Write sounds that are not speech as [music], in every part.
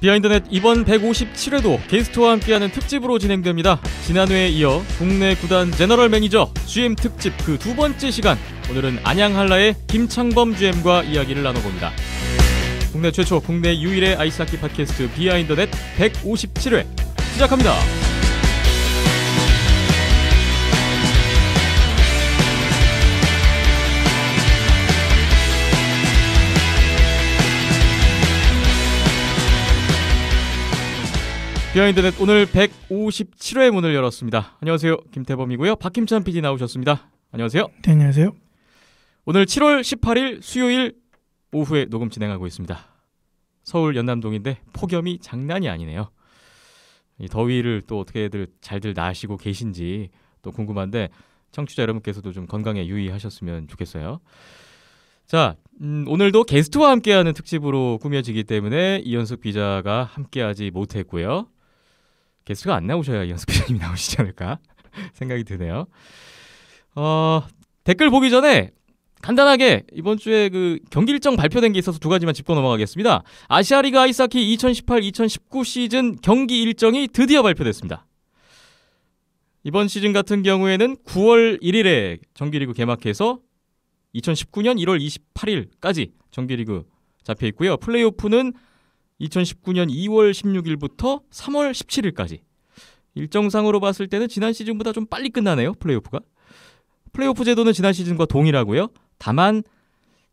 비하인드넷 이번 157회도 게스트와 함께하는 특집으로 진행됩니다. 지난회에 이어 국내 구단 제너럴 매니저 GM 특집 그 두 번째 시간 오늘은 안양 한라의 김창범 GM과 이야기를 나눠봅니다. 국내 최초 국내 유일의 아이스하키 팟캐스트 비하인드넷 157회 시작합니다. 비하인드넷 오늘 157회 문을 열었습니다. 안녕하세요. 김태범이고요. 박김찬 PD 나오셨습니다. 안녕하세요. 네, 안녕하세요. 오늘 7월 18일 수요일 오후에 녹음 진행하고 있습니다. 서울 연남동인데 폭염이 장난이 아니네요. 이 더위를 또 어떻게들 잘들 나시고 계신지 또 궁금한데 청취자 여러분께서도 좀 건강에 유의하셨으면 좋겠어요. 자, 음, 오늘도 게스트와 함께하는 특집으로 꾸며지기 때문에 이현숙 기자가 함께하지 못했고요. 개수가 안 나오셔야 연습 기자님이 [laughs] 나오시지 않을까 [laughs] 생각이 드네요. 어, 댓글 보기 전에 간단하게 이번 주에 그 경기 일정 발표된 게 있어서 두 가지만 짚고 넘어가겠습니다. 아시아리그 아이스하키 2018-2019 시즌 경기 일정이 드디어 발표됐습니다. 이번 시즌 같은 경우에는 9월 1일에 정규리그 개막해서 2019년 1월 28일까지 정규리그 잡혀 있고요. 플레이오프는 2019년 2월 16일부터 3월 17일까지 일정상으로 봤을 때는 지난 시즌보다 좀 빨리 끝나네요 플레이오프가 플레이오프 제도는 지난 시즌과 동일하고요 다만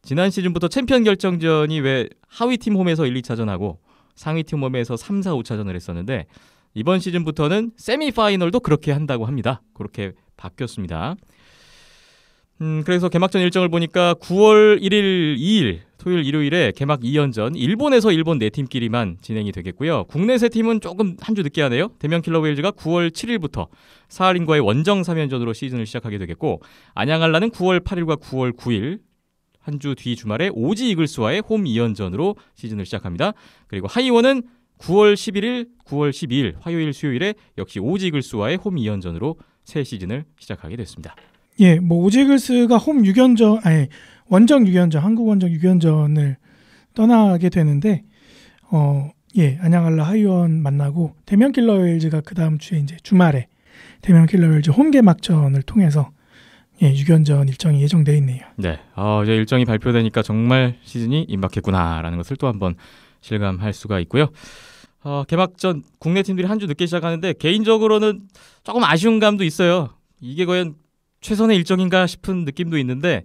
지난 시즌부터 챔피언 결정전이 왜 하위 팀 홈에서 1, 2차전하고 상위 팀 홈에서 3, 4, 5차전을 했었는데 이번 시즌부터는 세미파이널도 그렇게 한다고 합니다 그렇게 바뀌었습니다 음, 그래서 개막전 일정을 보니까 9월 1일, 2일 토요일, 일요일에 개막 2연전 일본에서 일본 네 팀끼리만 진행이 되겠고요. 국내 세 팀은 조금 한 주 늦게 하네요. 대명 킬러 웨일즈가 9월 7일부터 사할린과의 원정 3연전으로 시즌을 시작하게 되겠고 안양할라는 9월 8일과 9월 9일 한 주 뒤 주말에 오지 이글스와의 홈 2연전으로 시즌을 시작합니다. 그리고 하이원은 9월 11일, 9월 12일 화요일, 수요일에 역시 오지 이글스와의 홈 2연전으로 새 시즌을 시작하게 됐습니다. 예, 뭐 오지글스가 홈유견전 아니 원정 유견전 한국 원정 유견전을 떠나게 되는데 어, 예, 안양알라 하이원 만나고 대면 킬러웨일즈가 그 다음 주에 이제 주말에 대면 킬러웨일즈 홈 개막전을 통해서 예, 유견전 일정이 예정돼 있네요. 네. 어, 이제 일정이 발표되니까 정말 시즌이 임박했구나라는 것을 또 한번 실감할 수가 있고요. 어, 개막전 국내 팀들이 한 주 늦게 시작하는데 개인적으로는 조금 아쉬운 감도 있어요. 이게 과연 최선의 일정인가 싶은 느낌도 있는데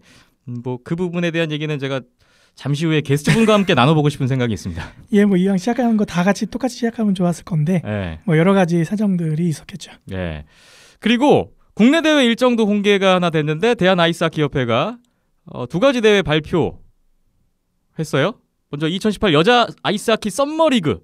음, 뭐그 부분에 대한 얘기는 제가 잠시 후에 게스트분과 함께 나눠보고 싶은 생각이 있습니다. [laughs] 예, 뭐 이왕 시작하는 거 다 같이 똑같이 시작하면 좋았을 건데 예. 뭐 여러 가지 사정들이 있었겠죠. 예. 그리고 국내 대회 일정도 공개가 하나 됐는데 대한 아이스하키 협회가 어, 두 가지 대회 발표했어요. 먼저 2018 여자 아이스하키 썸머리그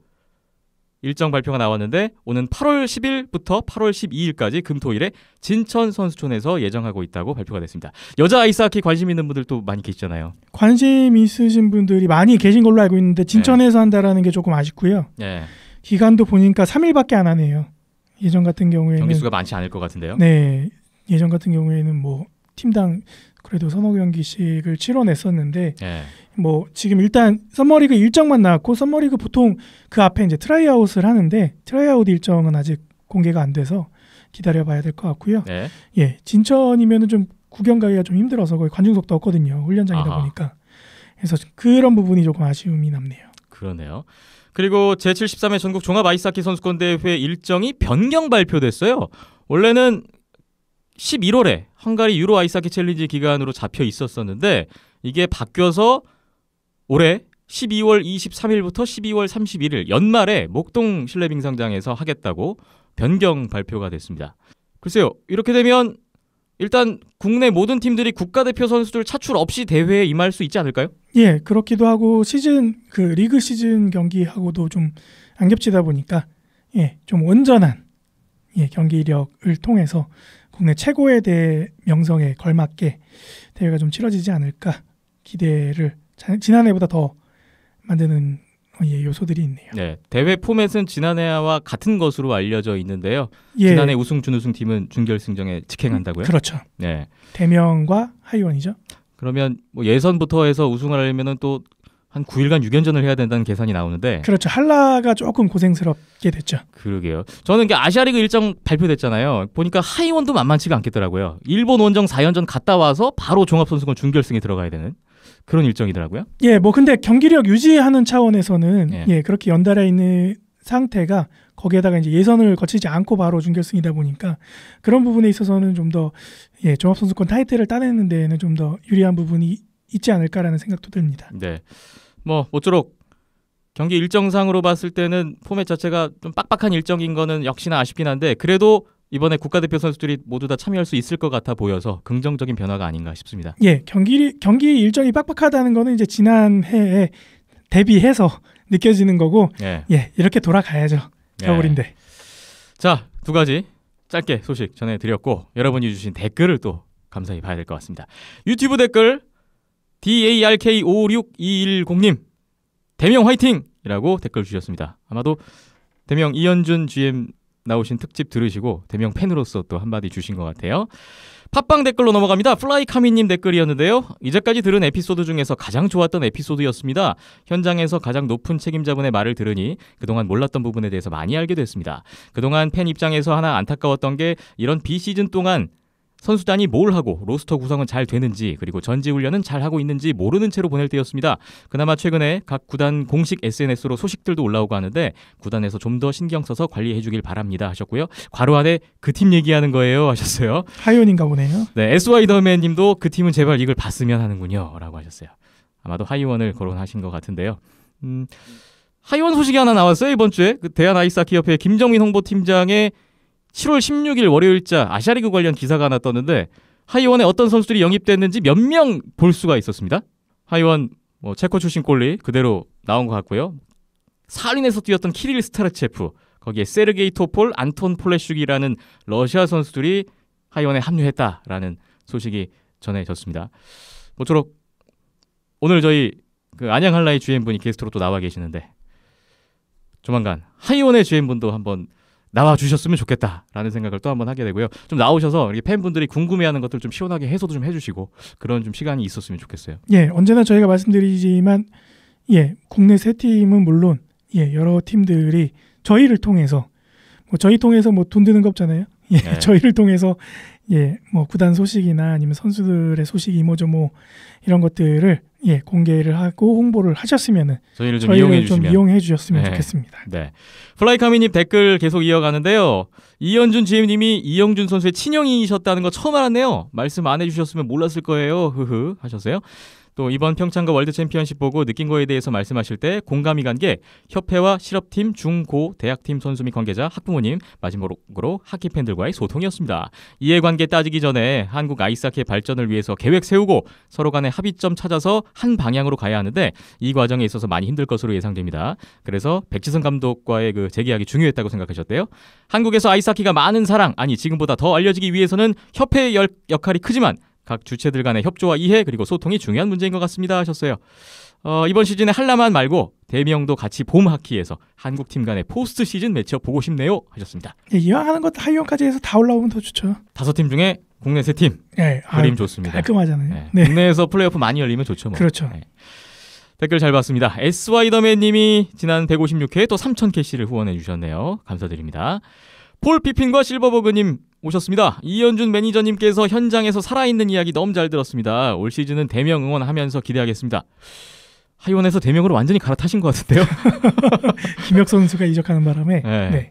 일정 발표가 나왔는데 오는 8월 10일부터 8월 12일까지 금토일에 진천 선수촌에서 예정하고 있다고 발표가 됐습니다. 여자 아이스하키 관심 있는 분들 도 많이 계시잖아요. 관심 있으신 분들이 많이 계신 걸로 알고 있는데 네. 진천에서 네. 한다라는 게 조금 아쉽고요. 네. 기간도 보니까 3일밖에 안 하네요. 예전 같은 경우에는 경기 수가 많지 않을 것 같은데요. 네, 예전 같은 경우에는 뭐 팀당 그래도 선너 경기씩을 치러냈었는데 네. 뭐 지금 일단 썸머리그 일정만 나왔고 썸머리그 보통 그 앞에 이제 트라이아웃을 하는데 트라이아웃 일정은 아직 공개가 안 돼서 기다려봐야 될 것 같고요. 네. 예, 진천이면은 좀 구경 가기가 좀 힘들어서 거의 관중석도 없거든요. 훈련장이다 아하. 보니까 그래서 그런 부분이 조금 아쉬움이 남네요. 그러네요. 그리고 제73회 전국 종합 아이스하키 선수권 대회 일정이 변경 발표됐어요. 원래는 11월에 헝가리 유로 아이스하키 챌린지 기간으로 잡혀 있었었는데 이게 바뀌어서 올해 12월 23일부터 12월 31일 연말에 목동 실내 빙상장에서 하겠다고 변경 발표가 됐습니다. 글쎄요. 이렇게 되면 일단 국내 모든 팀들이 국가대표 선수들 차출 없이 대회에 임할 수 있지 않을까요? 예, 그렇기도 하고 시즌 그 리그 시즌 경기하고도 좀 안 겹치다 보니까 예, 좀 온전한 예, 경기력을 통해서 국내 최고의 대 명성에 걸맞게 대회가 좀 치러지지 않을까 기대를 지난해보다 더 만드는 예, 요소들이 있네요. 네, 대회 포맷은 지난해와 같은 것으로 알려져 있는데요. 예. 지난해 우승 준우승 팀은 준결승전에 직행한다고요? 그렇죠. 네, 대명과 하이원이죠. 그러면 뭐 예선부터 해서 우승을 하려면 또한 9일간 6연전을 해야 된다는 계산이 나오는데 그렇죠. 한라가 조금 고생스럽게 됐죠. 그러게요. 저는 아시아리그 일정 발표됐잖아요. 보니까 하이원도 만만치가 않겠더라고요. 일본 원정 4연전 갔다 와서 바로 종합선수권 준결승에 들어가야 되는 그런 일정이더라고요. 예, 뭐 근데 경기력 유지하는 차원에서는 예, 예 그렇게 연달아 있는 상태가 거기에다가 이제 예선을 거치지 않고 바로 준결승이다 보니까 그런 부분에 있어서는 좀 더 예, 종합선수권 타이틀을 따내는 데에는 좀 더 유리한 부분이 있지 않을까라는 생각도 듭니다. 네. 뭐 모쪼록 경기 일정상으로 봤을 때는 포맷 자체가 좀 빡빡한 일정인 거는 역시나 아쉽긴 한데 그래도 이번에 국가대표 선수들이 모두 다 참여할 수 있을 것 같아 보여서 긍정적인 변화가 아닌가 싶습니다. 예, 경기 경기 일정이 빡빡하다는 거는 이제 지난해에 대비해서 [laughs] 느껴지는 거고 예, 예 이렇게 돌아가야죠. 예. 겨울인데. 예. 자, 두 가지 짧게 소식 전해 드렸고 여러분이 주신 댓글을 또 감사히 봐야 될 것 같습니다. 유튜브 댓글 DARK556210님 대명 화이팅! 이라고 댓글 주셨습니다. 아마도 대명 이현준 GM 나오신 특집 들으시고 대명 팬으로서 또 한마디 주신 것 같아요. 팟빵 댓글로 넘어갑니다. 플라이카미님 댓글이었는데요. 이제까지 들은 에피소드 중에서 가장 좋았던 에피소드였습니다. 현장에서 가장 높은 책임자분의 말을 들으니 그동안 몰랐던 부분에 대해서 많이 알게 됐습니다. 그동안 팬 입장에서 하나 안타까웠던 게 이런 비시즌 동안 선수단이 뭘 하고 로스터 구성은 잘 되는지 그리고 전지 훈련은 잘 하고 있는지 모르는 채로 보낼 때였습니다. 그나마 최근에 각 구단 공식 SNS로 소식들도 올라오고 하는데 구단에서 좀 더 신경 써서 관리해 주길 바랍니다 하셨고요. 괄호 안에 그 팀 얘기하는 거예요 하셨어요. 하이온인가 보네요. 네, SY 더맨 님도 그 팀은 제발 이걸 봤으면 하는군요라고 하셨어요. 아마도 하이원을 거론하신 것 같은데요. 음, 하이원 소식이 하나 나왔어요 이번 주에 그 대한 아이스하키협회 김정민 홍보팀장의 7월 16일 월요일자 아시아리그 관련 기사가 하나 떴는데 하이원에 어떤 선수들이 영입됐는지 몇 명 볼 수가 있었습니다. 하이원 뭐 체코 출신 골리 그대로 나온 것 같고요. 사린에서 뛰었던 키릴 스타르체프 거기에 세르게이 토폴, 안톤 폴레슈기라는 러시아 선수들이 하이원에 합류했다라는 소식이 전해졌습니다. 모쪼록 오늘 저희 그 안양 한라의 주인분이 게스트로 또 나와 계시는데 조만간 하이원의 주인분도 한번 나와 주셨으면 좋겠다라는 생각을 또 한 번 하게 되고요. 좀 나오셔서 팬분들이 궁금해하는 것들 좀 시원하게 해소도 좀 해주시고 그런 좀 시간이 있었으면 좋겠어요. 예, 언제나 저희가 말씀드리지만 예, 국내 세 팀은 물론 예 여러 팀들이 저희를 통해서 뭐 저희 통해서 뭐돈 드는 거 없잖아요. [laughs] 예, 네. 저희를 통해서 예, 뭐 구단 소식이나 아니면 선수들의 소식, 이모저모 뭐 이런 것들을 예, 공개를 하고 홍보를 하셨으면은 저희를 좀 이용해 주시면 이용해 주셨으면 네. 좋겠습니다. 네. 플라이카미님 댓글 계속 이어가는데요. 이현준 GM님이 이영준 선수의 친형이셨다는 거 처음 알았네요. 말씀 안 해주셨으면 몰랐을 거예요. 흐흐 하셨어요. 또 이번 평창과 월드 챔피언십 보고 느낀 거에 대해서 말씀하실 때 공감이 간 게 협회와 실업팀, 중고, 대학팀 선수 및 관계자, 학부모님, 마지막으로 하키 팬들과의 소통이었습니다. 이해관계 따지기 전에 한국 아이스하키의 발전을 위해서 계획 세우고 서로 간의 합의점 찾아서 한 방향으로 가야 하는데 이 과정에 있어서 많이 힘들 것으로 예상됩니다. 그래서 백지성 감독과의 그 재계약이 중요했다고 생각하셨대요. 한국에서 아이스하키가 많은 사랑, 아니 지금보다 더 알려지기 위해서는 협회의 역할이 크지만 각 주체들 간의 협조와 이해 그리고 소통이 중요한 문제인 것 같습니다 하셨어요. 어, 이번 시즌에 한라만 말고 대명도 같이 봄 하키에서 한국 팀 간의 포스트 시즌 매치업 보고 싶네요 하셨습니다. 예, 이왕 하는 것 하이원까지 해서 다 올라오면 더 좋죠. 다섯 팀 중에 국내 세 팀. 예, 그림 아유, 좋습니다. 깔끔하잖아요. 예, 네. 국내에서 플레이오프 많이 열리면 좋죠. 뭐. 그렇죠. 예. 댓글 잘 봤습니다. SY더맨님이 지난 156회 또 3,000캐시를 후원해 주셨네요. 감사드립니다. 폴 피핀과 실버버그님 오셨습니다. 이현준 매니저님께서 현장에서 살아있는 이야기 너무 잘 들었습니다. 올 시즌은 대명 응원하면서 기대하겠습니다. 하이원에서 대명으로 완전히 갈아타신 것 같은데요. [laughs] 김혁 선수가 이적하는 바람에 네. 네.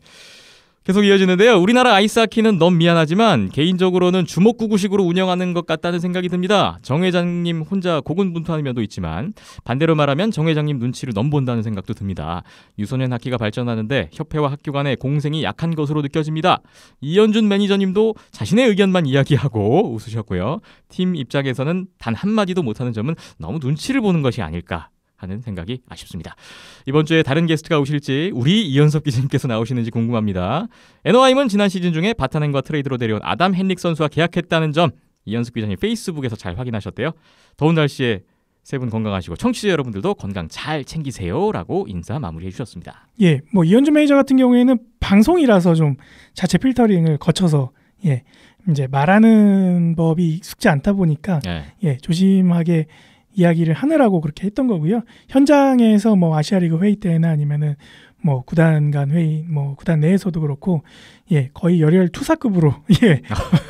계속 이어지는데요. 우리나라 아이스하키는 너무 미안하지만 개인적으로는 주먹구구식으로 운영하는 것 같다는 생각이 듭니다. 정 회장님 혼자 고군분투하는 면도 있지만 반대로 말하면 정 회장님 눈치를 너무 본다는 생각도 듭니다. 유소년 하키가 발전하는데 협회와 학교 간의 공생이 약한 것으로 느껴집니다. 이현준 매니저님도 자신의 의견만 이야기하고 웃으셨고요. 팀 입장에서는 단 한마디도 못하는 점은 너무 눈치를 보는 것이 아닐까 하는 생각이 아쉽습니다. 이번 주에 다른 게스트가 오실지 우리 이현섭 기자님께서 나오시는지 궁금합니다. 에너하임은 지난 시즌 중에 바타넨과 트레이드로 데려온 아담 헨릭 선수와 계약했다는 점 이현섭 기자님 페이스북에서 잘 확인하셨대요. 더운 날씨에 세 분 건강하시고 청취자 여러분들도 건강 잘 챙기세요라고 인사 마무리해 주셨습니다. 예, 뭐 이현주 매니저 같은 경우에는 방송이라서 좀 자체 필터링을 거쳐서 예 이제 말하는 법이 익숙지 않다 보니까 예, 예 조심하게 이야기를 하느라고 그렇게 했던 거고요. 현장에서 뭐 아시아리그 회의 때나 아니면은 뭐 구단 간 회의, 뭐 구단 내에서도 그렇고 예 거의 열혈 투사급으로 예예 [laughs]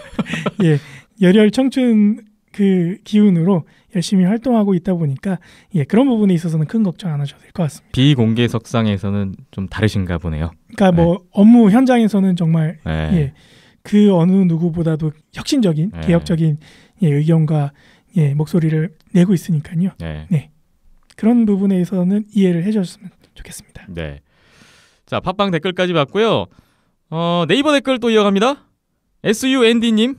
[laughs] 예, 열혈 청춘 그 기운으로 열심히 활동하고 있다 보니까 예 그런 부분에 있어서는 큰 걱정 안 하셔도 될 것 같습니다. 비공개 석상에서는 좀 다르신가 보네요. 그러니까 뭐 네. 뭐 업무 현장에서는 정말 네. 예그 어느 누구보다도 혁신적인 네. 개혁적인 예, 의견과 예, 목소리를 내고 있으니까요. 네. 네. 그런 부분에서는 이해를 해주셨으면 좋겠습니다. 네. 자 팟빵 댓글까지 봤고요. 어, 네이버 댓글 또 이어갑니다. SUND님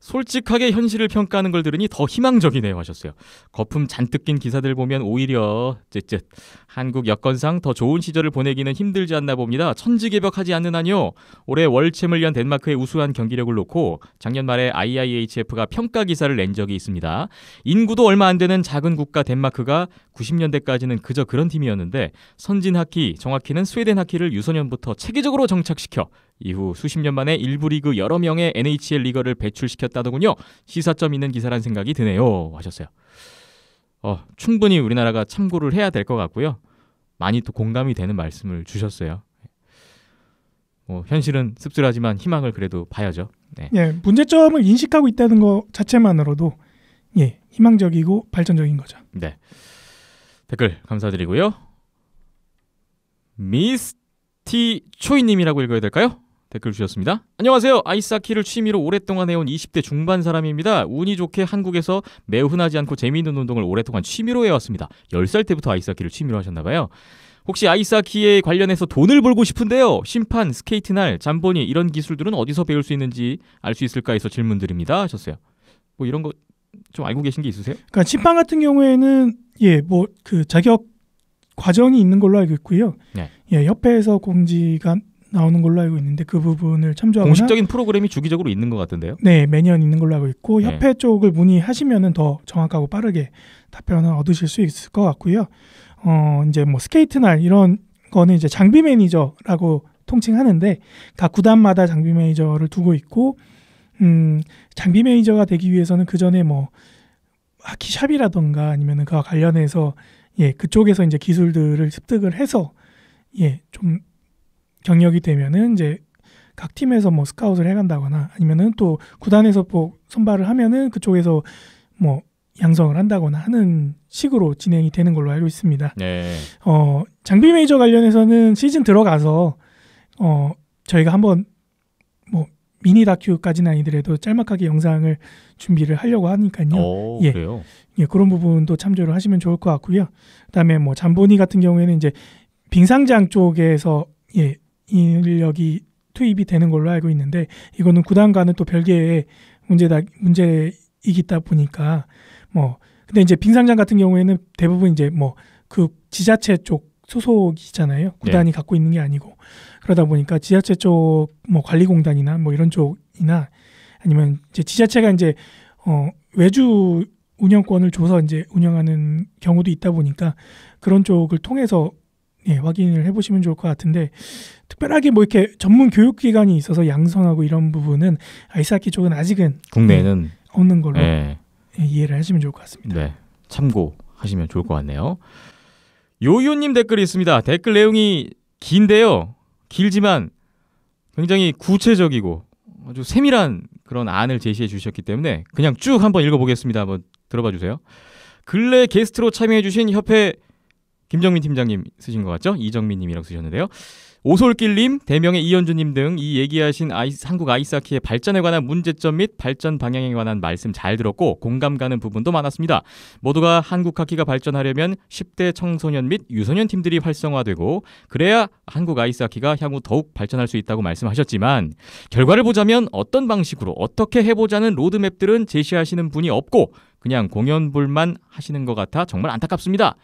솔직하게 현실을 평가하는 걸 들으니 더 희망적이네요 하셨어요. 거품 잔뜩 낀 기사들 보면 오히려 쯧쯧 한국 여건상 더 좋은 시절을 보내기는 힘들지 않나 봅니다. 천지개벽하지 않는 한요 올해 월챔을 연 덴마크의 우수한 경기력을 놓고 작년 말에 IIHF가 평가 기사를 낸 적이 있습니다. 인구도 얼마 안 되는 작은 국가 덴마크가 90년대까지는 그저 그런 팀이었는데 선진 하키, 정확히는 스웨덴 하키를 유소년부터 체계적으로 정착시켜 이후 수십 년 만에 일부 리그 여러 명의 NHL 리거를 배출시켰다더군요. 시사점 있는 기사란 생각이 드네요. 하셨어요. 어, 충분히 우리나라가 참고를 해야 될 것 같고요. 많이 또 공감이 되는 말씀을 주셨어요. 뭐 현실은 씁쓸하지만 희망을 그래도 봐야죠. 네. 예, 문제점을 인식하고 있다는 것 자체만으로도 예, 희망적이고 발전적인 거죠. 네. 댓글 감사드리고요. 미스티 초이님이라고 읽어야 될까요? 댓글 주셨습니다. 안녕하세요. 아이스하키를 취미로 오랫동안 해온 20대 중반 사람입니다. 운이 좋게 한국에서 매우 흔하지 않고 재미있는 운동을 오랫동안 취미로 해왔습니다. 10살 때부터 아이스하키를 취미로 하셨나봐요. 혹시 아이스하키에 관련해서 돈을 벌고 싶은데요. 심판, 스케이트 날, 잠보니 이런 기술들은 어디서 배울 수 있는지 알 수 있을까 해서 질문드립니다 하셨어요. 뭐 이런 거 좀 알고 계신 게 있으세요? 그러니까 심판 같은 경우에는 예, 뭐 그 자격 과정이 있는 걸로 알고 있고요. 네. 예, 협회에서 공지가 나오는 걸로 알고 있는데 그 부분을 참조하고나 공식적인 프로그램이 주기적으로 있는 것 같은데요. 네, 매년 있는 걸로 알고 있고 네. 협회 쪽을 문의하시면은 더 정확하고 빠르게 답변을 얻으실 수 있을 것 같고요. 어 이제 뭐 스케이트 날 이런 거는 이제 장비 매니저라고 통칭하는데 각 구단마다 장비 매니저를 두고 있고 음 장비 매니저가 되기 위해서는 그 전에 뭐 하키샵이라던가 아니면은 그와 관련해서 예 그쪽에서 이제 기술들을 습득을 해서 예좀 경력이 되면은 이제 각 팀에서 뭐 스카웃을 해간다거나 아니면은 또 구단에서 뭐 선발을 하면은 그쪽에서 뭐 양성을 한다거나 하는 식으로 진행이 되는 걸로 알고 있습니다. 네. 어, 장비 메이저 관련해서는 시즌 들어가서 어, 저희가 한번 뭐 미니 다큐까지는 아니더라도 짤막하게 영상을 준비를 하려고 하니까요. 오, 어, 예. 그래요? 예, 그런 부분도 참조를 하시면 좋을 것 같고요. 그다음에 뭐 잠보니 같은 경우에는 이제 빙상장 쪽에서 예, 인력이 투입이 되는 걸로 알고 있는데 이거는 구단과는 또 별개의 문제다 문제이기다 보니까 뭐 근데 이제 빙상장 같은 경우에는 대부분 이제 뭐 그 지자체 쪽 소속이잖아요 네. 구단이 네. 갖고 있는 게 아니고 그러다 보니까 지자체 쪽 뭐 관리공단이나 뭐 이런 쪽이나 아니면 이제 지자체가 이제 어 외주 운영권을 줘서 이제 운영하는 경우도 있다 보니까 그런 쪽을 통해서 예, 확인을 해보시면 좋을 것 같은데 특별하게 뭐 이렇게 전문 교육기관이 있어서 양성하고 이런 부분은 아이스하키 쪽은 아직은 국내에는 예, 없는 걸로 네. 예, 이해를 하시면 좋을 것 같습니다. 네, 참고하시면 좋을 것 같네요. 요요님 댓글이 있습니다. 댓글 내용이 긴데요. 길지만 굉장히 구체적이고 아주 세밀한 그런 안을 제시해 주셨기 때문에 그냥 쭉 한번 읽어보겠습니다. 한번 들어봐 주세요. 근래 게스트로 참여해 주신 협회 김정민 팀장님 쓰신 것 같죠? 이정민님이라고 쓰셨는데요. 오솔길님, 대명의 이현주님 등 이 얘기하신 아이스, 한국 아이스하키의 발전에 관한 문제점 및 발전 방향에 관한 말씀 잘 들었고 공감 가는 부분도 많았습니다. 모두가 한국 하키가 발전하려면 10대 청소년 및 유소년 팀들이 활성화되고 그래야 한국 아이스하키가 향후 더욱 발전할 수 있다고 말씀하셨지만 결과를 보자면 어떤 방식으로 어떻게 해보자는 로드맵들은 제시하시는 분이 없고 그냥 공연불만 하시는 것 같아 정말 안타깝습니다.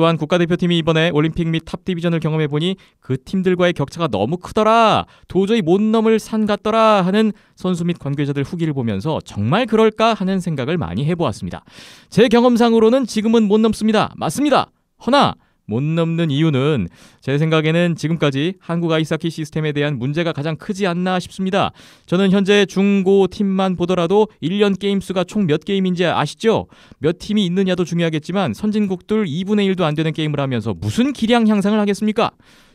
또한 국가대표팀이 이번에 올림픽 및 탑 디비전을 경험해 보니 그 팀들과의 격차가 너무 크더라. 도저히 못 넘을 산 같더라 하는 선수 및 관계자들 후기를 보면서 정말 그럴까 하는 생각을 많이 해보았습니다. 제 경험상으로는 지금은 못 넘습니다. 맞습니다. 허나 못 넘는 이유는 제 생각에는 지금까지 한국 아이스하키 시스템에 대한 문제가 가장 크지 않나 싶습니다. 저는 현재 중고 팀만 보더라도 1년 게임 수가 총 몇 게임인지 아시죠? 몇 팀이 있느냐도 중요하겠지만 선진국들 2분의 1도 안 되는 게임을 하면서 무슨 기량 향상을 하겠습니까?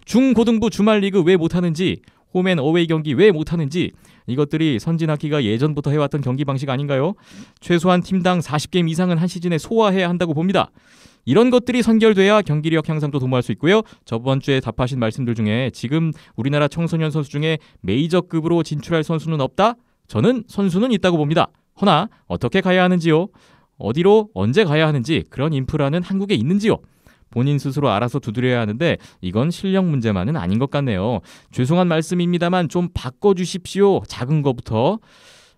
중고등부 주말 리그 왜 못하는지 홈앤 어웨이 경기 왜 못하는지 이것들이 선진학기가 예전부터 해왔던 경기 방식 아닌가요? 최소한 팀당 40게임 이상은 한 시즌에 소화해야 한다고 봅니다. 이런 것들이 선결돼야 경기력 향상도 도모할 수 있고요. 저번 주에 답하신 말씀들 중에 지금 우리나라 청소년 선수 중에 메이저급으로 진출할 선수는 없다? 저는 선수는 있다고 봅니다. 허나 어떻게 가야 하는지요? 어디로 언제 가야 하는지 그런 인프라는 한국에 있는지요? 본인 스스로 알아서 두드려야 하는데 이건 실력 문제만은 아닌 것 같네요. 죄송한 말씀입니다만 좀 바꿔주십시오. 작은 것부터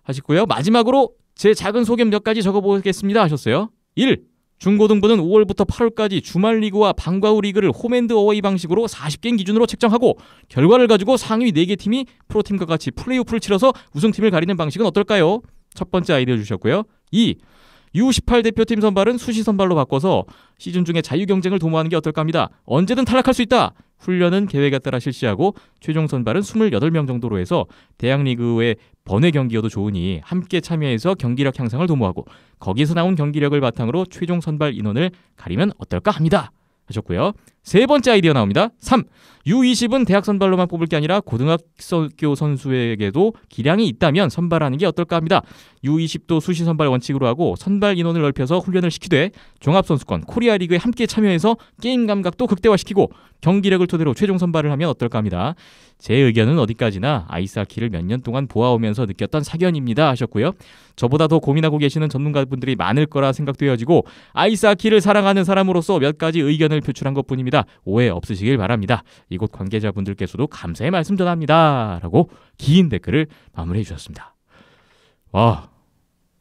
하시고요. 마지막으로 제 작은 소견 몇 가지 적어보겠습니다 하셨어요. 1. 중고등부는 5월부터 8월까지 주말 리그와 방과후 리그를 홈앤드 어웨이 방식으로 4 0개임 기준으로 책정하고 결과를 가지고 상위 4개 팀이 프로팀과 같이 플레이오프를 치러서 우승팀을 가리는 방식은 어떨까요? 첫 번째 아이디어 주셨고요. 2. U18 대표팀 선발은 수시 선발로 바꿔서 시즌 중에 자유 경쟁을 도모하는 게 어떨까 합니다. 언제든 탈락할 수 있다. 훈련은 계획에 따라 실시하고 최종 선발은 28명 정도로 해서 대학리그의 번외 경기여도 좋으니 함께 참여해서 경기력 향상을 도모하고 거기서 나온 경기력을 바탕으로 최종 선발 인원을 가리면 어떨까 합니다. 하셨고요. 세 번째 아이디어 나옵니다. 3. U20은 대학 선발로만 뽑을 게 아니라 고등학교 선수에게도 기량이 있다면 선발하는 게 어떨까 합니다. U20도 수시 선발 원칙으로 하고 선발 인원을 넓혀서 훈련을 시키되 종합선수권 코리아 리그에 함께 참여해서 게임 감각도 극대화시키고 경기력을 토대로 최종 선발을 하면 어떨까 합니다. 제 의견은 어디까지나 아이스하키를 몇 년 동안 보아오면서 느꼈던 사견입니다 하셨고요. 저보다 더 고민하고 계시는 전문가분들이 많을 거라 생각되어지고 아이스하키를 사랑하는 사람으로서 몇 가지 의견을 표출한 것뿐입니다. 테니까 오해 없으시길 바랍니다. 이곳 관계자분들께서도 감사의 말씀 전합니다. 라고 긴 댓글을 마무리해 주셨습니다. 와,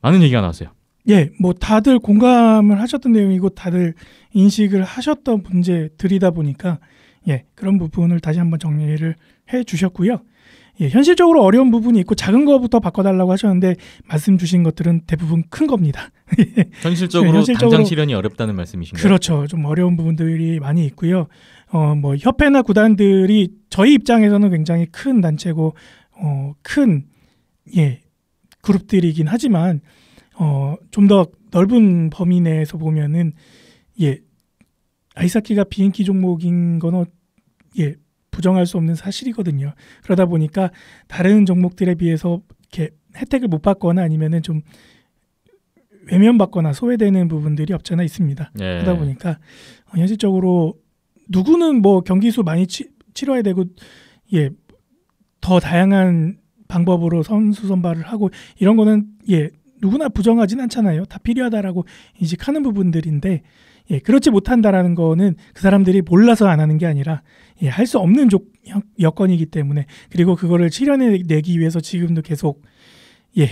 많은 얘기가 나왔어요. 예, 뭐 다들 공감을 하셨던 내용이고 다들 인식을 하셨던 문제들이다 보니까 예, 그런 부분을 다시 한번 정리를 해 주셨고요. 예, 현실적으로 어려운 부분이 있고 작은 거부터 바꿔달라고 하셨는데 말씀 주신 것들은 대부분 큰 겁니다. [laughs] 예. 현실적으로, 네, 현실적으로 당장 실현이 어렵다는 말씀이신가요? 그렇죠. 좀 어려운 부분들이 많이 있고요. 어, 뭐 협회나 구단들이 저희 입장에서는 굉장히 큰 단체고 어, 큰 예, 그룹들이긴 하지만 어, 좀 더 넓은 범위 내에서 보면은 예 아이사키가 비인기 종목인 거는 예 부정할 수 없는 사실이거든요. 그러다 보니까 다른 종목들에 비해서 이렇게 혜택을 못 받거나 아니면은 좀 외면받거나 소외되는 부분들이 없잖아 있습니다. 예. 그러다 보니까 어, 현실적으로 누구는 뭐 경기 수 많이 치, 치러야 되고 예 더 다양한 방법으로 선수 선발을 하고 이런 거는 예 누구나 부정하진 않잖아요. 다 필요하다라고 인식하는 부분들인데 예, 그렇지 못한다라는 거는 그 사람들이 몰라서 안 하는 게 아니라 예, 할 수 없는 조, 여건이기 때문에 그리고 그거를 실현해 내기 위해서 지금도 계속 예,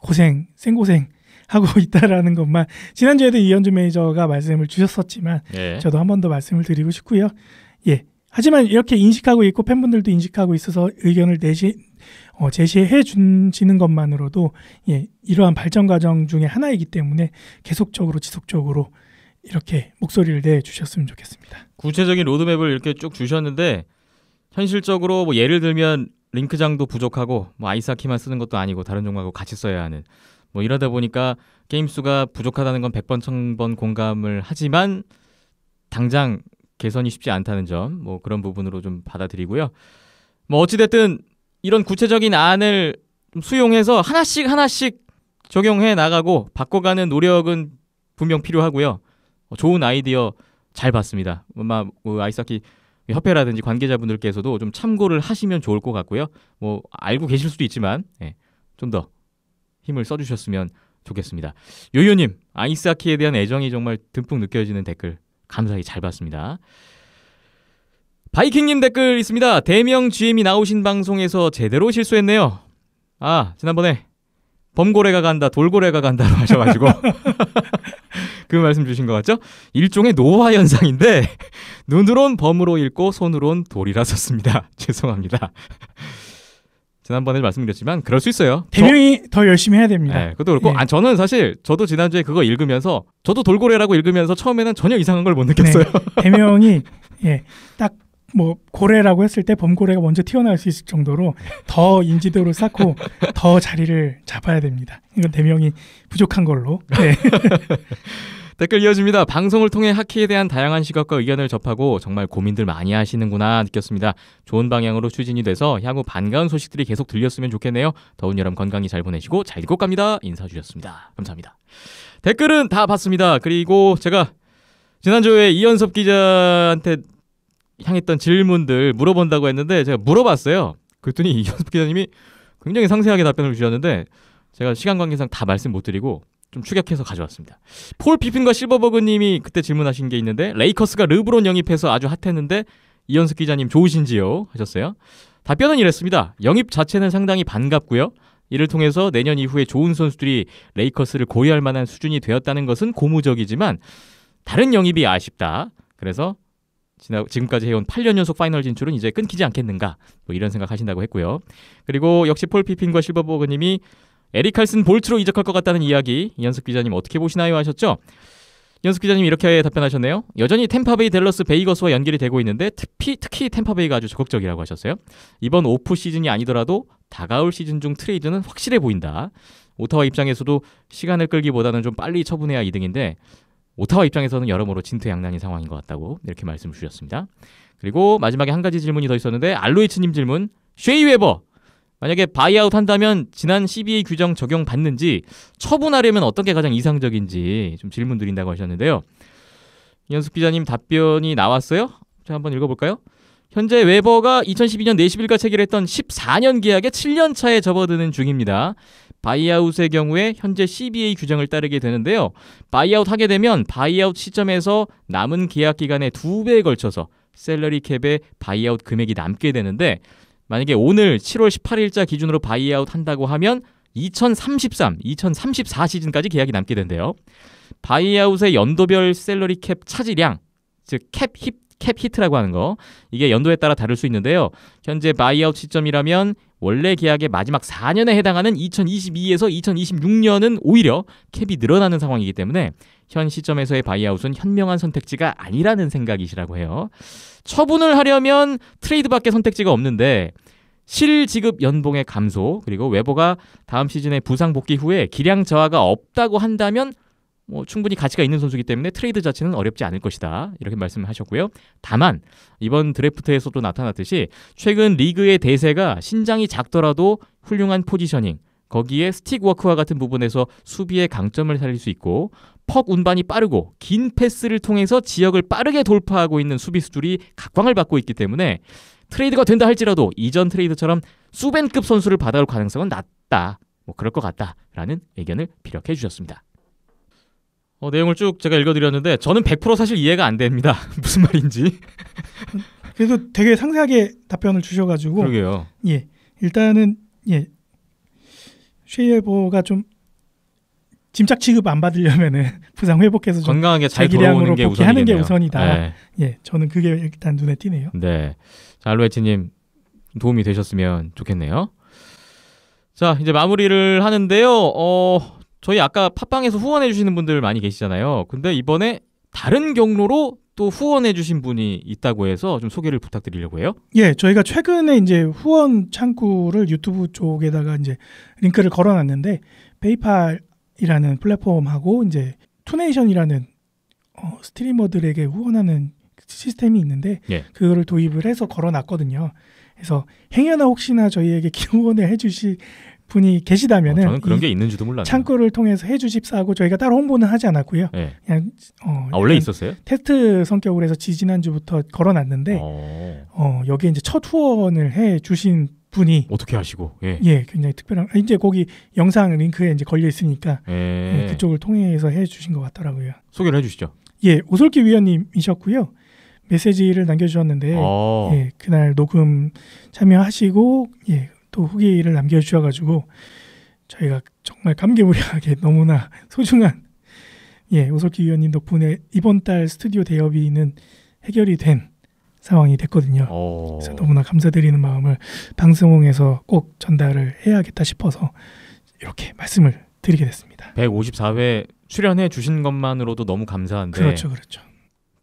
고생, 생고생 하고 [laughs] 있다라는 것만 지난주에도 이현주 매니저가 말씀을 주셨었지만 예. 저도 한 번 더 말씀을 드리고 싶고요. 예. 하지만 이렇게 인식하고 있고 팬분들도 인식하고 있어서 의견을 내시, 어, 제시해 주는 것만으로도 예, 이러한 발전 과정 중에 하나이기 때문에 계속적으로 지속적으로 이렇게 목소리를 내 주셨으면 좋겠습니다. 구체적인 로드맵을 이렇게 쭉 주셨는데 현실적으로 뭐 예를 들면 링크장도 부족하고 뭐아이스키만 쓰는 것도 아니고 다른 종목하고 같이 써야 하는 뭐 이러다 보니까 게임 수가 부족하다는 건 100번 1000번 공감을 하지만 당장 개선이 쉽지 않다는 점 뭐 그런 부분으로 좀 받아들이고요. 뭐 어찌 됐든 이런 구체적인 안을 수용해서 하나씩 하나씩 적용해 나가고 바꿔가는 노력은 분명 필요하고요. 어, 좋은 아이디어 잘 봤습니다. 아마 뭐 아이스하키 협회라든지 관계자분들께서도 좀 참고를 하시면 좋을 것 같고요. 뭐 알고 계실 수도 있지만 예, 좀더 힘을 써주셨으면 좋겠습니다. 요요님 아이스하키에 대한 애정이 정말 듬뿍 느껴지는 댓글 감사히 잘 봤습니다. 바이킹님 댓글 있습니다. 대명 GM이 나오신 방송에서 제대로 실수했네요. 아, 지난번에 범고래가 간다, 돌고래가 간다로 [laughs] 하셔가지고. [laughs] 그 말씀 주신 것 같죠? 일종의 노화 현상인데, [laughs] 눈으론 범으로 읽고 손으론 돌이라 썼습니다. 죄송합니다. 지난번에 말씀드렸지만, 그럴 수 있어요. 대명이 저... 더 열심히 해야 됩니다. 네, 그것도 그렇고, 예. 아, 저는 사실, 저도 지난주에 그거 읽으면서, 저도 돌고래라고 읽으면서 처음에는 전혀 이상한 걸 못 느꼈어요. 네, 대명이, 예, 딱뭐 고래라고 했을 때 범고래가 먼저 튀어나올 수 있을 정도로 더 인지도를 쌓고 [laughs] 더 자리를 잡아야 됩니다. 이건 대명이 부족한 걸로. 네. [laughs] 댓글 이어집니다. 방송을 통해 하키에 대한 다양한 시각과 의견을 접하고 정말 고민들 많이 하시는구나 느꼈습니다. 좋은 방향으로 추진이 돼서 향후 반가운 소식들이 계속 들렸으면 좋겠네요. 더운 여름 건강히 잘 보내시고 잘 읽고 갑니다. 인사 주셨습니다. 감사합니다. 댓글은 다 봤습니다. 그리고 제가 지난주에 이현섭 기자한테 향했던 질문들 물어본다고 했는데 제가 물어봤어요. 그랬더니 이현숙 기자님이 굉장히 상세하게 답변을 주셨는데 제가 시간 관계상 다 말씀 못 드리고 좀축약해서 가져왔습니다. 폴피핀과 실버버그님이 그때 질문하신 게 있는데 레이커스가 르브론 영입해서 아주 핫했는데 이현숙 기자님 좋으신지요? 하셨어요. 답변은 이랬습니다. 영입 자체는 상당히 반갑고요. 이를 통해서 내년 이후에 좋은 선수들이 레이커스를 고의할 만한 수준이 되었다는 것은 고무적이지만 다른 영입이 아쉽다. 그래서 지나, 지금까지 해온 8년 연속 파이널 진출은 이제 끊기지 않겠는가 뭐 이런 생각하신다고 했고요. 그리고 역시 폴 피핀과 실버버그님이 에릭 칼슨 볼트로 이적할 것 같다는 이야기 이현석 기자님 어떻게 보시나요 하셨죠? 이연석 기자님 이렇게 답변하셨네요. 여전히 템파베이 델러스 베이거스와 연결이 되고 있는데 특히 특히 템파베이가 아주 적극적이라고 하셨어요. 이번 오프 시즌이 아니더라도 다가올 시즌 중 트레이드는 확실해 보인다. 오타와 입장에서도 시간을 끌기보다는 좀 빨리 처분해야 이등인데 오타와 입장에서는 여러모로 진퇴양난인 상황인 것 같다고 이렇게 말씀을 주셨습니다. 그리고 마지막에 한 가지 질문이 더 있었는데 알로이츠님 질문 쉐이 웨버 만약에 바이아웃 한다면 지난 12의 규정 적용 받는지 처분하려면 어떤 게 가장 이상적인지 좀 질문 드린다고 하셨는데요. 연습 기자님 답변이 나왔어요. 제가 한번 읽어볼까요? 현재 웨버가 2012년 4 0일과 체결했던 14년 계약에 7년 차에 접어드는 중입니다. 바이아웃의 경우에 현재 CBA 규정을 따르게 되는데요. 바이아웃 하게 되면 바이아웃 시점에서 남은 계약 기간의 두 배에 걸쳐서 셀러리 캡에 바이아웃 금액이 남게 되는데 만약에 오늘 7월 18일자 기준으로 바이아웃 한다고 하면 2033, 2034 시즌까지 계약이 남게 된대요. 바이아웃의 연도별 셀러리 캡 차지량, 즉캡 힙, 캡 히트라고 하는 거. 이게 연도에 따라 다를 수 있는데요. 현재 바이아웃 시점이라면 원래 계약의 마지막 4년에 해당하는 2022에서 2026년은 오히려 캡이 늘어나는 상황이기 때문에 현 시점에서의 바이아웃은 현명한 선택지가 아니라는 생각이시라고 해요. 처분을 하려면 트레이드밖에 선택지가 없는데 실지급 연봉의 감소 그리고 외보가 다음 시즌에 부상 복귀 후에 기량 저하가 없다고 한다면 뭐 충분히 가치가 있는 선수기 이 때문에 트레이드 자체는 어렵지 않을 것이다 이렇게 말씀 하셨고요. 다만 이번 드래프트에서도 나타났듯이 최근 리그의 대세가 신장이 작더라도 훌륭한 포지셔닝 거기에 스틱 워크와 같은 부분에서 수비의 강점을 살릴 수 있고 퍽 운반이 빠르고 긴 패스를 통해서 지역을 빠르게 돌파하고 있는 수비수들이 각광을 받고 있기 때문에 트레이드가 된다 할지라도 이전 트레이드처럼 수벤급 선수를 받아올 가능성은 낮다. 뭐 그럴 것 같다라는 의견을 피력해 주셨습니다. 어, 내용을 쭉 제가 읽어드렸는데 저는 100% 사실 이해가 안 됩니다. [laughs] 무슨 말인지. 그래도 되게 상세하게 답변을 주셔가지고. 그러게요. 예, 일단은 예, 쉐이버가좀 짐짝 취급 안 받으려면은 [laughs] 부상 회복해서 좀 건강하게 잘 돌아오는 게우선이겠게 우선이다. 네. 예, 저는 그게 일단 눈에 띄네요. 네, 알로에치님 도움이 되셨으면 좋겠네요. 자, 이제 마무리를 하는데요. 어, 저희 아까 팟빵에서 후원해 주시는 분들 많이 계시잖아요. 근데 이번에 다른 경로로 또 후원해 주신 분이 있다고 해서 좀 소개를 부탁드리려고 해요. 예, 저희가 최근에 이제 후원 창구를 유튜브 쪽에다가 이제 링크를 걸어 놨는데 페이팔이라는 플랫폼하고 이제 투네이션이라는 어, 스트리머들에게 후원하는 시스템이 있는데 예. 그거를 도입을 해서 걸어 놨거든요. 그래서 행여나 혹시나 저희에게 [laughs] 기원을 해주실 분이 계시다면은 어, 그런 게 있는지도 몰랐요 창구를 통해서 해주십사하고 저희가 따로 홍보는 하지 않았고요. 네. 그냥 어, 아, 원래 있었어요? 테스트 성격으로 해서 지지난 주부터 걸어놨는데 어. 어, 여기에 이제 첫 후원을 해 주신 분이 어떻게 하시고 예. 예. 굉장히 특별한 아, 이제 거기 영상 링크에 이제 걸려 있으니까 예. 예, 그쪽을 통해서 해 주신 것 같더라고요. 소개를 해주시죠. 예, 오솔기 위원님이셨고요. 메시지를 남겨주셨는데 아. 예, 그날 녹음 참여하시고 예, 또후기 일을 남겨주셔가지고 저희가 정말 감개무량하게 [laughs] 너무나 소중한 예 오솔기 위원님 덕분에 이번 달 스튜디오 대여비는 해결이 된 상황이 됐거든요. 오. 어. 그래서 너무나 감사드리는 마음을 방송에서 꼭 전달을 해야겠다 싶어서 이렇게 말씀을 드리게 됐습니다. 154회 출연해 주신 것만으로도 너무 감사한데 그렇죠, 그렇죠.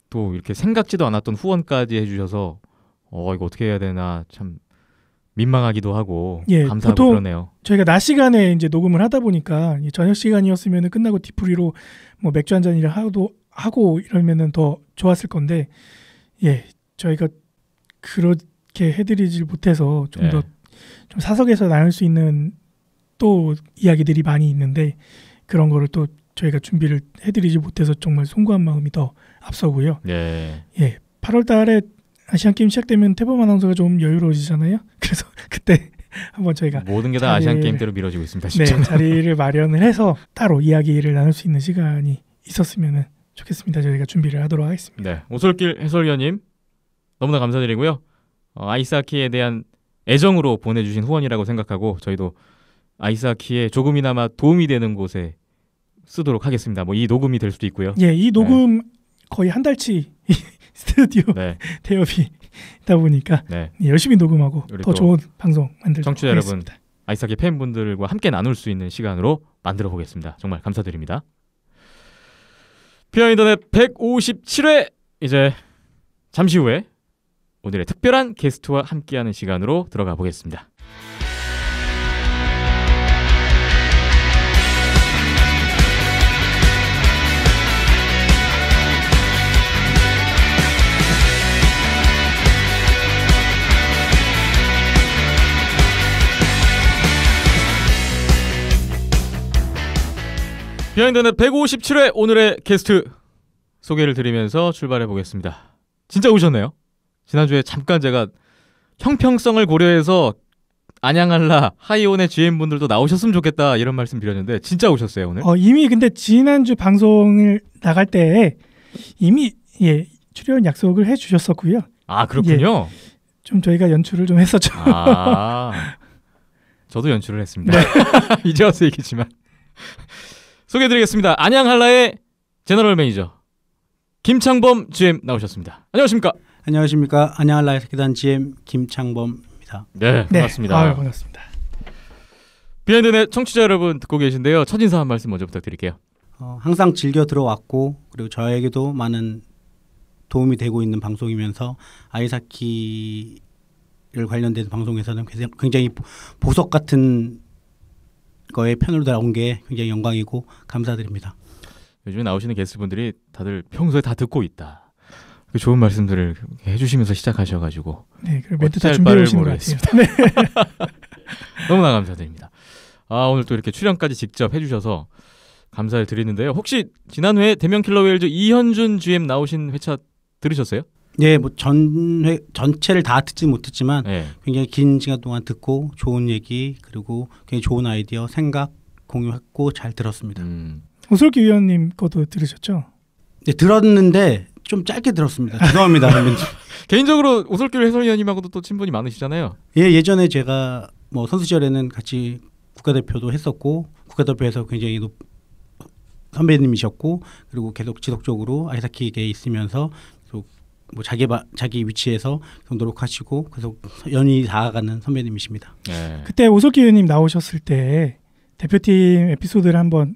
또 이렇게 생각지도 않았던 후원까지 해주셔서 어 이거 어떻게 해야 되나 참 민망하기도 하고 예, 감사하고 그러네요. 저희가 낮 시간에 이제 녹음을 하다 보니까 저녁 시간이었으면 끝나고 디프리로 뭐 맥주 한 잔이라 하도 하고 이러면은 더 좋았을 건데 예 저희가 그렇게 해드리질 못해서 좀 네. 더좀 사석에서 나눌 수 있는 또 이야기들이 많이 있는데 그런 거를 또 저희가 준비를 해드리지 못해서 정말 송구한 마음이 더 앞서고요. 예. 예 8월 달에 아시안 게임 시작되면 태범 아나운서가 좀 여유로워지잖아요. [laughs] 그래서 그때 [laughs] 한번 저희가 모든 게 다 아시안 게임 대로 미뤄지고 있습니다. 진짜. 네, 자리를 마련을 해서 따로 이야기를 나눌 수 있는 시간이 있었으면 좋겠습니다. 저희가 준비를 하도록 하겠습니다. 네, 오솔길 해설위원님 너무나 감사드리고요. 어, 아이스하키에 대한 애정으로 보내주신 후원이라고 생각하고 저희도 아이스하키에 조금이나마 도움이 되는 곳에 쓰도록 하겠습니다. 뭐 이 녹음이 될 수도 있고요. 예, 이 네. 녹음 네. 거의 한 달치 스튜디오 네. [laughs] 대업이다 보니까 네. 네. 열심히 녹음하고 더 좋은 방송 만들 청취자 하겠습니다. 아이스키 팬분들과 함께 나눌 수 있는 시간으로 만들어 보겠습니다. 정말 감사드립니다. 피아인터넷 157회 이제 잠시 후에 오늘의 특별한 게스트와 함께하는 시간으로 들어가 보겠습니다. 비하인드는 157회 오늘의 게스트 소개를 드리면서 출발해 보겠습니다. 진짜 오셨네요. 지난주에 잠깐 제가 형평성을 고려해서 안양할라 하이온의 g 인분들도 나오셨으면 좋겠다 이런 말씀 드렸는데 진짜 오셨어요 오늘? 어, 이미 근데 지난주 방송을 나갈 때 이미 예 출연 약속을 해주셨었고요. 아 그렇군요. 예, 좀 저희가 연출을 좀 했었죠. 아, 저도 연출을 했습니다. 네. [laughs] 이제 와서 얘기지만 소개해드리겠습니다. 안양한라의 제너럴 매니저 김창범 GM 나오셨습니다. 안녕하십니까? 안녕하십니까? 안양한라의 기단 GM 김창범입니다. 네, 네. 반갑습니다. 네. 아유, 반갑습니다. 비하드네 청취자 여러분 듣고 계신데요. 첫 인사 한 말씀 먼저 부탁드릴게요. 어, 항상 즐겨 들어왔고 그리고 저에게도 많은 도움이 되고 있는 방송이면서 아이사키를 관련된 방송에서는 굉장히 보석 같은 거에 편으로 나온 게 굉장히 영광이고 감사드립니다. 요즘에 나오시는 게스트분들이 다들 평소에 다 듣고 있다. 그 좋은 말씀들을 해주시면서 시작하셔가지고 네, 그럼 멘트 다 준비해 오신 것 같습니다. 네. [laughs] 너무나 감사드립니다. 아 오늘 또 이렇게 출연까지 직접 해주셔서 감사를 드리는데요. 혹시 지난 회 대명 킬러 웨일즈 이현준 GM 나오신 회차 들으셨어요? 예, 뭐 전회 전체를 다 듣지 못했지만 예. 굉장히 긴 시간 동안 듣고 좋은 얘기 그리고 굉장히 좋은 아이디어 생각 공유했고 잘 들었습니다. 음. 오솔기 위원님 것도 들으셨죠? 네, 들었는데 좀 짧게 들었습니다. 죄송합니다. [laughs] 개인적으로 오솔길 해설위원님하고도 또 친분이 많으시잖아요. 예, 예전에 제가 뭐 선수 시절에는 같이 국가대표도 했었고 국가대표에서 굉장히 높, 선배님이셨고 그리고 계속 지속적으로 아이사키계에 있으면서 뭐 자기 바, 자기 위치에서 노력하시고 계속 연이 다가가는 선배님이십니다. 네. 그때 오석기 의원님 나오셨을 때 대표팀 에피소드를 한번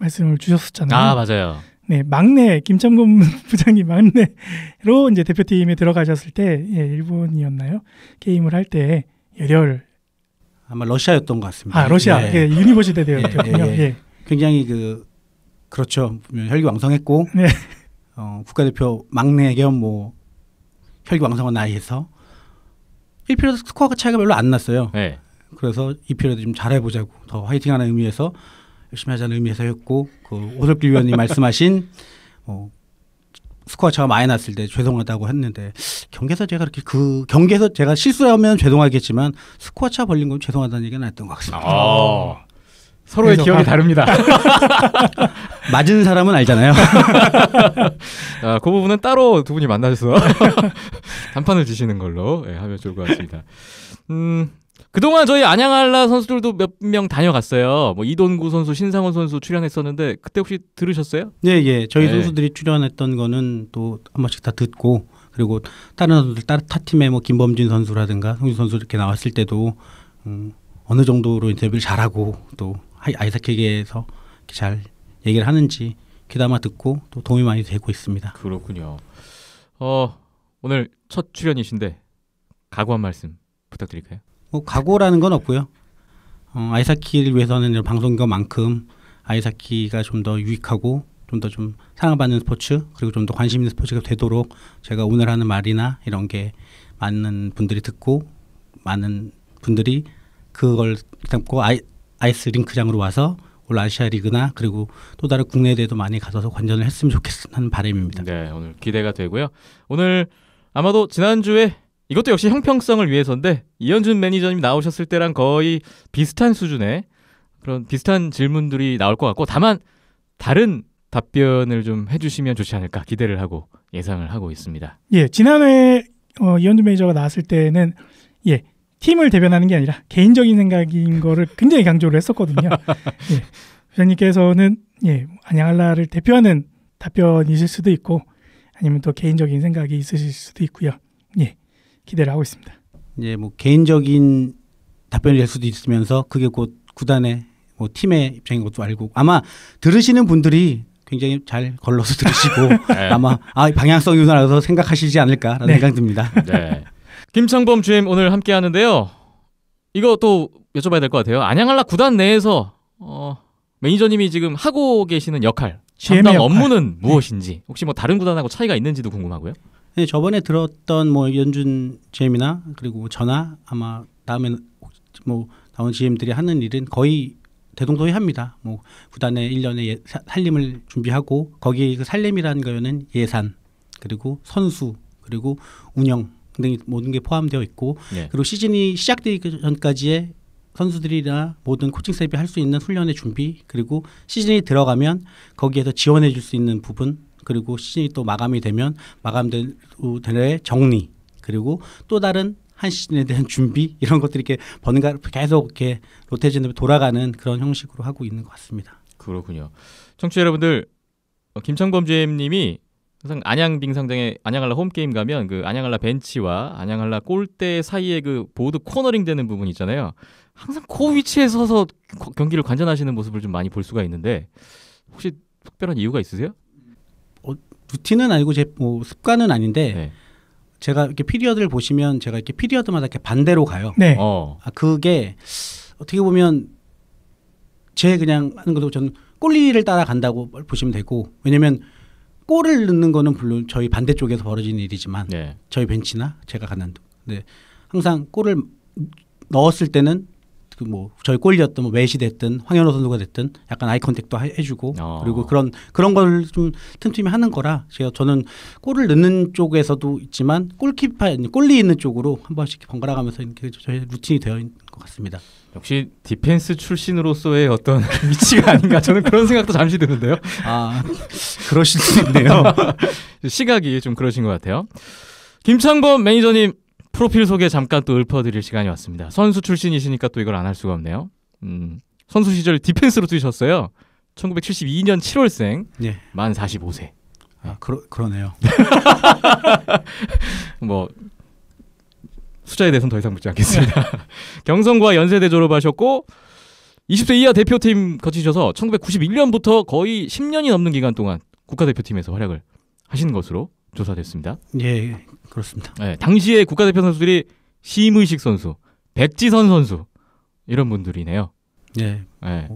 말씀을 주셨었잖아요. 아 맞아요. 네 막내 김창범 [laughs] 부장님 막내로 이제 대표팀에 들어가셨을 때 예, 일본이었나요 게임을 할 때 열혈 아마 러시아였던 것 같습니다. 아 러시아 예. 예 유니버시대 대였군요. 예 예, 예, 예, 굉장히 그 그렇죠 혈기왕성했고 네. 어, 국가대표 막내 겸뭐 혈기왕성한 나이에서 1피리어드 스코어 차이가 별로 안 났어요. 네. 그래서 2피리드좀 잘해보자고 더 화이팅하는 의미에서 열심히 하자는 의미에서 했고 그오석길 위원님 말씀하신 어, 스코어 차가 많이 났을 때 죄송하다고 했는데 경기에서 제가 그렇게 그 경기에서 제가 실수하면 죄송하겠지만 스코어 차 벌린 건 죄송하다는 얘기는 안 했던 것 같습니다. 아~ 서로의 기억이 아, 다릅니다. [laughs] 맞은 사람은 알잖아요. [laughs] 아, 그 부분은 따로 두 분이 만나셔서 [laughs] 단판을 지시는 걸로 예, 하면 좋을 것 같습니다. 음, 그동안 저희 안양알라 선수들도 몇 명 다녀갔어요. 뭐이동구 선수, 신상훈 선수 출연했었는데 그때 혹시 들으셨어요? 예, 예. 저희 예. 선수들이 출연했던 거는 또 한 번씩 다 듣고 그리고 다른 선수들 다른 타 팀의 뭐 김범진 선수라든가 송준 선수 이렇게 나왔을 때도 음, 어느 정도로 인터뷰를 잘하고 또 아이사케에서 잘 얘기를 하는지 귀담아 듣고 또 도움이 많이 되고 있습니다. 그렇군요. 어, 오늘 첫 출연이신데 각오한 말씀 부탁드릴까요? 뭐 각오라는 건 없고요. 어, 아이사키를 위해서는 방송인만큼 아이사키가 좀 더 유익하고 좀 더 좀 사랑받는 스포츠 그리고 좀 더 관심 있는 스포츠가 되도록 제가 오늘 하는 말이나 이런 게 많은 분들이 듣고 많은 분들이 그걸 담고 아이, 아이스 링크장으로 와서 올 아시아 리그나 그리고 또 다른 국내 대회도 많이 가서 관전을 했으면 좋겠다는 바람입니다. 네, 오늘 기대가 되고요. 오늘 아마도 지난주에 이것도 역시 형평성을 위해서인데 이현준 매니저님 나오셨을 때랑 거의 비슷한 수준의 그런 비슷한 질문들이 나올 것 같고 다만 다른 답변을 좀 해주시면 좋지 않을까 기대를 하고 예상을 하고 있습니다. 예, 지난해 어, 이현준 매니저가 나왔을 때는 예 팀을 대변하는 게 아니라 개인적인 생각인 거를 굉장히 강조를 했었거든요. [laughs] 예. 부장님께서는 예, 안양할라를 대표하는 답변이실 수도 있고 아니면 또 개인적인 생각이 있으실 수도 있고요. 예, 기대를 하고 있습니다. 예, 뭐 개인적인 답변이 될 수도 있으면서 그게 곧 구단의 뭐 팀의 입장인 것도 알고 아마 들으시는 분들이 굉장히 잘 걸러서 들으시고 [laughs] 네. 아마 아 방향성이 우서 생각하시지 않을까라는 네. 생각 듭니다. 네. 김창범 GM 오늘 함께 하는데요. 이거 또 여쭤봐야 될 것 같아요. 안양한라 구단 내에서 어, 매니저님이 지금 하고 계시는 역할, 담당 역할. 업무는 네. 무엇인지 혹시 뭐 다른 구단하고 차이가 있는지도 궁금하고요. 네, 저번에 들었던 뭐 연준 GM이나 그리고 전화 아마 다음에 뭐 다운 GM들이 하는 일은 거의 대동소이합니다. 뭐 구단에 일년의 예, 살림을 준비하고 거기에 그 살림이라는 거는 예산 그리고 선수 그리고 운영 등이 모든 게 포함되어 있고 네. 그리고 시즌이 시작되기 전까지의 선수들이나 모든 코칭 스텝이 할 수 있는 훈련의 준비 그리고 시즌이 들어가면 거기에서 지원해 줄 수 있는 부분 그리고 시즌이 또 마감이 되면 마감된 후의 정리 그리고 또 다른 한 시즌에 대한 준비 [laughs] 이런 것들이 이렇게 번갈아 계속 이렇게 로테이션으로 돌아가는 그런 형식으로 하고 있는 것 같습니다. 그렇군요. 청취자 여러분들 어, 김창범 GM님이 항상 안양 빙상장에 안양할라 홈게임 가면 그 안양할라 벤치와 안양할라 골대 사이에 그 보드 코너링 되는 부분 있잖아요. 항상 코 그 위치에 서서 경기를 관전하시는 모습을 좀 많이 볼 수가 있는데 혹시 특별한 이유가 있으세요? 어, 루틴은 아니고 제 뭐 습관은 아닌데 네. 제가 이렇게 피리어드를 보시면 제가 이렇게 피리어드마다 이렇게 반대로 가요. 네. 어. 아, 그게 어떻게 보면 제 그냥 하는 것도 저는 꼴리를 따라간다고 보시면 되고 왜냐면 골을 넣는 거는 물론 저희 반대쪽에서 벌어진 일이지만 네. 저희 벤치나 제가 가는 네. 항상 골을 넣었을 때는 그 뭐 저희 골이었던 뭐 메시 됐든 황현호 선수가 됐든 약간 아이 컨택도 해주고 어. 그리고 그런 그런 걸좀 틈틈이 하는 거라 제가 저는 골을 넣는 쪽에서도 있지만 골키퍼 골리 있는 쪽으로 한 번씩 번갈아 가면서 이렇게 저희 루틴이 되어 있는 것 같습니다. 역시 디펜스 출신으로서의 어떤 [laughs] 위치가 아닌가 저는 그런 생각도 잠시 드는데요. 아 그러실 수 있네요. [laughs] 시각이 좀 그러신 것 같아요. 김창범 매니저님 프로필 소개 잠깐 또 읊어드릴 시간이 왔습니다. 선수 출신이시니까 또 이걸 안 할 수가 없네요. 음, 선수 시절 디펜스로 뛰셨어요. 1972년 7월생, 예. 만 45세. 아 그러 그러네요. [laughs] 뭐 숫자에 대해서는 더 이상 묻지 않겠습니다. [laughs] 경성과 연세대 졸업하셨고 20대 이하 대표팀 거치셔서 1991년부터 거의 10년이 넘는 기간 동안 국가대표팀에서 활약을 하신 것으로 조사됐습니다. 예, 그렇습니다. 네, 당시에 국가대표 선수들이 심의식 선수, 백지선 선수 이런 분들이네요. 예. 네.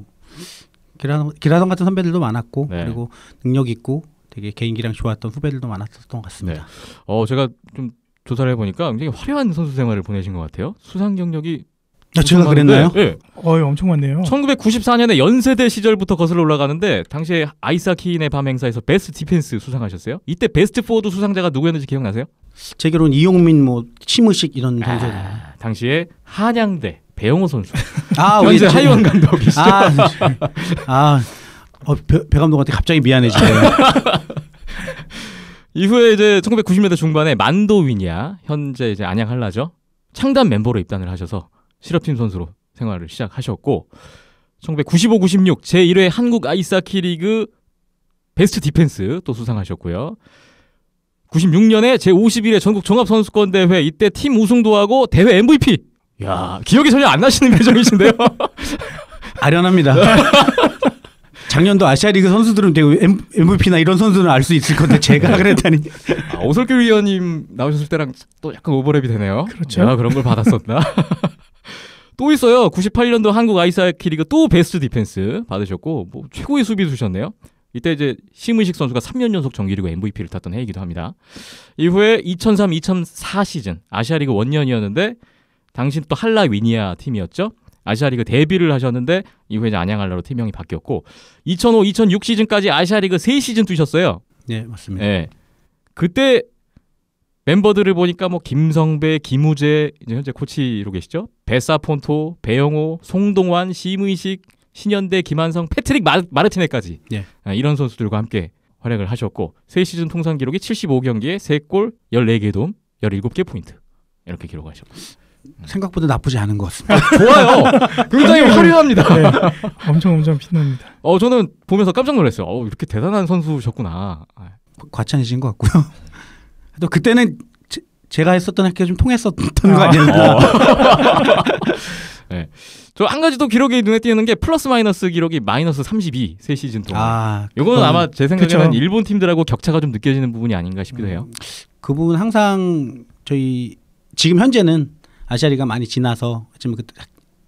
기라성, 기라성 같은 선배들도 많았고 네. 그리고 능력 있고 되게 개인기랑 좋았던 후배들도 많았던 것 같습니다. 네. 어, 제가 좀 조사를 해보니까 굉장히 화려한 선수 생활을 보내신 것 같아요. 수상 경력이 아, 제가 그랬나요? 네. 어 엄청 많네요. 1994년에 연세대 시절부터 거슬러 올라가는데 당시에 아이사키인의 밤 행사에서 베스트 디펜스 수상하셨어요. 이때 베스트 포워드 수상자가 누구였는지 기억나세요? 제 결혼 이용민 뭐 심의식 이런 선수 아, 당시에 한양대 배영호 선수. 아, 현재 하이원 감독이시죠. 아, 아 어, 배, 배 감독한테 갑자기 미안해지네요. [laughs] 이후에 이제 1990년대 중반에 만도 위냐 현재 이제 안양 한라죠 창단 멤버로 입단을 하셔서 실업팀 선수로 생활을 시작하셨고 1995, 96 제1회 한국 아이스하키 리그 베스트 디펜스 또 수상하셨고요. 96년에 제51회 전국 종합선수권 대회 이때 팀 우승도 하고 대회 MVP. 야 기억이 전혀 안 나시는 [laughs] 표정이신데요. 아련합니다. [laughs] 작년도 아시아리그 선수들은 되고 MVP나 이런 선수는 알 수 있을 건데 제가 네. 그랬다니. 아, 오솔길 위원님 나오셨을 때랑 또 약간 오버랩이 되네요. 그렇죠. 야, 그런 걸 받았었나? [laughs] 또 있어요. 98년도 한국 아이스하키 리그 또 베스트 디펜스 받으셨고 뭐 최고의 수비수셨네요. 이때 이제 심의식 선수가 3년 연속 정기리그 MVP를 탔던 해이기도 합니다. 이후에 2003-2004 시즌 아시아리그 원년이었는데 당시 또 한라 위니아 팀이었죠. 아시아리그 데뷔를 하셨는데 이후에 이제 안양알라로 팀명이 바뀌었고 2005, 2006 시즌까지 아시아리그 3시즌 뛰셨어요. 네, 맞습니다. 네. 그때 멤버들을 보니까 뭐 김성배, 김우재 이제 현재 코치로 계시죠. 베사폰토, 배영호, 송동환, 심의식, 신현대, 김한성, 패트릭 마르, 티네까지 네. 아, 이런 선수들과 함께 활약을 하셨고 새 시즌 통산 기록이 75경기에 3골, 14개 도움, 17개 포인트 이렇게 기록하셨고 생각보다 나쁘지 않은 것 같습니다. 아, 좋아요. 굉장히 화려합니다. 네. [laughs] 엄청 엄청 빛납니다. 어 저는 보면서 깜짝 놀랐어요. 어 이렇게 대단한 선수셨구나. 아. 과찬이신 것 같고요. [laughs] 또 그때는 제, 제가 했었던 학교좀 통했었던 거 아. 아니었나. 어. [laughs] 네. 저 한 가지 또 기록이 눈에 띄는 게 플러스 마이너스 기록이 마이너스 32, 세 시즌 동안. 아, 이거는 아마 제 생각에는 그쵸. 일본 팀들하고 격차가 좀 느껴지는 부분이 아닌가 싶기도 음, 해요. 음, 그 부분 항상 저희 지금 현재는 아시아리가 많이 지나서 지금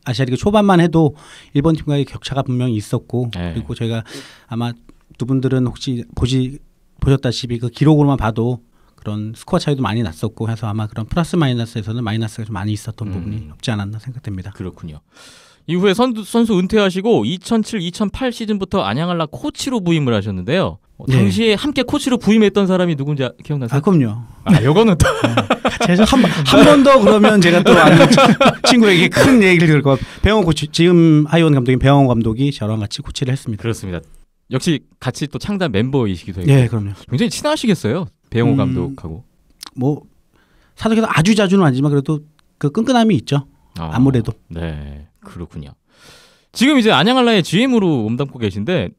그아시아리가 초반만 해도 일본 팀과의 격차가 분명히 있었고 네. 그리고 저희가 아마 두 분들은 혹시 보지 보셨다시피 그 기록으로만 봐도 그런 스코어 차이도 많이 났었고 해서 아마 그런 플러스 마이너스에서는 마이너스가 좀 많이 있었던 음. 부분이 없지 않았나 생각됩니다. 그렇군요. 이후에 선수, 선수 은퇴하시고 2007-2008 시즌부터 안양할라 코치로 부임을 하셨는데요. 뭐 당시에 네. 함께 코치로 부임했던 사람이 누군지 아, 기억나세요? 아, 그럼요. 아, 요거는 또. 네. 한번 더 그러면 제가 또 아는 [laughs] 친구에게 큰 얘기를 들을 것. 배영호 코치 지금 하이원 감독인 배영 감독이 저랑 같이 코치를 했습니다. 그렇습니다. 역시 같이 또 창단 멤버이시기도 해요. 네, 그럼요. 굉장히 친하시겠어요, 배영호 음, 감독하고. 뭐 사적에서 아주 자주는 아니지만 그래도 그 끈끈함이 있죠. 아, 아무래도. 네, 그렇군요. 지금 이제 안양할라의 GM으로 몸담고 계신데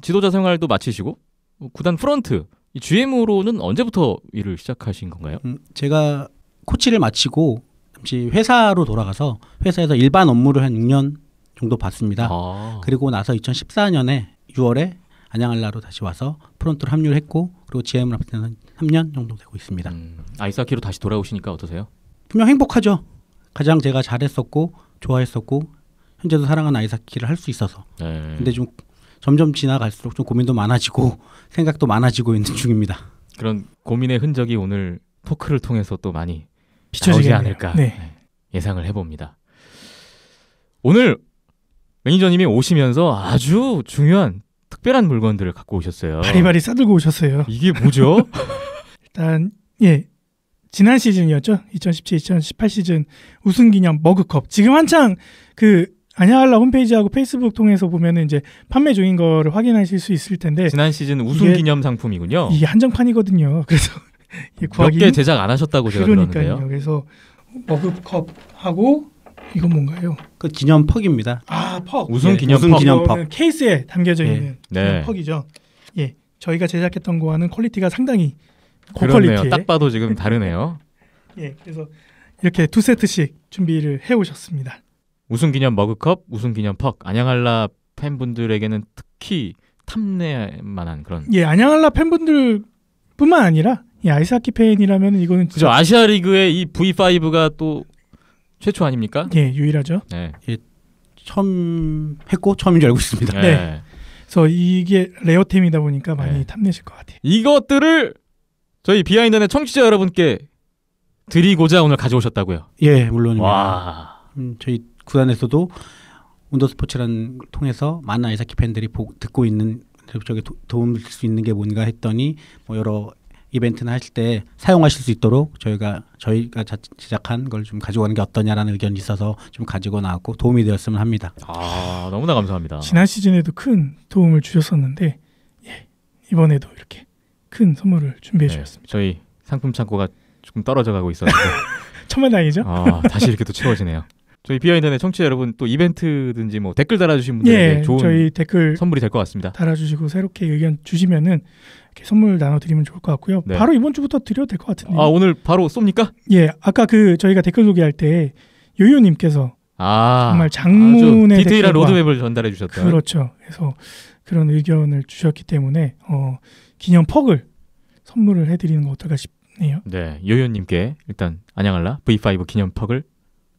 지도자 생활도 마치시고 구단 프런트 GM으로는 언제부터 일을 시작하신 건가요? 음, 제가 코치를 마치고 잠시 회사로 돌아가서 회사에서 일반 업무를 한 6년 정도 봤습니다. 아. 그리고 나서 2014년에 6월에 안양알라로 다시 와서 프론트로 합류 했고 그리고 GM을 할 때는 3년 정도 되고 있습니다. 음, 아이스하키로 다시 돌아오시니까 어떠세요? 분명 행복하죠. 가장 제가 잘했었고 좋아했었고 현재도 사랑하는 아이스하키를 할 수 있어서. 네. 근데 좀 점점 지나갈수록 좀 고민도 많아지고 생각도 많아지고 있는 중입니다. 그런 고민의 흔적이 오늘 토크를 통해서 또 많이 비춰지지 않을까 네. 네. 예상을 해봅니다. 오늘 매니저님이 오시면서 아주 중요한 특별한 물건들을 갖고 오셨어요. 바리바리 싸들고 오셨어요. 이게 뭐죠? [laughs] 일단 예 지난 시즌이었죠. 2017, 2018 시즌 우승 기념 머그컵. 지금 한창 그 안녕할라 홈페이지하고 페이스북 통해서 보면은 이제 판매 중인 거를 확인하실 수 있을 텐데 지난 시즌 우승 기념 상품이군요. 이게 한정판이거든요. [laughs] 그래서 몇개 제작 안 하셨다고 제가 그러니까요. 그래서 머그컵하고 이건 뭔가요? 그 기념 퍽입니다. 아 퍽. 우승 예. 기념 우승 기념 퍽. 케이스에 담겨져 예. 있는 네. 퍽이죠. 예, 저희가 제작했던 거와는 퀄리티가 상당히 고퀄리티. 딱 봐도 지금 다르네요. [laughs] 예, 그래서 이렇게 두 세트씩 준비를 해오셨습니다. 우승기념 머그컵, 우승기념 퍽, 안양할라 팬분들에게는 특히 탐내만한 그런. 예, 안양할라 팬분들뿐만 아니라 이 아이스하키 팬이라면 이거는 진짜 그죠, 아시아 리그의 이 V5가 또 최초 아닙니까? 예, 유일하죠. 네. 예, 처음 했고 처음인 줄 알고 있습니다. 네. 네. 그래서 이게 레어템이다 보니까 많이 네. 탐내실 것 같아요. 이것들을 저희 비하인드의 청취자 여러분께 드리고자 오늘 가져오셨다고요. 예, 물론입니다. 와. 음, 저희 구단에서도 운더스포츠라는 통해서 많은 아이사키 팬들이 보, 듣고 있는 저쪽에 도움을 줄수 있는 게 뭔가 했더니 뭐 여러 이벤트나 하실 때 사용하실 수 있도록 저희가 저희가 자, 제작한 걸 좀 가지고 오는 게 어떠냐라는 의견이 있어서 좀 가지고 나왔고 도움이 되었으면 합니다. 아 너무나 감사합니다. 지난 시즌에도 큰 도움을 주셨었는데 예, 이번에도 이렇게 큰 선물을 준비해 네, 주셨습니다. 저희 상품 창고가 조금 떨어져 가고 있었는데 [laughs] 천만다행이죠? 아, 다시 이렇게 또 채워지네요. 저희 비하인드의 청취자 여러분 또 이벤트든지 뭐 댓글 달아주신 분들 예, 좋은 저희 댓글 선물이 될 것 같습니다. 달아주시고 새롭게 의견 주시면은 이렇게 선물 나눠드리면 좋을 것 같고요. 네. 바로 이번 주부터 드려도 될 것 같은데. 아 오늘 바로 쏩니까? 예, 아까 그 저희가 댓글 소개할 때 요요님께서 아, 정말 장문의 디테일한 로드맵을 전달해 주셨다. 그렇죠. 그래서 그런 의견을 주셨기 때문에 어, 기념 퍽을 선물을 해드리는 거 어떨까 싶네요. 네, 요요님께 일단 안녕할라 V5 기념 퍽을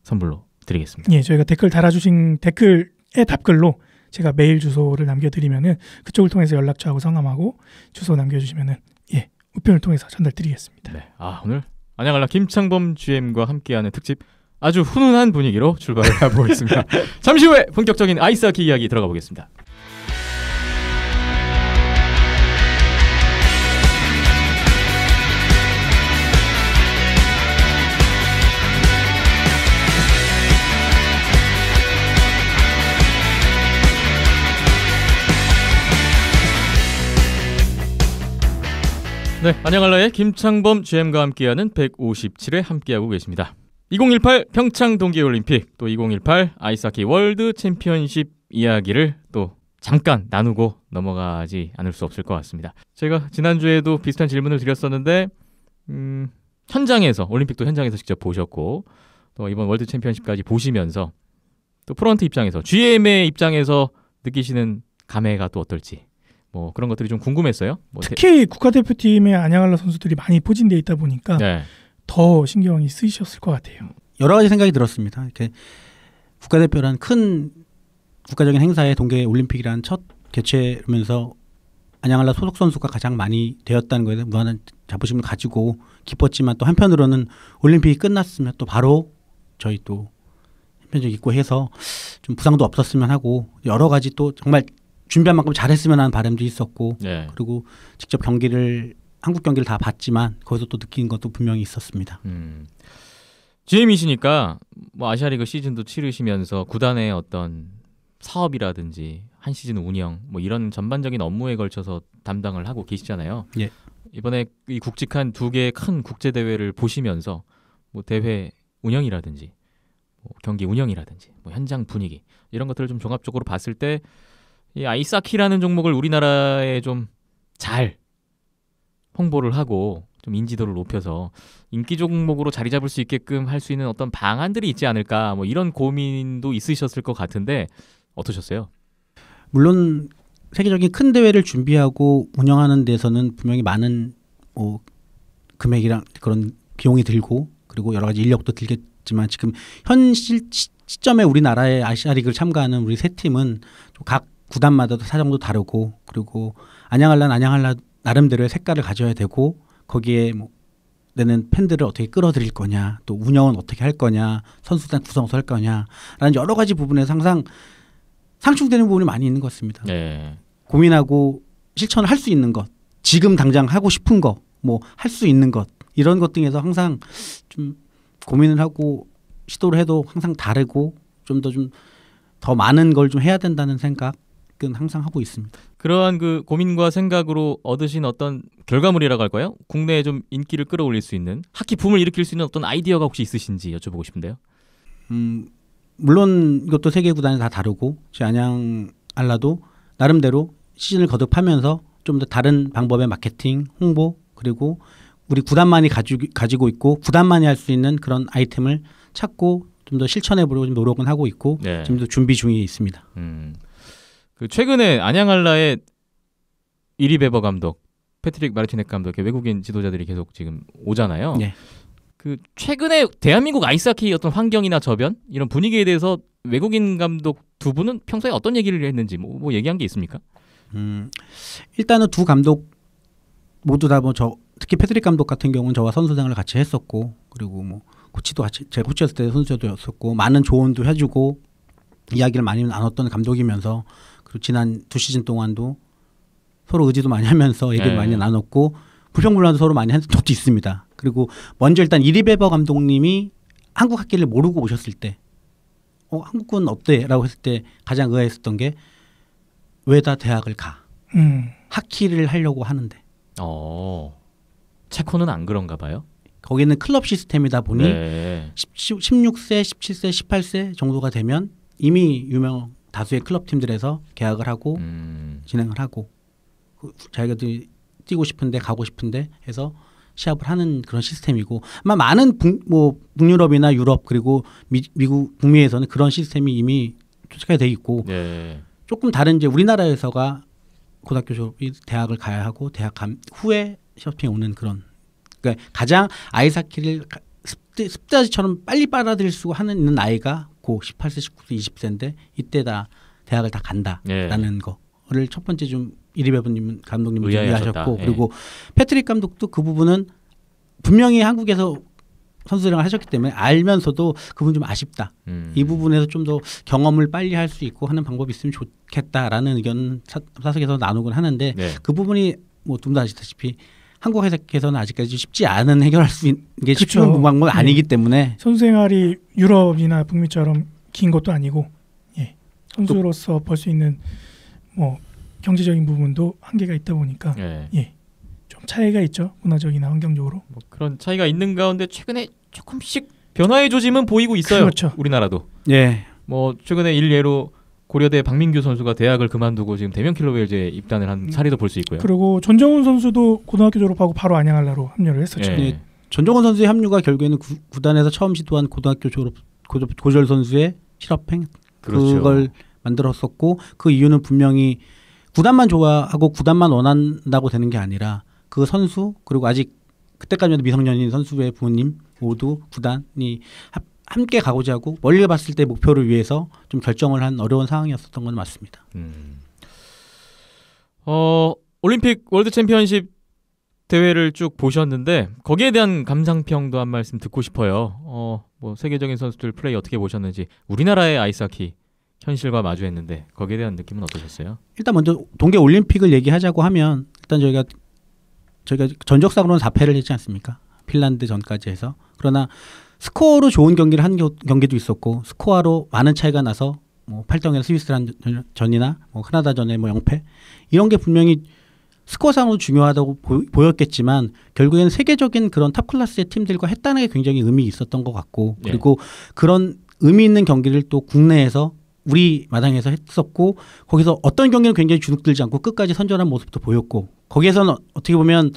선물로 드리겠습니다. 예, 저희가 댓글 달아주신 댓글의 답글로 제가 메일 주소를 남겨드리면은 그쪽을 통해서 연락처하고 성함하고 주소 남겨주시면은 예 우편을 통해서 전달드리겠습니다. 네, 아 오늘 안녕할라 김창범 GM과 함께하는 특집 아주 훈훈한 분위기로 출발 해보겠습니다. [laughs] 잠시 후에 본격적인 아이스하키 이야기 들어가 보겠습니다. 네, 안녕할라의 김창범 GM과 함께하는 157회 함께하고 계십니다. 2018 평창 동계올림픽 또 2018 아이스하키 월드 챔피언십 이야기를 또 잠깐 나누고 넘어가지 않을 수 없을 것 같습니다. 제가 지난주에도 비슷한 질문을 드렸었는데 음, 현장에서 올림픽도 현장에서 직접 보셨고 또 이번 월드 챔피언십까지 보시면서 또 프런트 입장에서 GM의 입장에서 느끼시는 감회가 또 어떨지 뭐 그런 것들이 좀 궁금했어요. 뭐 특히 대... 국가대표팀에 안양알라 선수들이 많이 포진돼 있다 보니까 네. 더 신경이 쓰이셨을 것 같아요. 여러 가지 생각이 들었습니다. 이렇게 국가대표란 큰 국가적인 행사에 동계 올림픽이란 첫 개최면서 안양알라 소속 선수가 가장 많이 되었다는 거에 대한 무한한 자부심을 가지고 기뻤지만 또 한편으로는 올림픽이 끝났으면 또 바로 저희 또 편적 있고 해서 좀 부상도 없었으면 하고 여러 가지 또 정말 준비한 만큼 잘했으면 하는 바람도 있었고 네. 그리고 직접 경기를 한국 경기를 다 봤지만 거기서 또 느낀 것도 분명히 있었습니다. 음. GM이시니까 뭐 아시아리그 시즌도 치르시면서 구단의 어떤 사업이라든지 한 시즌 운영 뭐 이런 전반적인 업무에 걸쳐서 담당을 하고 계시잖아요. 예. 이번에 이 국직한 두 개의 큰 국제 대회를 보시면서 뭐 대회 운영이라든지 뭐 경기 운영이라든지 뭐 현장 분위기 이런 것들을 좀 종합적으로 봤을 때이 아이사키라는 종목을 우리나라에 좀 잘 홍보를 하고 좀 인지도를 높여서 인기 종목으로 자리 잡을 수 있게끔 할 수 있는 어떤 방안들이 있지 않을까 뭐 이런 고민도 있으셨을 것 같은데 어떠셨어요? 물론 세계적인 큰 대회를 준비하고 운영하는 데서는 분명히 많은 뭐 금액이랑 그런 비용이 들고 그리고 여러 가지 인력도 들겠지만 지금 현실 시점에 우리나라의 아시아리그를 참가하는 우리 세 팀은 각 구단마다도 사정도 다르고 그리고 안양할란 안양할라 나름대로의 색깔을 가져야 되고 거기에 뭐 내는 팬들을 어떻게 끌어들일 거냐 또 운영은 어떻게 할 거냐 선수단 구성 어할 거냐라는 여러 가지 부분에 항상 상충되는 부분이 많이 있는 것 같습니다. 네. 고민하고 실천을 할 수 있는 것 지금 당장 하고 싶은 거뭐 할 수 있는 것 이런 것 등에서 항상 좀 고민을 하고 시도를 해도 항상 다르고 좀 더 좀더 좀더 많은 걸 좀 해야 된다는 생각 생각은 항상 하고 있습니다. 그러한 그 고민과 생각으로 얻으신 어떤 결과물이라고 할까요? 국내에 좀 인기를 끌어올릴 수 있는 하키 붐을 일으킬 수 있는 어떤 아이디어가 혹시 있으신지 여쭤보고 싶은데요. 음, 물론 이것도 세계 구단이 다 다르고 안양 알라도 나름대로 시즌을 거듭하면서 좀 더 다른 방법의 마케팅, 홍보 그리고 우리 구단만이 가지고 있고 구단만이 할 수 있는 그런 아이템을 찾고 좀 더 실천해 보려고 노력은 하고 있고 네. 지금도 준비 중에 있습니다. 음. 그 최근에 안양할라의 이리 베버 감독, 패트릭 마르티넥 감독, 외국인 지도자들이 계속 지금 오잖아요. 네. 그 최근에 대한민국 아이스하키 어떤 환경이나 저변 이런 분위기에 대해서 외국인 감독 두 분은 평소에 어떤 얘기를 했는지 뭐, 뭐 얘기한 게 있습니까? 음 일단은 두 감독 모두 다 뭐 저 특히 패트릭 감독 같은 경우는 저와 선수 생활을 같이 했었고 그리고 뭐 코치도 같이 제 코치였을 때 선수였었고 많은 조언도 해주고 이야기를 많이 나눴던 감독이면서 그 지난 두 시즌 동안도 서로 의지도 많이 하면서 얘기를 네. 많이 나눴고 불평불만도 서로 많이 한 적도 있습니다. 그리고 먼저 일단 이리베버 감독님이 한국 학기를 모르고 오셨을 때 어, 한국은 어때라고 했을 때 가장 의아했었던 게왜다 대학을 가? 음. 하키를 하려고 하는데. 어. 체코는 안 그런가 봐요. 거기는 클럽 시스템이다 보니 네. 10, 16세, 17세, 18세 정도가 되면 이미 유명 다수의 클럽 팀들에서 계약을 하고 음. 진행을 하고 그 자기들이 뛰고 싶은데 가고 싶은데 해서 시합을 하는 그런 시스템이고 아마 많은 북, 뭐 북유럽이나 유럽 그리고 미, 국 북미에서는 그런 시스템이 이미 도착해 돼 있고 예. 조금 다른 이제 우리나라에서가 고등학교 졸업이 대학을 가야 하고 대학 간 후에 쇼핑 에 오는 그런 그러니까 가장 아이스하키를 습대, 습대아지처럼 빨리 빨아들일 수 하는 있는 아이가 있고 18세, 19세, 20세인데 이때 다 대학을 다 간다라는 예. 거를 첫 번째 좀 이리 배부님 감독님은 의아하셨고 예. 그리고 패트릭 감독도 그 부분은 분명히 한국에서 선수생활을 하셨기 때문에 알면서도 그분 좀 아쉽다. 음. 이 부분에서 좀 더 경험을 빨리 할 수 있고 하는 방법이 있으면 좋겠다라는 의견 사석에서 나누곤 하는데 네. 그 부분이 뭐두다 아시다시피 한국 회사에서는 아직까지 쉽지 않은 해결할 수 있는 게 쉽지 않은 방법은 예. 아니기 때문에 선생활이 유럽이나 북미처럼 긴 것도 아니고 예. 선수로서 벌수 있는 뭐 경제적인 부분도 한계가 있다 보니까 예. 예. 좀 차이가 있죠 문화적이나 환경적으로 뭐 그런 차이가 있는 가운데 최근에 조금씩 변화의 조짐은 보이고 있어요 그렇죠. 우리나라도 예. 뭐 최근에 일례로 고려대 박민규 선수가 대학을 그만두고 지금 대명 킬로웨일즈에 입단을 한 음. 사례도 볼 수 있고요. 그리고 전정훈 선수도 고등학교 졸업하고 바로 안양할라로 합류를 했었죠. 예. 네. 전정훈 선수의 합류가 결국에는 구, 구단에서 처음 시도한 고등학교 졸업 고, 절 선수의 실업행 그렇죠. 그걸 만들었었고 그 이유는 분명히 구단만 좋아하고 구단만 원한다고 되는 게 아니라 그 선수 그리고 아직 그때까지도 미성년인 선수의 부모님 모두 구단이 합, 함께 가고자 하고 멀리 봤을 때 목표를 위해서 좀 결정을 한 어려운 상황이었었던 건 맞습니다. 음. 어, 올림픽 월드 챔피언십 대회를 쭉 보셨는데 거기에 대한 감상평도 한 말씀 듣고 싶어요. 어, 뭐 세계적인 선수들 플레이 어떻게 보셨는지 우리나라의 아이스하키 현실과 마주했는데 거기에 대한 느낌은 어떠셨어요? 일단 먼저 동계 올림픽을 얘기하자고 하면 일단 저희가 저희가 전적상으로는 4패를 했지 않습니까? 핀란드 전까지 해서 그러나 스코어로 좋은 경기를 한 경기도 있었고 스코어로 많은 차이가 나서 뭐 8등에서 스위스전이나 뭐 카나다전에 뭐 영패 이런 게 분명히 스코어상으로 중요하다고 보, 였겠지만 결국에는 세계적인 그런 탑 클래스의 팀들과 했다는 게 굉장히 의미 있었던 것 같고 네. 그리고 그런 의미 있는 경기를 또 국내에서 우리 마당에서 했었고 거기서 어떤 경기는 굉장히 주눅들지 않고 끝까지 선전한 모습도 보였고 거기에서는 어떻게 보면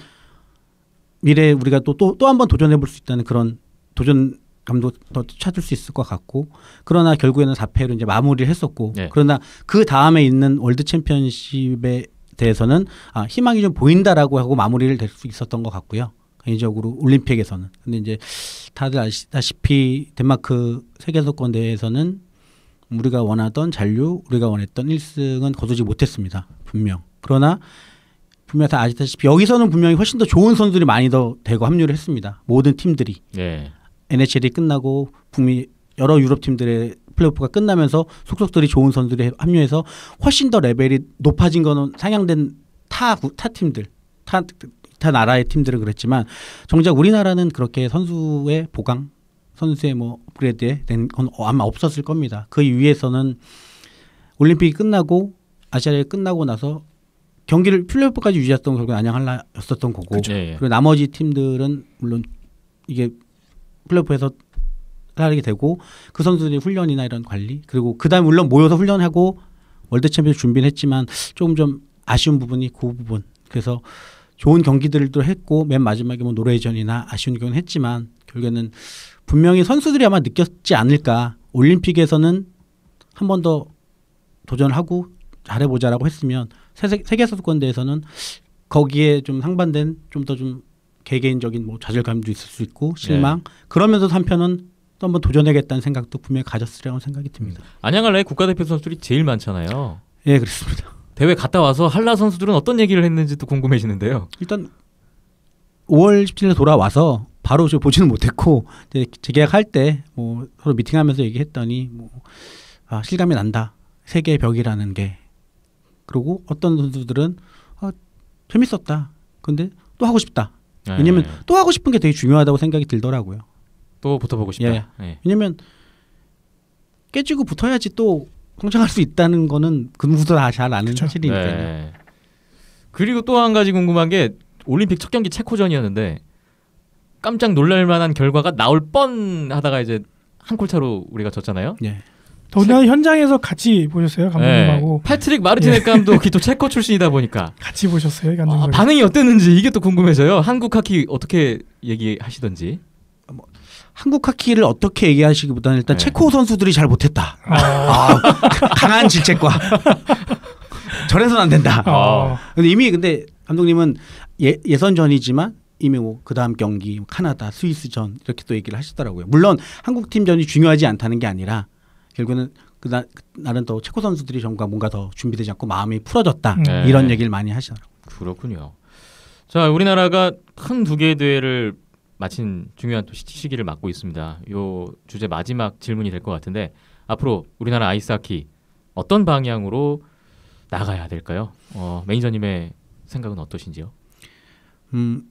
미래에 우리가 또또또 한 번 도전해 볼 수 있다는 그런 도전 감도더 찾을 수 있을 것 같고 그러나 결국에는 4패로 이제 마무리를 했었고 네. 그러나 그 다음에 있는 월드 챔피언십에 대해서는 아, 희망이 좀 보인다라고 하고 마무리를 될 수 있었던 것 같고요. 개인적으로 올림픽에서는 근데 이제 다들 아시다시피 덴마크 세계선권 대회에서는 우리가 원하던 잔류, 우리가 원했던 1승은 거두지 못했습니다. 분명. 그러나 분명 다 아시다시피 여기서는 분명히 훨씬 더 좋은 선수들이 많이 더 되고 합류를 했습니다. 모든 팀들이. 네. NHL이 끝나고 북미 여러 유럽 팀들의 플레이오프가 끝나면서 속속들이 좋은 선수들이 합류해서 훨씬 더 레벨이 높아진 거는 상향된 타, 타 팀들, 타, 타 나라의 팀들은 그랬지만 정작 우리나라는 그렇게 선수의 보강, 선수의 뭐 업그레이드 된건 아마 없었을 겁니다. 그 위에서는 올림픽이 끝나고 아시아를 끝나고 나서 경기를 플레이오프까지 유지했던 결국 안양 한라였었던 거고 예, 예. 그리고 나머지 팀들은 물론 이게 플레이오프에서 살게 되고 그 선수들이 훈련이나 이런 관리 그리고 그다음 물론 모여서 훈련하고 월드 챔피언 준비는 했지만 조금 좀 아쉬운 부분이 그 부분 그래서 좋은 경기들도 했고 맨 마지막에 뭐노래전이나 아쉬운 경기는 했지만 결국에는 분명히 선수들이 아마 느꼈지 않을까 올림픽에서는 한 번 더 도전하고 잘해보자라고 했으면 세계 선수권대회에서는 거기에 좀 상반된 좀 더좀 좀 개개인적인 뭐 좌절감도 있을 수 있고 네. 실망 네. 그러면서 한편은 또 한번 도전해야겠다는 생각도 분명히 가졌으리라고 생각이 듭니다. 음. 안양을 나 국가대표 선수들이 제일 많잖아요. 예, 그렇습니다. 대회 갔다 와서 한라 선수들은 어떤 얘기를 했는지도 궁금해지는데요. 일단 5월 1 7일 돌아와서 바로 저 보지는 못했고 재계약할 때뭐 서로 미팅하면서 얘기했더니 뭐 아, 실감이 난다. 세계의 벽이라는 게. 그리고 어떤 선수들은 아, 재밌었다. 근데 또 하고 싶다. 예. 왜냐면 예. 또 하고 싶은 게 되게 중요하다고 생각이 들더라고요. 또 붙어보고 싶다. 예. 예. 예. 왜냐면 깨지고 붙어야지 또 성장할 수 있다는 거는 근무도 다 잘 아는 그쵸? 사실이니까요. 네. 그리고 또 한 가지 궁금한 게 올림픽 첫 경기 체코전이었는데 깜짝 놀랄 만한 결과가 나올 뻔하다가 이제 한 골 차로 우리가 졌잖아요. 예. 더군다나 현장에서 같이 보셨어요 감독님하고 네. 패트릭 마르티네 예. 감독이 또 [laughs] 체코 출신이다 보니까 같이 보셨어요 감독님 아, 반응이 어땠는지 이게 또 궁금해서요 한국 하키 어떻게 얘기하시던지 뭐, 한국 하키를 어떻게 얘기하시기보다는 일단 네. 체코 선수들이 잘 못했다 아. 아, 강한 질책과 저래선 [laughs] 안 된다 아. 근데 이미 근데 감독님은 예, 예선전이지만 이미 뭐 그다음 경기 뭐 카나다 스위스전 이렇게 또 얘기를 하시더라고요 물론 한국 팀전이 중요하지 않다는 게 아니라 결국에는 그 나, 그날또 체코 선수들이 전과 뭔가 더 준비되지 않고 마음이 풀어졌다 네. 이런 얘기를 많이 하시더라고요. 그렇군요. 자, 우리나라가 큰 두 개의 대회를 마친 중요한 또 시기를 맞고 있습니다. 요 주제 마지막 질문이 될 것 같은데 앞으로 우리나라 아이스하키 어떤 방향으로 나가야 될까요? 어, 매니저님의 생각은 어떠신지요? 음,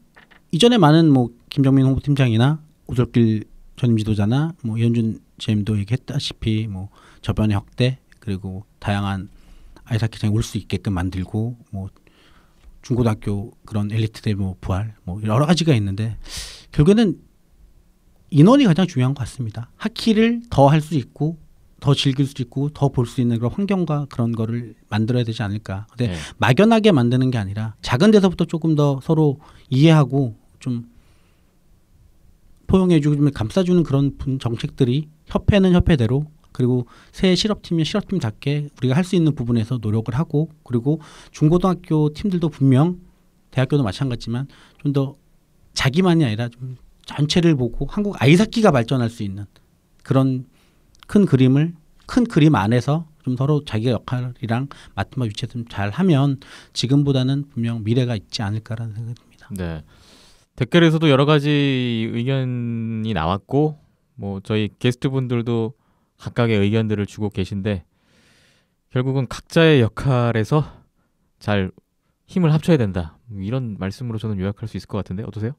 이전에 많은 뭐 김정민 홍보팀장이나 오솔길 전임 지도자나 뭐이준 잼도 얘기했다시피 뭐 저변의 확대 그리고 다양한 아이사키장이 올 수 있게끔 만들고 뭐 중고등학교 그런 엘리트들 뭐 부활 뭐 여러 가지가 있는데 결국에는 인원이 가장 중요한 것 같습니다. 하키를 더 할 수 있고 더 즐길 수 있고 더 볼 수 있는 그런 환경과 그런 거를 만들어야 되지 않을까. 근데 네. 막연하게 만드는 게 아니라 작은 데서부터 조금 더 서로 이해하고 좀 포용해주고 좀 감싸주는 그런 분 정책들이 협회는 협회대로 그리고 새 실업팀이 실업팀답게 우리가 할 수 있는 부분에서 노력을 하고 그리고 중고등학교 팀들도 분명 대학교도 마찬가지지만 좀 더 자기만이 아니라 좀 전체를 보고 한국 아이사키가 발전할 수 있는 그런 큰 그림을 큰 그림 안에서 좀 서로 자기 역할이랑 맡은 위치에 좀잘 하면 지금보다는 분명 미래가 있지 않을까라는 생각입니다. 네. 댓글에서도 여러 가지 의견이 나왔고 뭐 저희 게스트분들도 각각의 의견들을 주고 계신데 결국은 각자의 역할에서 잘 힘을 합쳐야 된다. 뭐 이런 말씀으로 저는 요약할 수 있을 것 같은데 어떠세요?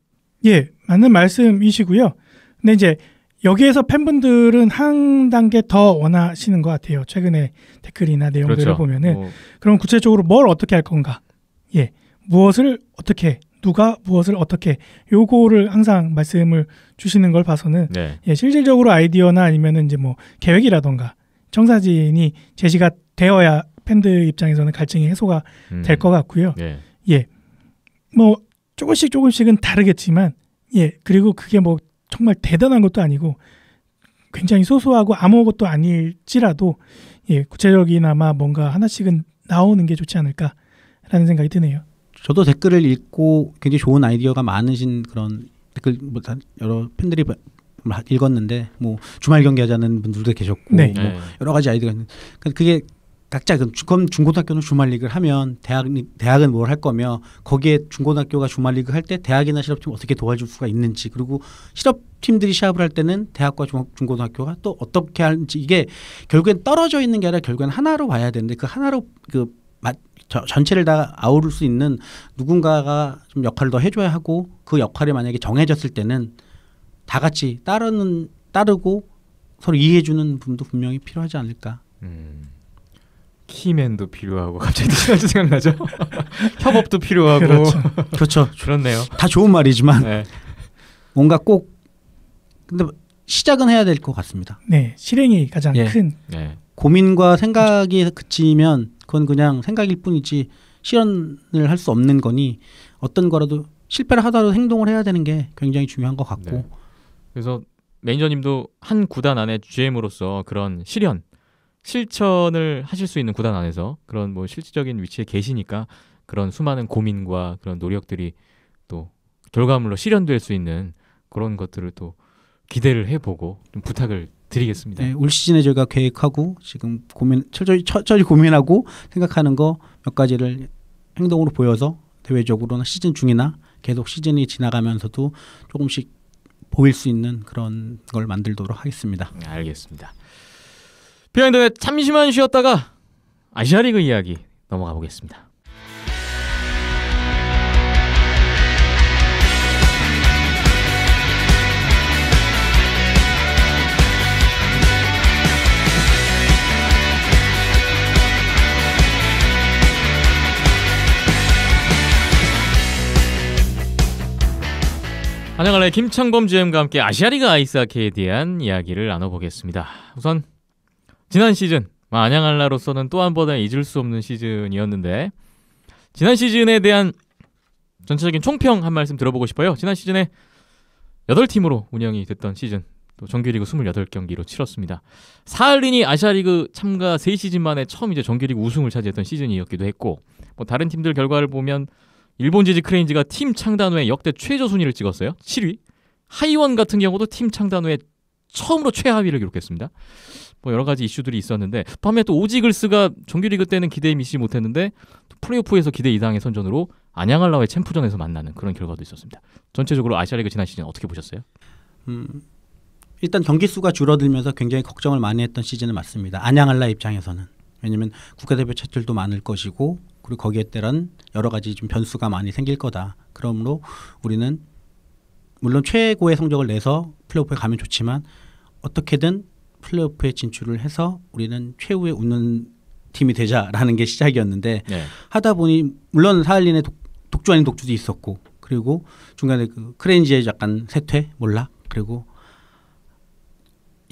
예, 맞는 말씀이시고요. 근데 이제 여기에서 팬분들은 한 단계 더 원하시는 것 같아요. 최근에 댓글이나 내용들을 그렇죠. 보면은 뭐... 그럼 구체적으로 뭘 어떻게 할 건가? 예, 무엇을 어떻게 누가 무엇을 어떻게 요거를 항상 말씀을 주시는 걸 봐서는 네. 예, 실질적으로 아이디어나 아니면은 이제 뭐 계획이라던가 청사진이 제시가 되어야 팬들 입장에서는 갈증이 해소가 음. 될것 같고요. 네. 예. 뭐 조금씩 조금씩은 다르겠지만 예. 그리고 그게 뭐 정말 대단한 것도 아니고 굉장히 소소하고 아무것도 아닐지라도 예, 구체적이나마 뭔가 하나씩은 나오는 게 좋지 않을까라는 생각이 드네요. 저도 댓글을 읽고 굉장히 좋은 아이디어가 많으신 그런 댓글 그 뭐 여러 팬들이 읽었는데 뭐 주말 경기 하자는 분들도 계셨고 네. 뭐 네. 여러 가지 아이디가 있는데 그러니까 그게 각자 그럼 중고등학교는 주말리그를 하면 대학 대학은 뭘 할 거며 거기에 중고등학교가 주말리그 할 때 대학이나 실업팀 어떻게 도와줄 수가 있는지 그리고 실업팀들이 시합을 할 때는 대학과 중, 고등학교가또 어떻게 하는지 이게 결국엔 떨어져 있는 게 아니라 결국엔 하나로 봐야 되는데 그 하나로 그 저, 전체를 다 아우를 수 있는 누군가가 좀 역할을 더 해줘야 하고 그 역할이 만약에 정해졌을 때는 다 같이 따르는 따르고 서로 이해해주는 분도 분명히 필요하지 않을까. 음. 키맨도 필요하고 갑자기 디 생각나죠? [laughs] 협업도 필요하고 그렇죠. 그렇죠. 그렇네요. 다 좋은 말이지만 네. 뭔가 꼭 근데 시작은 해야 될 것 같습니다. 네, 실행이 가장 예. 큰 네. 고민과 생각이 그치면 그건 그냥 생각일 뿐이지 실현을 할 수 없는 거니 어떤 거라도 실패를 하더라도 행동을 해야 되는 게 굉장히 중요한 것 같고 네. 그래서 매니저님도 한 구단 안에 GM으로서 그런 실현 실천을 하실 수 있는 구단 안에서 그런 뭐 실질적인 위치에 계시니까 그런 수많은 고민과 그런 노력들이 또 결과물로 실현될 수 있는 그런 것들을 또 기대를 해보고 좀 부탁을 드리겠습니다. 네, 올 시즌에 저희가 계획하고 지금 고민 철저히 철저히 고민하고 생각하는 거 몇 가지를 행동으로 보여서 대외적으로는 시즌 중이나 계속 시즌이 지나가면서도 조금씩 보일 수 있는 그런 걸 만들도록 하겠습니다. 네, 알겠습니다. 비하인드에 잠시만 쉬었다가 아시아리그 이야기 넘어가 보겠습니다. 안녕하래 김창범 GM과 함께 아시아리그 아이스 하키에 대한 이야기를 나눠보겠습니다. 우선 지난 시즌 안양할라로서는 또 한 번의 잊을 수 없는 시즌이었는데 지난 시즌에 대한 전체적인 총평 한 말씀 들어보고 싶어요. 지난 시즌에 8팀으로 운영이 됐던 시즌 또 정규리그 28경기로 치렀습니다. 사할린이 아시아리그 참가 3시즌 만에 처음 이제 정규리그 우승을 차지했던 시즌이었기도 했고 뭐 다른 팀들 결과를 보면 일본 지지 크레인즈가 팀 창단 후에 역대 최저 순위를 찍었어요. 7위. 하이원 같은 경우도 팀 창단 후에 처음으로 최하위를 기록했습니다. 뭐 여러 가지 이슈들이 있었는데 밤에 또 오지글스가 정규리그 때는 기대에 미치지 못했는데 플레이오프에서 기대 이상의 선전으로 안양알라와의 챔프전에서 만나는 그런 결과도 있었습니다. 전체적으로 아시아리그 지난 시즌 어떻게 보셨어요? 음, 일단 경기 수가 줄어들면서 굉장히 걱정을 많이 했던 시즌은 맞습니다. 안양알라 입장에서는 왜냐하면 국가대표 차출도 많을 것이고 그리고 거기에 따른 여러 가지 좀 변수가 많이 생길 거다. 그러므로 우리는 물론 최고의 성적을 내서 플레이오프에 가면 좋지만 어떻게든 플레이오프에 진출을 해서 우리는 최후의 웃는 팀이 되자라는 게 시작이었는데 네. 하다 보니 물론 사할린의 독, 주 아닌 독주도 있었고 그리고 중간에 그 크레인지의 약간 세퇴 몰라 그리고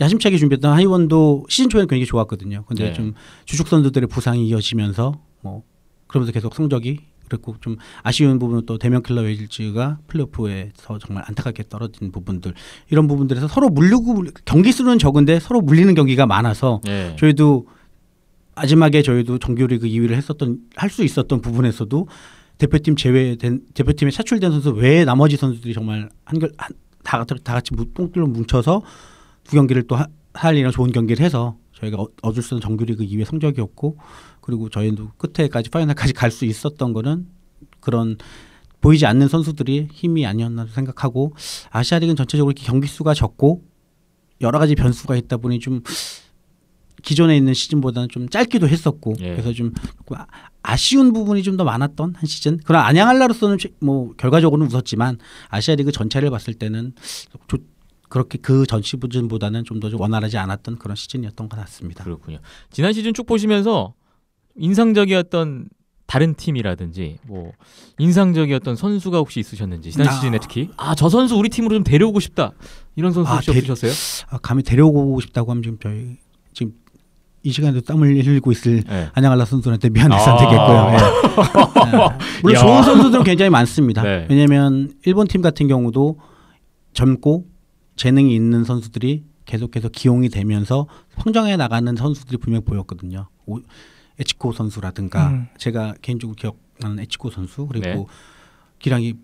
야심차게 준비했던 하이원도 시즌 초에는 굉장히 좋았거든요. 근데 네. 좀 주축 선수들의 부상이 이어지면서 뭐 그러면서 계속 성적이 그랬고 좀 아쉬운 부분은 또 대면 클럽 웨일즈가 플레이오프에서 정말 안타깝게 떨어진 부분들 이런 부분들에서 서로 물리고 경기 수는 적은데 서로 물리는 경기가 많아서 네. 저희도 마지막에 저희도 정규리그 2위를 했었던 할 수 있었던 부분에서도 대표팀 제외된 대표팀에 차출된 선수 외에 나머지 선수들이 정말 한결 다, 같이, 다 같이 똥줄로 뭉쳐서 두 경기를 또 할이랑 좋은 경기를 해서 저희가 얻을 어, 수 있는 정규리그 2위 성적이었고 그리고 저희도 끝에까지 파이널까지 갈 수 있었던 거는 그런 보이지 않는 선수들이 힘이 아니었나 생각하고 아시아리그는 전체적으로 이렇게 경기 수가 적고 여러 가지 변수가 있다 보니 좀 기존에 있는 시즌보다는 좀 짧기도 했었고 예. 그래서 좀 아쉬운 부분이 좀 더 많았던 한 시즌 그런 안양할라로서는 뭐 결과적으로는 웃었지만 아시아리그 전체를 봤을 때는 조, 그렇게 그전 시즌보다는 좀 더 원활하지 않았던 그런 시즌이었던 것 같습니다. 그렇군요. 지난 시즌 쭉 보시면서 인상적이었던 다른 팀이라든지 뭐 인상적이었던 선수가 혹시 있으셨는지 지난 아. 시즌에 특히 아 저 선수 우리 팀으로 좀 데려오고 싶다 이런 선수 아, 혹시 아, 데, 없으셨어요? 아, 감히 데려오고 싶다고 하면 지금 저희 지금 이 시간에도 땀 흘리고 있을 네. 예. 안양알라 선수한테 미안해서 아. 안 되겠고요. 네. 예. 네. [laughs] 예. 물론 좋은 선수들은 굉장히 많습니다. 네. 왜냐하면 일본 팀 같은 경우도 젊고 재능이 있는 선수들이 계속해서 기용이 되면서 성장해 나가는 선수들이 분명 보였거든요. 오, 에치코 선수라든가 음. 제가 개인적으로 기억나는 에치코 선수 그리고 네. 기량이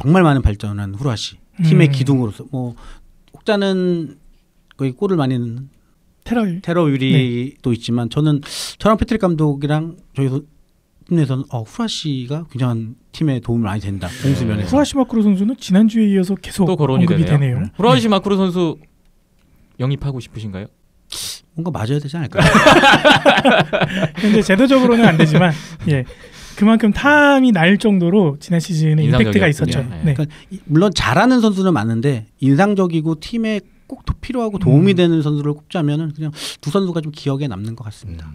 정말 많은 발전한 후라시 팀의 음. 기둥으로서 뭐 혹자는 거의 골을 많이 넣는 테럴 테러 유리도 네. 있지만 저는 저랑 패트릭 감독이랑 저희 팀에서는 어, 후라시가 굉장한 팀에 도움을 많이 된다 네. 공수 면에 후라시 마크로 선수는 지난주에 이어서 계속 또 거론이 되네요. 되네요. 후라시 네. 마크로 선수 영입하고 싶으신가요? 뭔가 맞아야 되지 않을까요? 현재 [laughs] 제도적으로는 안 되지만 예. 그만큼 탐이 날 정도로 지난 시즌에 임팩트가 있었죠. 예. 네. 그러니까 물론 잘하는 선수는 많은데 인상적이고 팀에 꼭 필요하고 도움이 음. 되는 선수를 꼽자면 그냥 두 선수가 좀 기억에 남는 것 같습니다. 음.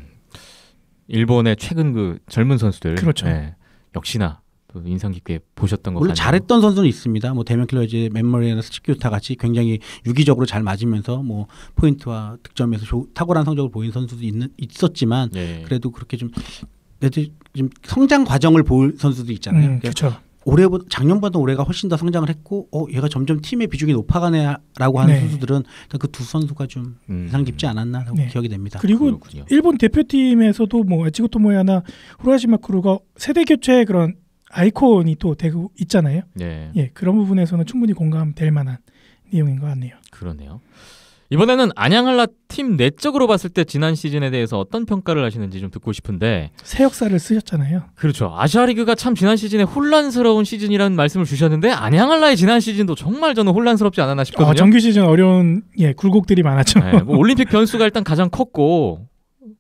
일본의 최근 그 젊은 선수들 그렇죠. 예. 역시나 또 그 인상 깊게 보셨던 것 물론 같아요. 잘했던 선수는 있습니다. 뭐 대면 킬러즈 멤머리나 스치큐타 같이 굉장히 유기적으로 잘 맞으면서 뭐 포인트와 득점에서 조, 탁월한 성적을 보인 선수도 있는, 있었지만 네. 그래도 그렇게 좀좀 성장 과정을 볼 선수도 있잖아요. 음, 그렇죠. 올해보다 작년보다 올해가 훨씬 더 성장을 했고 어 얘가 점점 팀의 비중이 높아가네라고 하는 네. 선수들은 그 두 선수가 좀 음. 인상 깊지 않았나 네. 기억이 됩니다. 그리고 그렇군요. 일본 대표팀에서도 뭐 에치고토모야나 후라시마 크루가 세대 교체 그런 아이콘이 또 되고 있잖아요. 네. 예, 그런 부분에서는 충분히 공감될 만한 내용인 것 같네요. 그러네요. 이번에는 안양할라 팀 내적으로 봤을 때 지난 시즌에 대해서 어떤 평가를 하시는지 좀 듣고 싶은데 새 역사를 쓰셨잖아요. 그렇죠. 아시아리그가 참 지난 시즌에 혼란스러운 시즌이라는 말씀을 주셨는데 안양할라의 지난 시즌도 정말 저는 혼란스럽지 않았나 아, 싶거든요. 어, 정규 시즌 어려운 예 굴곡들이 많았죠. 네, 뭐 올림픽 변수가 일단 가장 컸고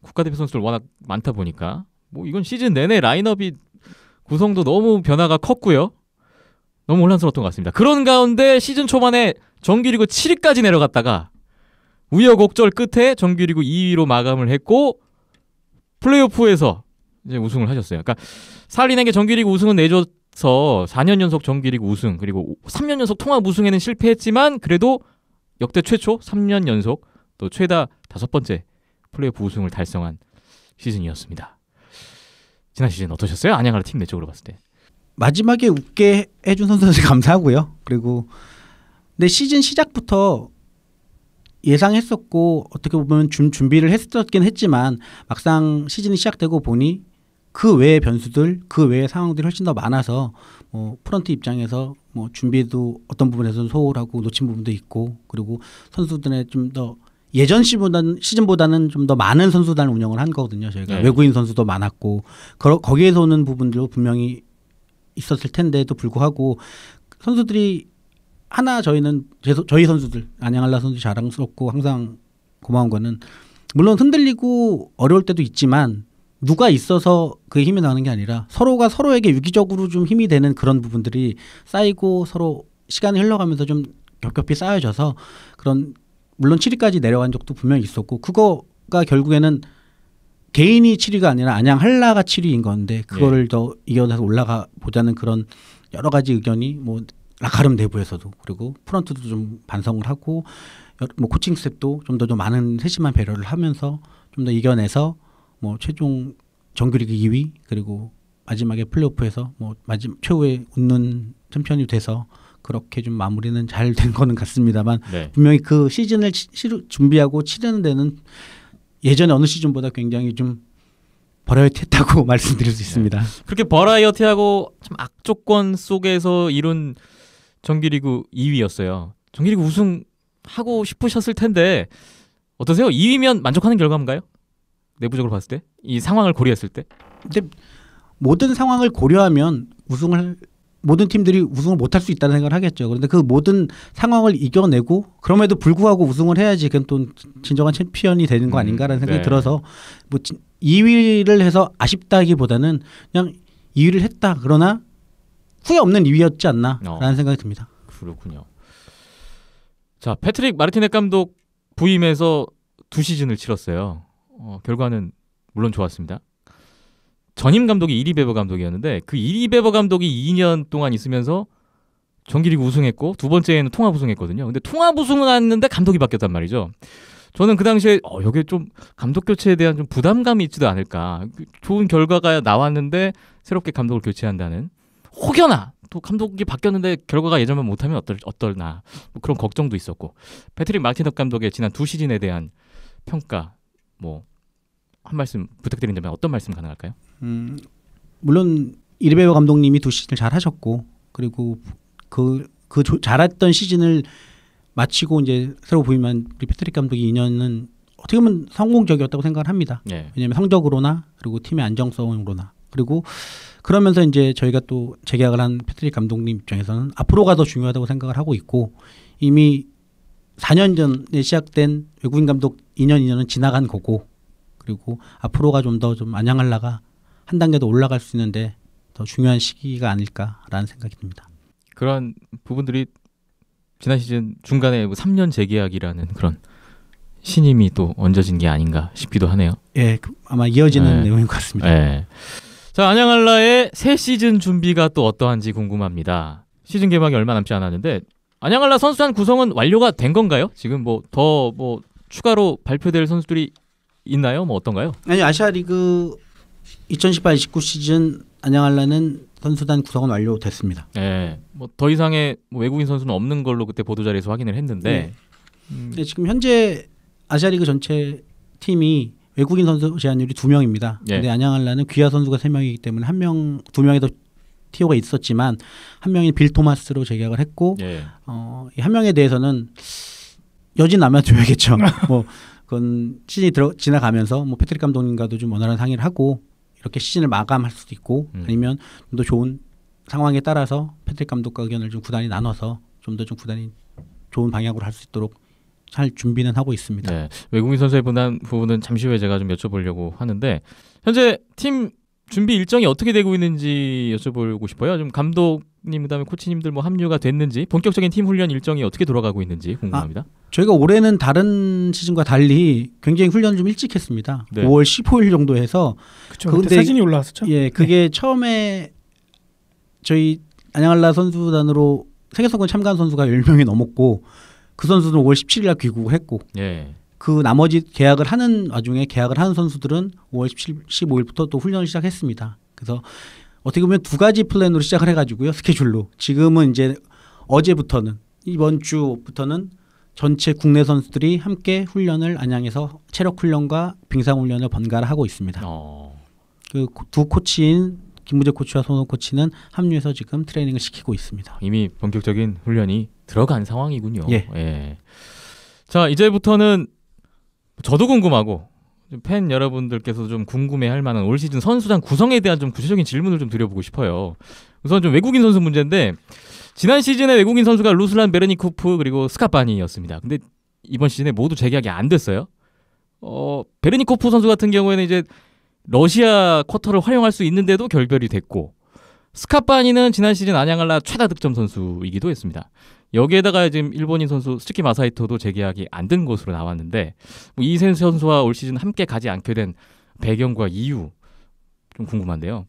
국가대표 선수들 워낙 많다 보니까 뭐 이건 시즌 내내 라인업이 구성도 너무 변화가 컸고요. 너무 혼란스러웠던 것 같습니다. 그런 가운데 시즌 초반에 정규리그 7위까지 내려갔다가 우여곡절 끝에 정규리그 2위로 마감을 했고 플레이오프에서 이제 우승을 하셨어요. 그러니까 살리에게 정규리그 우승은 내줘서 4년 연속 정규리그 우승 그리고 3년 연속 통합 우승에는 실패했지만 그래도 역대 최초 3년 연속 또 최다 다섯 번째 플레이오프 우승을 달성한 시즌이었습니다. 지난 시즌 어떠셨어요? 안양을 팀 내적으로 봤을 때. 마지막에 웃게 해준 선수한 [laughs] 감사하고요. 그리고 근 시즌 시작부터 예상했었고 어떻게 보면 준, 준비를 했었긴 했지만 막상 시즌이 시작되고 보니 그 외의 변수들, 그 외의 상황들이 훨씬 더 많아서 뭐 프런트 입장에서 뭐 준비도 어떤 부분에서는 소홀하고 놓친 부분도 있고 그리고 선수들의 좀더 예전 시보다는, 시즌보다는 좀 더 많은 선수단을 운영을 한 거거든요. 저희가 네. 외국인 선수도 많았고 거, 거기에서 오는 부분들도 분명히 있었을 텐데도 불구하고 선수들이 하나 저희는 저희 선수들 안양할라 선수 자랑스럽고 항상 고마운 거는 물론 흔들리고 어려울 때도 있지만 누가 있어서 그 힘이 나는 게 아니라 서로가 서로에게 유기적으로 좀 힘이 되는 그런 부분들이 쌓이고 서로 시간이 흘러가면서 좀 겹겹이 쌓여져서 그런 물론 7위까지 내려간 적도 분명히 있었고 그거가 결국에는 개인이 7위가 아니라 안양 한라가 7위인 건데 그거를 예. 더 이겨내서 올라가 보자는 그런 여러 가지 의견이 뭐 라카름 내부에서도 그리고 프런트도 좀 반성을 하고 뭐 코칭 스텝도 좀 더좀 좀 많은 세심한 배려를 하면서 좀 더 이겨내서 뭐 최종 정규리그 2위 그리고 마지막에 플레이오프에서 뭐 마지막 최후의 웃는 챔피언이 돼서 그렇게 좀 마무리는 잘 된 거는 같습니다만 네. 분명히 그 시즌을 치, 시, 준비하고 치르는 데는 예전에 어느 시즌보다 굉장히 좀 버라이어티했다고 [laughs] 말씀드릴 수 네. 있습니다. 네. 그렇게 버라이어티하고 참 악조건 속에서 이룬 정규리그 2위였어요. 정규리그 우승 하고 싶으셨을 텐데 어떠세요? 2위면 만족하는 결과인가요? 내부적으로 봤을 때 이 상황을 고려했을 때. 근데 모든 상황을 고려하면 우승을 모든 팀들이 우승을 못할 수 있다는 생각을 하겠죠. 그런데 그 모든 상황을 이겨내고 그럼에도 불구하고 우승을 해야지 그건 또 진정한 챔피언이 되는 거 음, 아닌가라는 생각이 네. 들어서 뭐 2위를 해서 아쉽다기보다는 그냥 2위를 했다. 그러나 후회 없는 2위였지 않나라는 어. 생각이 듭니다. 그렇군요. 자, 패트릭 마르티넷 감독 부임해서 두 시즌을 치렀어요. 어, 결과는 물론 좋았습니다. 전임 감독이 이리 베버 감독이었는데 그 이리 베버 감독이 2년 동안 있으면서 정기리그 우승했고 두 번째에는 통합 우승했거든요. 근데 통합 우승을 했는데 감독이 바뀌었단 말이죠. 저는 그 당시에 어, 여기 좀 감독 교체에 대한 좀 부담감이 있지도 않을까. 그 좋은 결과가 나왔는데 새롭게 감독을 교체한다는 혹여나 또 감독이 바뀌었는데 결과가 예전만 못하면 어떨, 어떨나 뭐 그런 걱정도 있었고 패트릭 마틴업 감독의 지난 두 시즌에 대한 평가 뭐 한 말씀 부탁드린다면 어떤 말씀 가능할까요? 음, 물론 이르베오 감독님이 두 시즌을 잘하셨고 그리고 그그 그, 그 잘했던 시즌을 마치고 이제 새로 부임한 우리 패트릭 감독이 2년은 어떻게 보면 성공적이었다고 생각을 합니다. 네. 예. 왜냐하면 성적으로나 그리고 팀의 안정성으로나 그리고 그러면서 이제 저희가 또 재계약을 한 패트릭 감독님 입장에서는 앞으로가 더 중요하다고 생각을 하고 있고 이미 4년 전에 시작된 외국인 감독 2년 2년은 지나간 거고 그리고 앞으로가 좀 더좀 좀 안양할라가 한 단계 더 올라갈 수 있는데 더 중요한 시기가 아닐까라는 생각이 듭니다. 그런 부분들이 지난 시즌 중간에 뭐 3년 재계약이라는 그런 신임이 또 얹어진 게 아닌가 싶기도 하네요. 예, 그 아마 이어지는 예. 내용인 것 같습니다. 예. 자, 안양할라의 새 시즌 준비가 또 어떠한지 궁금합니다. 시즌 개막이 얼마 남지 않았는데 안양할라 선수단 구성은 완료가 된 건가요? 지금 뭐 더뭐 뭐 추가로 발표될 선수들이 있나요? 뭐 어떤가요? 아니 아시아 리그 2018-19 시즌 안양할라는 선수단 구성은 완료됐습니다. 네, 예. 뭐더 이상의 뭐 외국인 선수는 없는 걸로 그때 보도 자리에서 확인을 했는데 네. 음. 네, 지금 현재 아시아리그 전체 팀이 외국인 선수 제한율이 두 명입니다. 네. 근데 안양할라는 귀하 선수가 세 명이기 때문에 한 명, 두 명이 더 티오가 있었지만 한 명이 빌 토마스로 재계약을 했고 네. 어, 한 명에 대해서는 여진 남아줘야겠죠. [laughs] 뭐 그건 시즌이 들어 지나가면서 뭐 패트릭 감독님과도 좀 원활한 상의를 하고 이렇게 시즌을 마감할 수도 있고 음. 아니면 좀 더 좋은 상황에 따라서 패트릭 감독과 의견을 좀 구단이 나눠서 좀 더좀 좀 구단이 좋은 방향으로 할 수 있도록 잘 준비는 하고 있습니다. 네. 외국인 선수의 분한 부분은 잠시 후에 제가 좀 여쭤보려고 하는데 현재 팀 준비 일정이 어떻게 되고 있는지 여쭤보고 싶어요. 좀 감독 님 그다음에 코치님들 뭐 합류가 됐는지 본격적인 팀 훈련 일정이 어떻게 돌아가고 있는지 궁금합니다. 아, 저희가 올해는 다른 시즌과 달리 굉장히 훈련 좀 일찍 했습니다. 네. 5월 15일 정도 해서 그쵸, 근데 사진이 올라왔었죠. 예, 네. 그게 네. 처음에 저희 안양할라 선수단으로 세계선권 참가한 선수가 10명이 넘었고 그선수들 5월 17일 날 귀국했고 예. 그 나머지 계약을 하는 와중에 계약을 하는 선수들은 5월 17, 15일부터 또 훈련을 시작했습니다. 그래서 어떻게 보면 두 가지 플랜으로 시작을 해가지고요. 스케줄로. 지금은 이제 어제부터는 이번 주부터는 전체 국내 선수들이 함께 훈련을 안양에서 체력 훈련과 빙상 훈련을 번갈아 하고 있습니다. 어. 그두 코치인 김무재 코치와 손호 코치는 합류해서 지금 트레이닝을 시키고 있습니다. 이미 본격적인 훈련이 들어간 상황이군요. 예. 예. 자 이제부터는 저도 궁금하고 팬 여러분들께서 좀 궁금해할 만한 올 시즌 선수단 구성에 대한 좀 구체적인 질문을 좀 드려보고 싶어요. 우선 좀 외국인 선수 문제인데 지난 시즌에 외국인 선수가 루슬란 베르니코프 그리고 스카파니였습니다. 근데 이번 시즌에 모두 재계약이 안 됐어요. 어 베르니코프 선수 같은 경우에는 이제 러시아 쿼터를 활용할 수 있는데도 결별이 됐고 스카파니는 지난 시즌 안양알라 최다 득점 선수이기도 했습니다. 여기에다가 지금 일본인 선수 스즈키 마사이토도 재계약이 안 된 것으로 나왔는데 뭐 이센 선수와 올 시즌 함께 가지 않게 된 배경과 이유 좀 궁금한데요.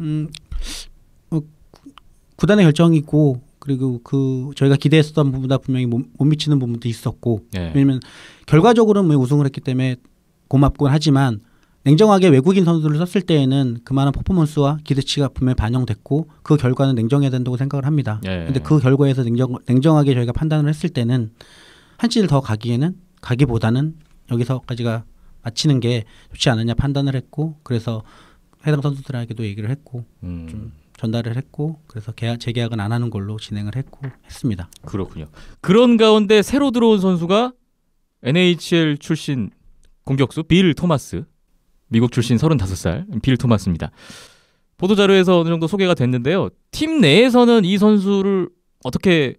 음, 어, 구단의 결정이고 그리고 그 저희가 기대했었던 부분보다 분명히 못, 못 미치는 부분도 있었고 네. 왜냐면 결과적으로는 뭐 우승을 했기 때문에 고맙곤 하지만 냉정하게 외국인 선수를 썼을 때에는 그만한 퍼포먼스와 기대치가 분명히 반영됐고 그 결과는 냉정해야 된다고 생각을 합니다. 예. 근데 그 결과에서 냉정, 냉정하게 저희가 판단을 했을 때는 한치를 더 가기에는 가기보다는 여기서까지가 마치는 게 좋지 않느냐 판단을 했고 그래서 해당 선수들에게도 얘기를 했고 음. 좀 전달을 했고 그래서 계약 재계약은 안 하는 걸로 진행을 했고 했습니다. 그렇군요. 그런 가운데 새로 들어온 선수가 NHL 출신 공격수 빌 토마스 미국 출신 35살 빌 토마스입니다. 보도자료에서 어느 정도 소개가 됐는데요. 팀 내에서는 이 선수를 어떻게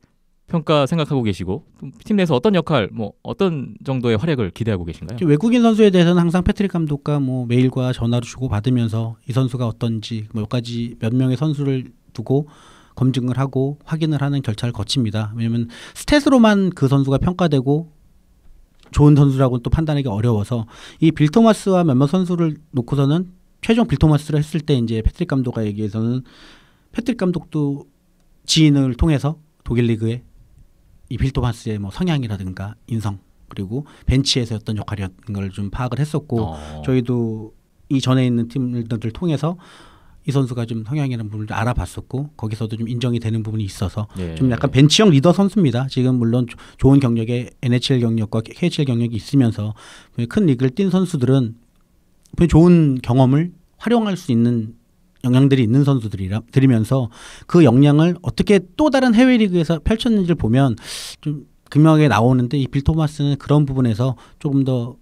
평가 생각하고 계시고 팀 내에서 어떤 역할, 뭐 어떤 정도의 활약을 기대하고 계신가요? 외국인 선수에 대해서는 항상 패트릭 감독과 뭐 메일과 전화를 주고 받으면서 이 선수가 어떤지 뭐 몇 가지 몇 명의 선수를 두고 검증을 하고 확인을 하는 절차를 거칩니다. 왜냐면 스탯으로만 그 선수가 평가되고 좋은 선수라고 또 판단하기 어려워서 이빌 토마스와 몇몇 선수를 놓고서는 최종 빌 토마스를 했을 때 이제 패트릭 감독과 얘기해서는 패트릭 감독도 지인을 통해서 독일 리그에 이빌 토마스의 뭐 성향이라든가 인성 그리고 벤치에서 어떤 역할이었던 걸좀 파악을 했었고 어. 저희도 이 전에 있는 팀들을 통해서 이 선수가 좀 성향이라는 부분을 알아봤었고 거기서도 좀 인정이 되는 부분이 있어서 예. 좀 약간 벤치형 리더 선수입니다. 지금 물론 조, 좋은 경력에 NHL 경력과 KHL 경력이 있으면서 그 큰 리그를 뛴 선수들은 좋은 경험을 활용할 수 있는 영향들이 있는 선수들이면서 라그 역량을 어떻게 또 다른 해외 리그에서 펼쳤는지를 보면 좀 극명하게 나오는데 이빌 토마스는 그런 부분에서 조금 더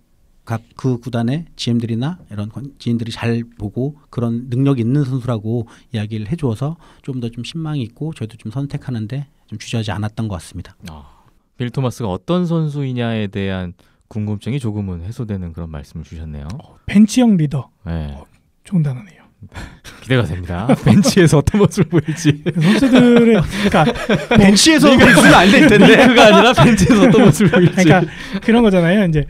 각그 구단의 GM들이나 이런 지인들이 잘 보고 그런 능력 있는 선수라고 이야기를 해주어서 좀 더좀 좀 신망이 있고 저희도 좀 선택하는데 좀 주저하지 않았던 것 같습니다. 아, 빌 토마스가 어떤 선수이냐에 대한 궁금증이 조금은 해소되는 그런 말씀을 주셨네요. 어, 벤치형 리더. 네. 어, 좋은 단어네요. [laughs] 기대가 됩니다. [laughs] 벤치에서 어떤 모습을 보일지. [laughs] 선수들의 그러니까 벤치에서 뭐 보여주 안될 텐데 그가 아니라 벤치에서 어떤 모습을 보일지. 그러니까 그런 거잖아요. 이제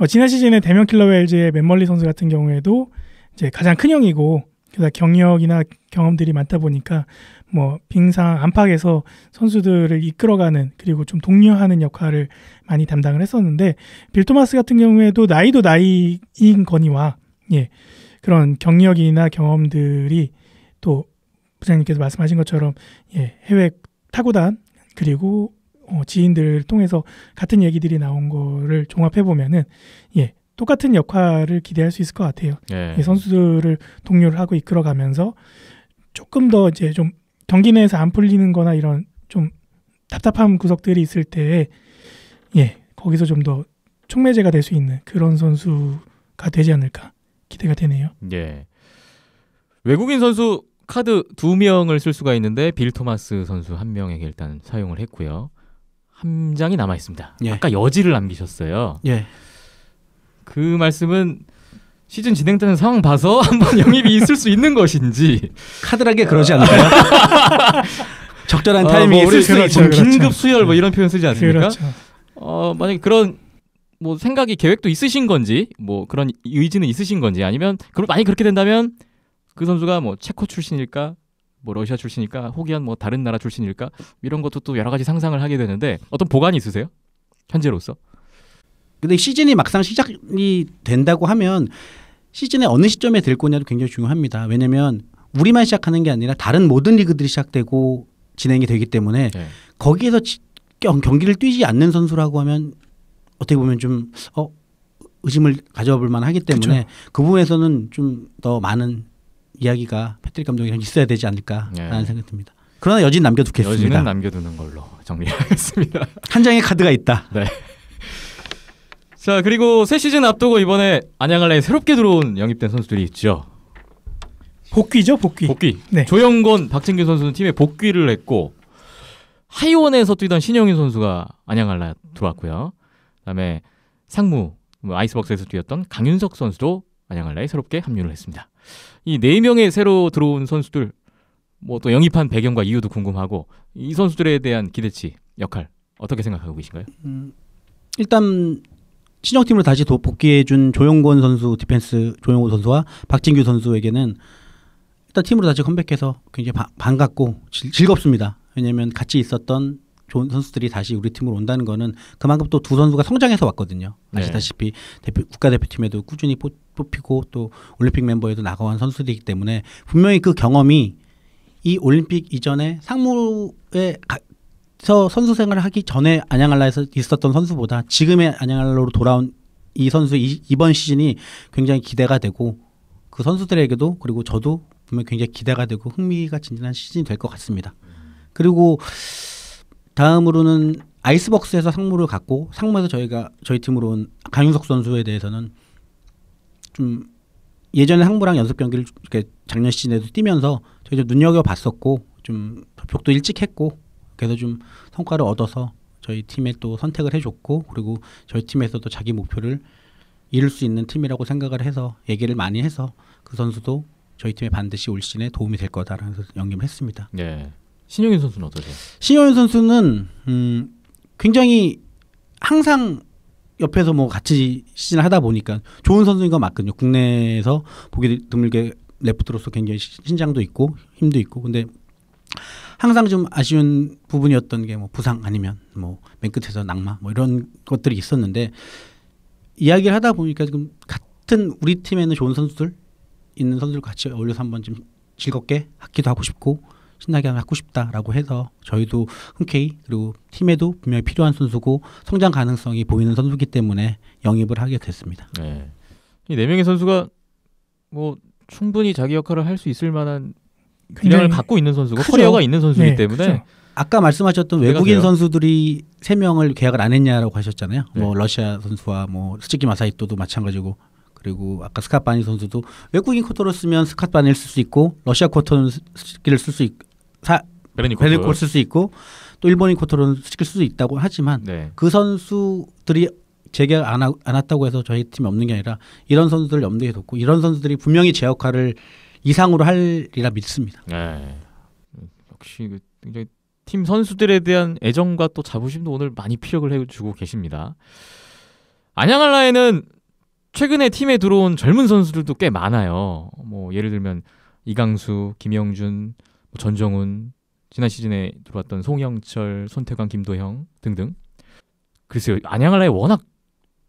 어, 지난 시즌에 대명 킬러 웰즈의 맨멀리 선수 같은 경우에도 이제 가장 큰 형이고 그다 경력이나 경험들이 많다 보니까 뭐 빙상 안팎에서 선수들을 이끌어가는 그리고 좀 독려하는 역할을 많이 담당을 했었는데 빌 토마스 같은 경우에도 나이도 나이인 거니와 예 그런 경력이나 경험들이 또 부장님께서 말씀하신 것처럼 예 해외 타고단 그리고 어, 지인들 통해서 같은 얘기들이 나온 거를 종합해 보면은 예 똑같은 역할을 기대할 수 있을 것 같아요. 예. 이 예, 선수들을 독려를 하고 이끌어가면서 조금 더 이제 좀 경기 내에서 안 풀리는거나 이런 좀 답답한 구석들이 있을 때예 거기서 좀 더 촉매제가 될 수 있는 그런 선수가 되지 않을까 기대가 되네요. 예. 외국인 선수 카드 두 명을 쓸 수가 있는데 빌 토마스 선수 한 명에게 일단 사용을 했고요. 한 장이 남아 있습니다. 예. 아까 여지를 남기셨어요. 예. 그 말씀은 시즌 진행 때는 상황 봐서 [laughs] 한번 영입이 있을 수 있는 것인지 카드라게 그러지 않을까요? [laughs] 적절한 어, 타이밍에 어, 뭐 있을 그렇죠, 수 있는 그렇죠. 긴급 수혈 뭐 예. 이런 표현 쓰지 않습니까? 그렇죠. 어, 만약에 그런 뭐 생각이 계획도 있으신 건지 뭐 그런 의지는 있으신 건지 아니면 그럼 만약 그렇게 된다면 그 선수가 뭐 체코 출신일까 뭐 러시아 출신일까 혹은 뭐 다른 나라 출신일까 이런 것도 또 여러 가지 상상을 하게 되는데 어떤 보관이 있으세요? 현재로서? 근데 시즌이 막상 시작이 된다고 하면 시즌에 어느 시점에 될 거냐도 굉장히 중요합니다. 왜냐하면 우리만 시작하는 게 아니라 다른 모든 리그들이 시작되고 진행이 되기 때문에 네. 거기에서 경, 기를 뛰지 않는 선수라고 하면 어떻게 보면 좀 어, 의심을 가져볼 만하기 때문에 그쵸. 그 부분에서는 좀 더 많은 이야기가 패트릭 감독이랑 있어야 되지 않을까라는 예. 생각이 듭니다. 그러나 여진 남겨두겠습니다. 여진은 남겨두는 걸로 정리하겠습니다. [laughs] 한 장의 카드가 있다. 네. 자 그리고 새 시즌 앞두고 이번에 안양할 새롭게 들어온 영입된 선수들이 있죠. 복귀죠 복귀. 복귀. 네. 조영건, 박진규 선수는 팀에 복귀를 했고 하이원에서 뛰던 신영인 선수가 안양할라 들어왔고요. 그다음에 상무 뭐 아이스박스에서 뛰었던 강윤석 선수도 안양할라 새롭게 합류를 했습니다. 이네 명의 새로 들어온 선수들 뭐 또 영입한 배경과 이유도 궁금하고 이 선수들에 대한 기대치 역할 어떻게 생각하고 계신가요? 음, 일단 신형팀으로 다시 복귀해준 조용권 선수 디펜스 조용호 선수와 박진규 선수에게는 일단 팀으로 다시 컴백해서 굉장히 바, 반갑고 즐, 즐겁습니다. 왜냐하면 같이 있었던 좋은 선수들이 다시 우리 팀으로 온다는 거는 그만큼 또 두 선수가 성장해서 왔거든요. 네. 아시다시피 네. 대표, 국가대표팀에도 꾸준히 뽑히고 또 올림픽 멤버에도 나가온 선수들이기 때문에 분명히 그 경험이 이 올림픽 이전에 상무에 가, 서 선수 생활을 하기 전에 안양알라에서 있었던 선수보다 지금의 안양알라로 돌아온 이 선수 이, 이번 시즌이 굉장히 기대가 되고 그 선수들에게도 그리고 저도 분명 굉장히 기대가 되고 흥미가 진진한 시즌이 될 것 같습니다. 그리고 다음으로는 아이스벅스에서 상무를 갖고 상무에서 저희가 저희 팀으로 온 강윤석 선수에 대해서는 좀 예전에 상무랑 연습 경기를 이렇게 작년 시즌에도 뛰면서 저희도 눈여겨 봤었고 좀 접촉도 일찍 했고 그래서 좀 성과를 얻어서 저희 팀에 또 선택을 해줬고 그리고 저희 팀에서도 자기 목표를 이룰 수 있는 팀이라고 생각을 해서 얘기를 많이 해서 그 선수도 저희 팀에 반드시 올 시즌에 도움이 될 거다라는 연기를 했습니다. 네. 신영인 선수는 어떠세요? 신용인 선수는 음, 굉장히 항상 옆에서 뭐 같이 시즌을 하다 보니까 좋은 선수인 건 맞거든요. 국내에서 보기 드물게 레프트로서 굉장히 신장도 있고 힘도 있고 근데 항상 좀 아쉬운 부분이었던 게 뭐 부상 아니면 뭐 맨 끝에서 낙마 뭐 이런 것들이 있었는데 이야기를 하다 보니까 지금 같은 우리 팀에는 좋은 선수들 있는 선수들 같이 어울려서 한번 좀 즐겁게 학기도 하고 싶고 신나게 갖고 싶다라고 해서 저희도 흔쾌히 그리고 팀에도 분명히 필요한 선수고 성장 가능성이 보이는 선수기 때문에 영입을 하게 됐습니다. 네. 네 명의 선수가 뭐 충분히 자기 역할을 할 수 있을 만한 기량을 네. 갖고 있는 선수고 크죠. 커리어가 있는 선수이기 네, 때문에 크죠. 그렇죠. 아까 말씀하셨던 외국인 돼요. 선수들이 세 명을 계약을 안 했냐라고 하셨잖아요. 뭐 네. 뭐 러시아 선수와 뭐 스치키 마사이토도 마찬가지고 그리고 아까 스카바니 선수도 외국인 쿼터로 쓰면 스카바니를 쓸 수 있고 러시아 쿼터는 스키를 쓸수 사 베르니코 쓸수 있고 또 일본인 코터로 시킬 수도 있다고 하지만 네. 그 선수들이 재계약 안, 안 왔다고 해서 저희 팀이 없는 게 아니라 이런 선수들 염두에 뒀고 이런 선수들이 분명히 제 역할을 이상으로 할이라 믿습니다. 네. 역시 그 굉장히 팀 선수들에 대한 애정과 또 자부심도 오늘 많이 피력을 해주고 계십니다. 안양할라에는 최근에 팀에 들어온 젊은 선수들도 꽤 많아요. 뭐 예를 들면 이강수, 김영준, 전정훈, 지난 시즌에 들어왔던 송영철, 손태광, 김도형 등등. 글쎄요, 안양할라에 워낙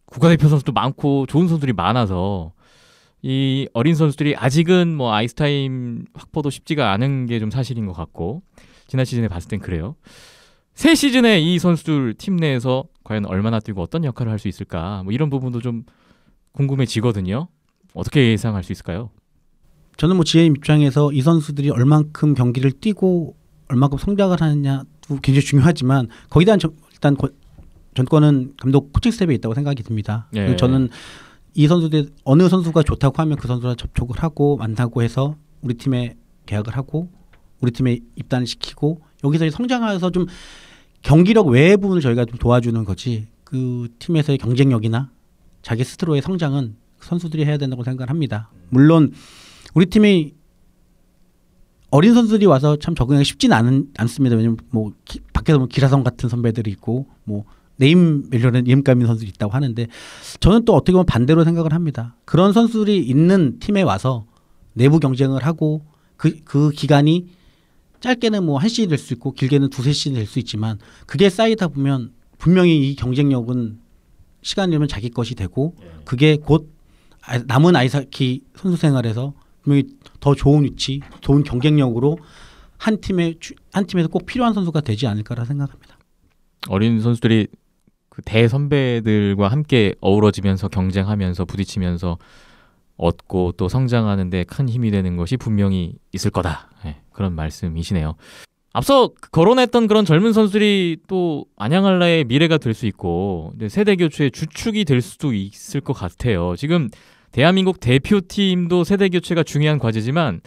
국가대표 선수도 많고 좋은 선수들이 많아서 이 어린 선수들이 아직은 뭐 아이스타임 확보도 쉽지가 않은 게 좀 사실인 것 같고 지난 시즌에 봤을 땐 그래요. 새 시즌에 이 선수들 팀 내에서 과연 얼마나 뛰고 어떤 역할을 할 수 있을까 뭐 이런 부분도 좀 궁금해지거든요. 어떻게 예상할 수 있을까요? 저는 뭐 GM 입장에서 이 선수들이 얼만큼 경기를 뛰고 얼만큼 성장을 하느냐도 굉장히 중요하지만 거기에 대한 저, 일단 거, 전권은 감독 코칭 스텝에 있다고 생각이 듭니다. 예. 저는 이 선수들 어느 선수가 좋다고 하면 그 선수랑 접촉을 하고 만나고 해서 우리 팀에 계약을 하고 우리 팀에 입단을 시키고 여기서 성장하여서좀 경기력 외 부분을 저희가 좀 도와주는 거지 그 팀에서의 경쟁력이나 자기 스스로의 성장은 선수들이 해야 된다고 생각합니다. 물론 우리 팀이 어린 선수들이 와서 참 적응하기 쉽진 않은, 않습니다. 왜냐면 뭐 기, 밖에서 뭐 기라성 같은 선배들이 있고 뭐 네임 밸류는 이름값 있선수들 있다고 하는데 저는 또 어떻게 보면 반대로 생각을 합니다. 그런 선수들이 있는 팀에 와서 내부 경쟁을 하고 그, 그 기간이 짧게는 뭐 한 시즌 될수 있고 길게는 두세 시즌 될수 있지만 그게 쌓이다 보면 분명히 이 경쟁력은 시간이면 자기 것이 되고 그게 곧 아, 남은 아이스하키 선수 생활에서 분명히 더 좋은 위치, 좋은 경쟁력으로 한 팀에 한 팀에서 꼭 필요한 선수가 되지 않을까라 생각합니다. 어린 선수들이 그 대선배들과 함께 어우러지면서 경쟁하면서 부딪히면서 얻고 또 성장하는데 큰 힘이 되는 것이 분명히 있을 거다. 네, 그런 말씀이시네요. 앞서 거론했던 그런 젊은 선수들이 또 안양할라의 미래가 될 수 있고 세대 교체의 주축이 될 수도 있을 것 같아요. 지금 대한민국 대표팀도 세대 교체가 중요한 과제지만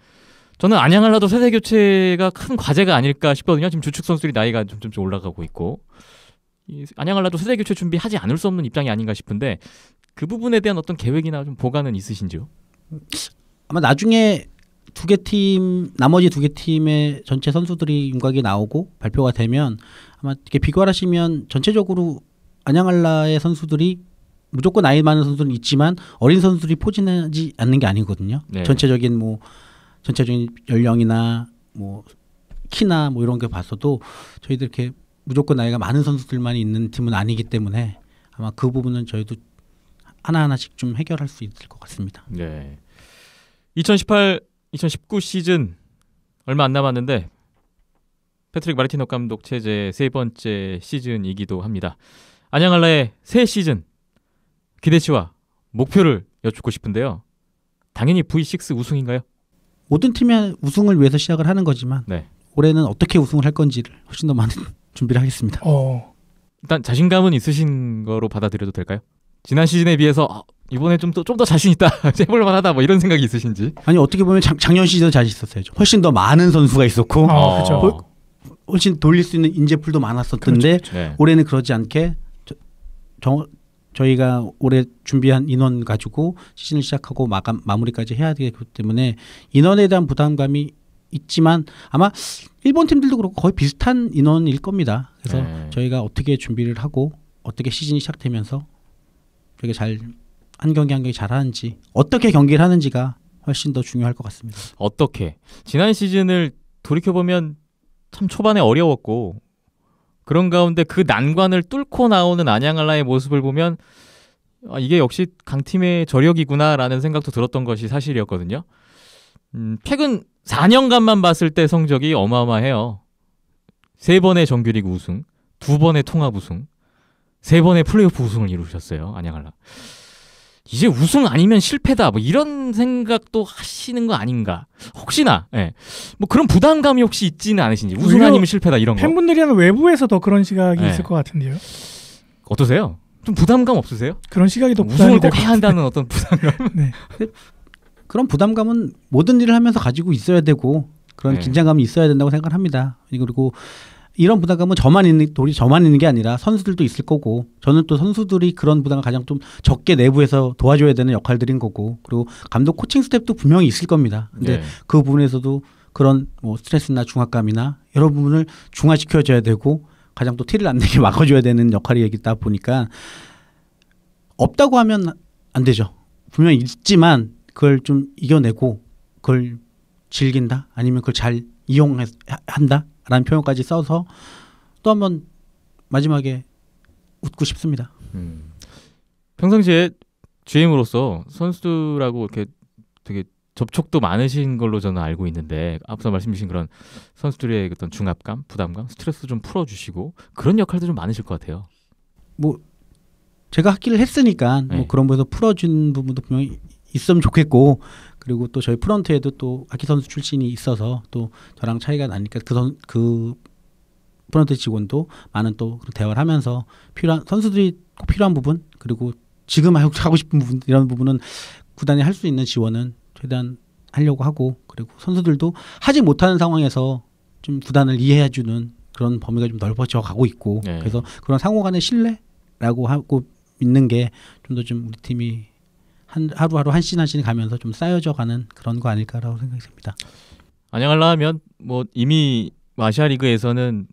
저는 안양할라도 세대 교체가 큰 과제가 아닐까 싶거든요. 지금 주축 선수들이 나이가 점점 올라가고 있고 안양할라도 세대 교체 준비하지 않을 수 없는 입장이 아닌가 싶은데 그 부분에 대한 어떤 계획이나 좀 보관은 있으신지요? 아마 나중에 두 개 팀 나머지 두 개 팀의 전체 선수들이 윤곽이 나오고 발표가 되면 아마 이렇게 비교하시면 전체적으로 안양할라의 선수들이 무조건 나이 많은 선수는 있지만 어린 선수들이 포진하지 않는 게 아니거든요. 네. 전체적인 뭐 전체적인 연령이나 뭐 키나 뭐 이런 게 봤어도 저희들 이렇게 무조건 나이가 많은 선수들만 있는 팀은 아니기 때문에 아마 그 부분은 저희도 하나하나씩 좀 해결할 수 있을 것 같습니다. 네. 2018 2019 시즌 얼마 안 남았는데 패트릭 마르티노 감독 체제 세 번째 시즌이기도 합니다. 안양할라의 새 시즌 기대치와 목표를 여쭙고 싶은데요. 당연히 V6 우승인가요? 모든 팀이 우승을 위해서 시작을 하는 거지만 네. 올해는 어떻게 우승을 할 건지를 훨씬 더 많은 [laughs] 준비를 하겠습니다. 어. 일단 자신감은 있으신 거로 받아들여도 될까요? 지난 시즌에 비해서 아, 이번에 좀더좀더 자신 있다, 해볼 [laughs] 만하다 뭐 이런 생각이 있으신지? 아니 어떻게 보면 작, 작년 시즌 자신 있었어요. 훨씬 더 많은 선수가 있었고, 어, 어. 훨, 씬 돌릴 수 있는 인재풀도 많았었는데 그렇죠, 그렇죠. 네. 올해는 그러지 않게 정, 저희가 올해 준비한 인원 가지고 시즌을 시작하고 마감 마무리까지 해야 되기 때문에 인원에 대한 부담감이 있지만 아마 일본 팀들도 그렇고 거의 비슷한 인원일 겁니다. 그래서 네. 저희가 어떻게 준비를 하고 어떻게 시즌이 시작되면서 되게 잘 한 경기 한 경기 잘하는지 어떻게 경기를 하는지가 훨씬 더 중요할 것 같습니다. 어떻게 지난 시즌을 돌이켜 보면 참 초반에 어려웠고 그런 가운데 그 난관을 뚫고 나오는 안양알라의 모습을 보면 아, 이게 역시 강팀의 저력이구나라는 생각도 들었던 것이 사실이었거든요. 음, 최근 4년간만 봤을 때 성적이 어마어마해요. 세 번의 정규리그 우승, 두 번의 통합 우승, 세 번의 플레이오프 우승을 이루셨어요. 안양알라. 이제 우승 아니면 실패다 뭐 이런 생각도 하시는 거 아닌가 혹시나 예. 뭐 그런 부담감이 혹시 있지는 않으신지 우승 아니면 실패다 이런 팬분들이나 외부에서 더 그런 시각이 예. 있을 것 같은데요 어떠세요? 좀 부담감 없으세요? 그런 시각이 더 우승을 꼭 해야 한다는 어떤 부담감 [laughs] 네. 그런 부담감은 모든 일을 하면서 가지고 있어야 되고 그런 네. 긴장감이 있어야 된다고 생각합니다 그리고 이런 부담감은 저만 있는 도리 저만 있는 게 아니라 선수들도 있을 거고 저는 또 선수들이 그런 부담을 가장 좀 적게 내부에서 도와줘야 되는 역할들인 거고 그리고 감독 코칭 스텝도 분명히 있을 겁니다. 근데 네. 그 부분에서도 그런 뭐 스트레스나 중압감이나 여러 부분을 중화시켜줘야 되고 가장 또 티를 안 내게 [laughs] 막아줘야 되는 역할이 있다 보니까 없다고 하면 안 되죠. 분명히 있지만 그걸 좀 이겨내고 그걸 즐긴다 아니면 그걸 잘 이용한다 라는 표현까지 써서 또 한 번 마지막에 웃고 싶습니다. 음. 평상시에 GM으로서 선수들하고 이렇게 되게 접촉도 많으신 걸로 저는 알고 있는데 앞서 말씀주신 그런 선수들의 어떤 중압감, 부담감, 스트레스 좀 풀어주시고 그런 역할도 좀 많으실 것 같아요. 뭐 제가 학기를 했으니까 뭐 네. 뭐 그런 부분에서 풀어준 부분도 분명히 있으면 좋겠고 그리고 또 저희 프런트에도 또 아키 선수 출신이 있어서 또 저랑 차이가 나니까 그 선그 그 프런트 직원도 많은 또 대화를 하면서 필요한 선수들이 꼭 필요한 부분 그리고 지금 하고 싶은 부분 이런 부분은 구단이 할 수 있는 지원은 최대한 하려고 하고 그리고 선수들도 하지 못하는 상황에서 좀 구단을 이해해주는 그런 범위가 좀 넓어져 가고 있고 네. 그래서 그런 상호간의 신뢰라고 하고 있는 게 좀 더좀 좀 우리 팀이 한 하루하루 한씬한씬 가면서 좀 쌓여져 가는 그런 거 아닐까라고 생각이 듭니다. 안양할라 면뭐 이미 아시아 리그에서는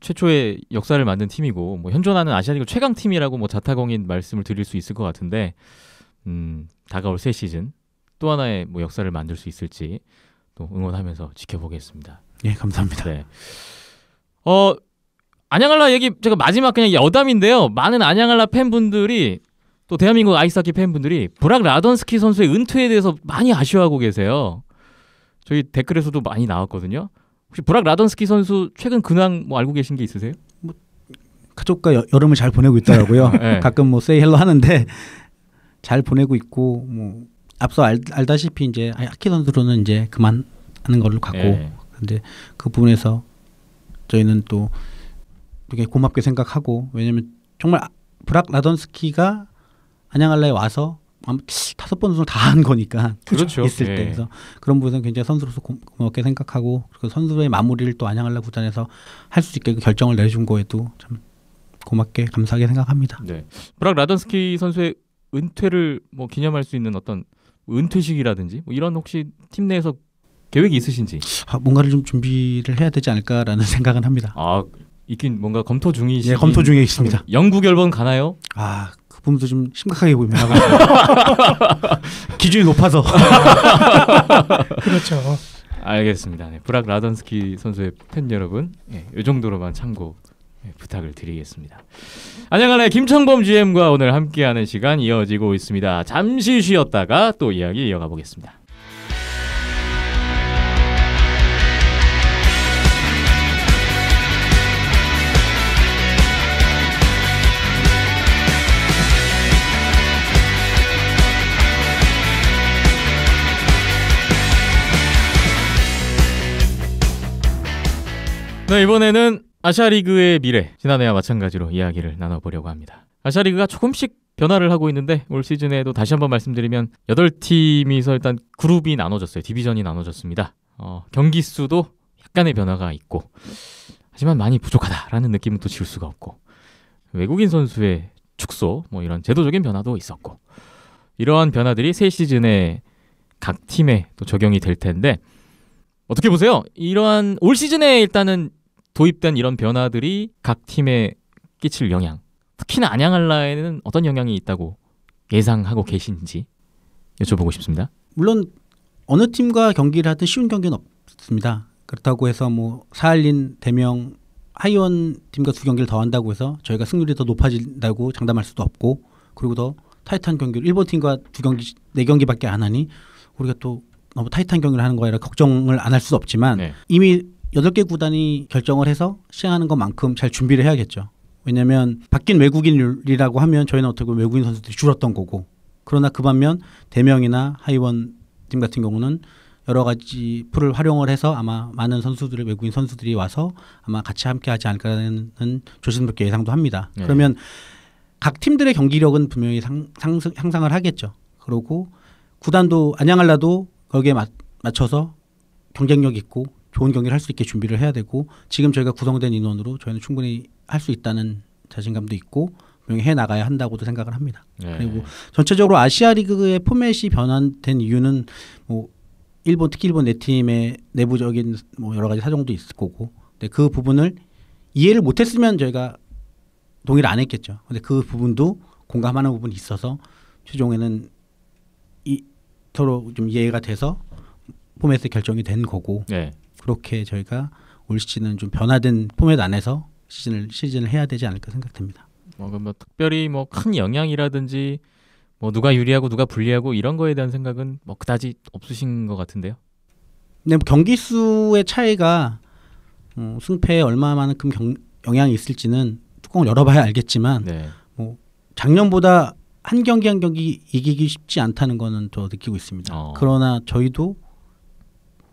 최초의 역사를 만든 팀이고 뭐 현존하는 아시아리그 최강 팀이라고 뭐 자타공인 말씀을 드릴 수 있을 것 같은데 음, 다가올 새 시즌 또 하나의 뭐 역사를 만들 수 있을지 또 응원하면서 지켜보겠습니다. 예, 감사합니다. 네. 어 안양할라 얘기 제가 마지막 그냥 여담인데요. 많은 안양할라 팬분들이 또 대한민국 아이스하키 팬분들이 브락 라던스키 선수의 은퇴에 대해서 많이 아쉬워하고 계세요. 저희 댓글에서도 많이 나왔거든요. 혹시 브락 라던스키 선수 최근 근황 뭐 알고 계신 게 있으세요? 뭐 가족과 여, 름을잘 보내고 있더라고요. [laughs] 네. 가끔 뭐 세이 헬로 하는데 잘 보내고 있고 뭐 앞서 알, 다시피 이제 하키 선수로는 이제 그만 하는 걸로 갖고 네. 근데 그 부분에서 저희는 또 되게 고맙게 생각하고 왜냐면 정말 아, 브락 라던스키가 안양할라에 와서 아 다섯 번 우승을 다 한 거니까 [laughs] 그렇죠. 있을 네. 때 예. 그래서 그런 부분은 굉장히 선수로서 고맙게 생각하고 그 선수의 마무리를 또 안양할라 구단에서 할 수 있게 결정을 내준 거에도 참 고맙게 감사하게 생각합니다. 네, 브락 라던스키 선수의 은퇴를 뭐 기념할 수 있는 어떤 은퇴식이라든지 뭐 이런 혹시 팀 내에서 계획이 있으신지? 아, 뭔가를 좀 준비를 해야 되지 않을까라는 [laughs] 생각은 합니다. 아 있긴 뭔가 검토 중이시. 네, 예, 검토 중에 있습니다. 영국 열번 가나요? 아 부품도 좀 심각하게 보입니다. [laughs] 기준이 높아서. [laughs] 그렇죠. 알겠습니다. 네, 브락 라던스키 선수의 팬 여러분, 예, 이 정도로만 참고 예, 부탁을 드리겠습니다. 안녕하세요 김창범 GM과 오늘 함께하는 시간 이어지고 있습니다. 잠시 쉬었다가 또 이야기 이어가 보겠습니다. 네, 이번에는 아시아리그의 미래, 지난해와 마찬가지로 이야기를 나눠보려고 합니다. 아시아리그가 조금씩 변화를 하고 있는데 올 시즌에도 다시 한번 말씀드리면 8팀이서 일단 그룹이 나눠졌어요. 디비전이 나눠졌습니다. 어, 경기 수도 약간의 변화가 있고 하지만 많이 부족하다라는 느낌은 또 지울 수가 없고 외국인 선수의 축소 뭐 이런 제도적인 변화도 있었고 이러한 변화들이 새 시즌에 각 팀에 또 적용이 될 텐데 어떻게 보세요? 이러한 올 시즌에 일단은 도입된 이런 변화들이 각 팀에 끼칠 영향, 특히나 안양할라에는 어떤 영향이 있다고 예상하고 계신지 여쭤보고 싶습니다. 물론 어느 팀과 경기를 하든 쉬운 경기는 없습니다. 그렇다고 해서 뭐 사할린 대명 하이원 팀과 두 경기를 더 한다고 해서 저희가 승률이 더 높아진다고 장담할 수도 없고 그리고 더타이탄 경기를 일본 팀과 두 경기 네 경기밖에 안 하니 우리가 또 너무 타이탄 경기를 하는 거라 걱정을 안 할 수도 없지만 네. 이미 여덟 개 구단이 결정을 해서 시행하는 것만큼 잘 준비를 해야겠죠. 왜냐하면 바뀐 외국인이라고 하면 저희는 어떻게 보면 외국인 선수들이 줄었던 거고 그러나 그 반면 대명이나 하이원 팀 같은 경우는 여러 가지 풀을 활용을 해서 아마 많은 선수들이 외국인 선수들이 와서 아마 같이 함께 하지 않을까라는 조심스럽게 예상도 합니다. 네. 그러면 각 팀들의 경기력은 분명히 상, 상승, 향상을 하겠죠. 그러고 구단도 안양할라도 거기에 맞, 맞춰서 경쟁력 있고 좋은 경기를 할 수 있게 준비를 해야 되고 지금 저희가 구성된 인원으로 저희는 충분히 할 수 있다는 자신감도 있고 분명히 해 나가야 한다고도 생각을 합니다. 네. 그리고 전체적으로 아시아 리그의 포맷이 변환된 이유는 뭐 일본 특히 일본 내네 팀의 내부적인 뭐 여러 가지 사정도 있을 거고 근데 그 부분을 이해를 못했으면 저희가 동의를 안 했겠죠. 근데 그 부분도 공감하는 부분이 있어서 최종에는 이 서로 좀 이해가 돼서 포맷의 결정이 된 거고 네. 그렇게 저희가 올 시즌은 좀 변화된 포맷 안에서 시즌을 시즌을 해야 되지 않을까 생각됩니다. 뭐, 뭐 특별히 뭐 큰 영향이라든지 뭐 누가 유리하고 누가 불리하고 이런 거에 대한 생각은 뭐 그다지 없으신 것 같은데요. 네, 뭐 경기 수의 차이가 어, 승패에 얼마만큼 경, 영향이 있을지는 뚜껑을 열어봐야 알겠지만 네. 뭐 작년보다 한 경기 한 경기 이기기 쉽지 않다는 거는 더 느끼고 있습니다. 어. 그러나 저희도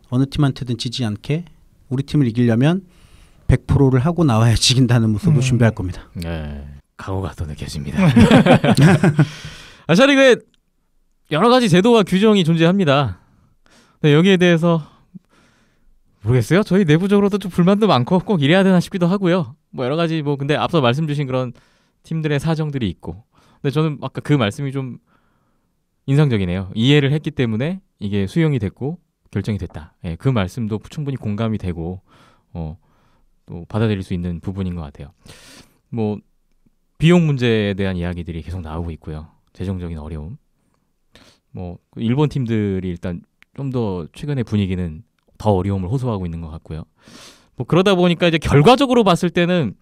어느 팀한테든 지지 않게 우리 팀을 이기려면 100%를 하고 나와야 지긴다는 모습을 음. 준비할 겁니다. 네. 각오가 더 느껴집니다. 아시아리그에 여러 가지 제도와 규정이 존재합니다. 네, 여기에 대해서 모르겠어요. 저희 내부적으로도 좀 불만도 많고 꼭 이래야 되나 싶기도 하고요. 뭐 여러 가지 뭐 근데 앞서 말씀 주신 그런 팀들의 사정들이 있고. 근데 저는 아까 그 말씀이 좀 인상적이네요. 이해를 했기 때문에 이게 수용이 됐고 결정이 됐다. 예, 그 말씀도 충분히 공감이 되고 어, 또 받아들일 수 있는 부분인 것 같아요. 뭐 비용 문제에 대한 이야기들이 계속 나오고 있고요. 재정적인 어려움. 뭐 그 일본 팀들이 일단 좀 더 최근의 분위기는 더 어려움을 호소하고 있는 것 같고요. 뭐 그러다 보니까 이제 결과적으로 봤을 때는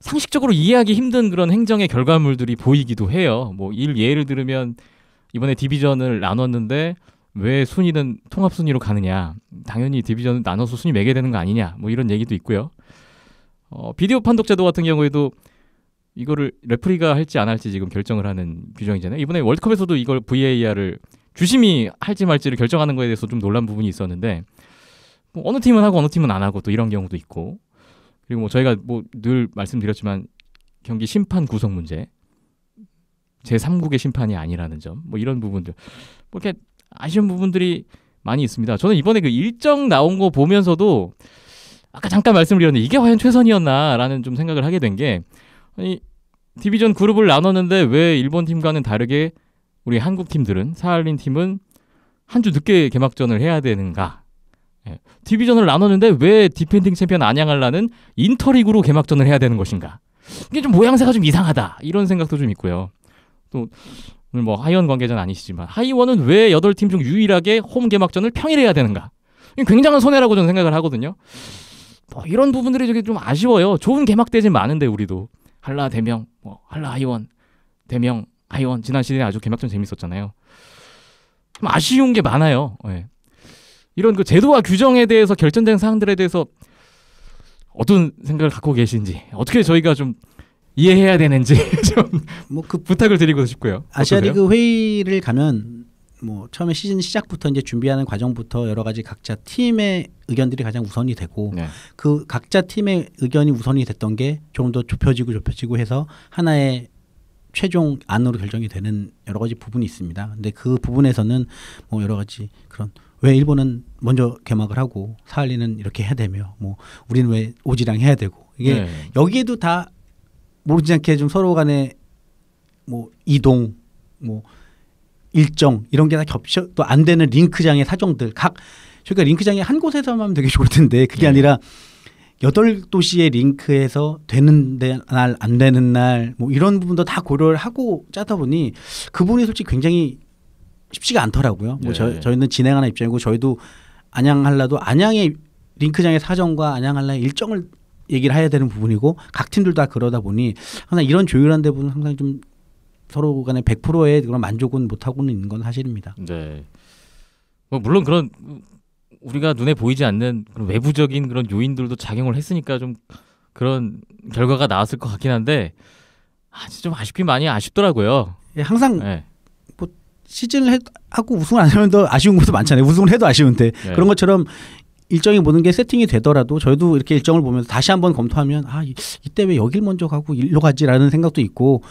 상식적으로 이해하기 힘든 그런 행정의 결과물들이 보이기도 해요. 뭐 일 예를 들으면 이번에 디비전을 나눴는데 왜 순위는 통합 순위로 가느냐? 당연히 디비전은 나눠서 순위 매게 되는 거 아니냐? 뭐 이런 얘기도 있고요. 어, 비디오 판독제도 같은 경우에도 이거를 레프리가 할지 안 할지 지금 결정을 하는 규정이잖아요. 이번에 월드컵에서도 이걸 VAR을 주심이 할지 말지를 결정하는 거에 대해서 좀 놀란 부분이 있었는데 뭐 어느 팀은 하고 어느 팀은 안 하고 또 이런 경우도 있고 그리고 뭐 저희가 뭐 늘 말씀드렸지만 경기 심판 구성 문제 제3국의 심판이 아니라는 점 뭐 이런 부분들 뭐 이렇게 아쉬운 부분들이 많이 있습니다. 저는 이번에 그 일정 나온 거 보면서도 아까 잠깐 말씀을 드렸는데 이게 과연 최선이었나라는 좀 생각을 하게 된 게 아니 디비전 그룹을 나눴는데 왜 일본 팀과는 다르게 우리 한국 팀들은 사할린 팀은 한 주 늦게 개막전을 해야 되는가? 예. 디비전을 나눴는데 왜 디펜딩 챔피언 안양할라는 인터리그로 개막전을 해야 되는 것인가? 이게 좀 모양새가 좀 이상하다 이런 생각도 좀 있고요. 또뭐 하이원 관계자는 아니시지만 하이원은 왜 여덟 팀 중 유일하게 홈 개막전을 평일에 해야 되는가? 굉장한 손해라고 저는 생각을 하거든요. 뭐 이런 부분들이 되게 좀 아쉬워요. 좋은 개막 대진 많은데 우리도 한라 대명, 뭐 한라 하이원, 대명 하이원 지난 시즌에 아주 개막전 재밌었잖아요. 좀 아쉬운 게 많아요. 네. 이런 그 제도와 규정에 대해서 결정된 사항들에 대해서 어떤 생각을 갖고 계신지 어떻게 저희가 좀 이해해야 되는지 [laughs] 좀 뭐 그 부탁을 드리고 싶고요. 아시아 리그 회의를 가면 뭐 처음에 시즌 시작부터 이제 준비하는 과정부터 여러 가지 각자 팀의 의견들이 가장 우선이 되고 네. 그 각자 팀의 의견이 우선이 됐던 게좀더 좁혀지고 좁혀지고 해서 하나의 최종 안으로 결정이 되는 여러 가지 부분이 있습니다. 근데 그 부분에서는 뭐 여러 가지 그런 왜 일본은 먼저 개막을 하고 사할리는 이렇게 해야 되며 뭐 우리는 왜 오지랑 해야 되고 이게 네. 여기에도 다 모르지 않게 좀 서로 간에 뭐 이동 뭐 일정 이런 게 다 겹쳐 또 안 되는 링크장의 사정들 각 그러니까 링크장이 한 곳에서만 하면 되게 좋을 텐데 그게 네. 아니라 여덟 도시의 링크에서 되는 날 안 되는 날 뭐 이런 부분도 다 고려를 하고 짜다 보니 그분이 솔직히 굉장히 쉽지가 않더라고요. 뭐 네. 저, 저희는 진행하는 입장이고 저희도 안양 할라도 안양의 링크장의 사정과 안양 할라의 일정을 얘기를 해야 되는 부분이고 각 팀들 다 그러다 보니 항상 이런 조율한 대부분 항상 좀 서로 간에 100%의 그런 만족은 못 하고는 있는 건 사실입니다. 네. 뭐 물론 그런 우리가 눈에 보이지 않는 그런 외부적인 그런 요인들도 작용을 했으니까 좀 그런 결과가 나왔을 것 같긴 한데 아직 좀 아쉽긴 많이 아쉽더라고요. 예, 항상 네. 뭐 시즌을 해, 하고 우승을 안 하면 더 아쉬운 것도 많잖아요. 우승을 해도 아쉬운데 네. 그런 것처럼 일정이 모든 게 세팅이 되더라도 저희도 이렇게 일정을 보면서 다시 한번 검토하면 아 이, 이때 왜 여길 먼저 가고 일로 가지라는 생각도 있고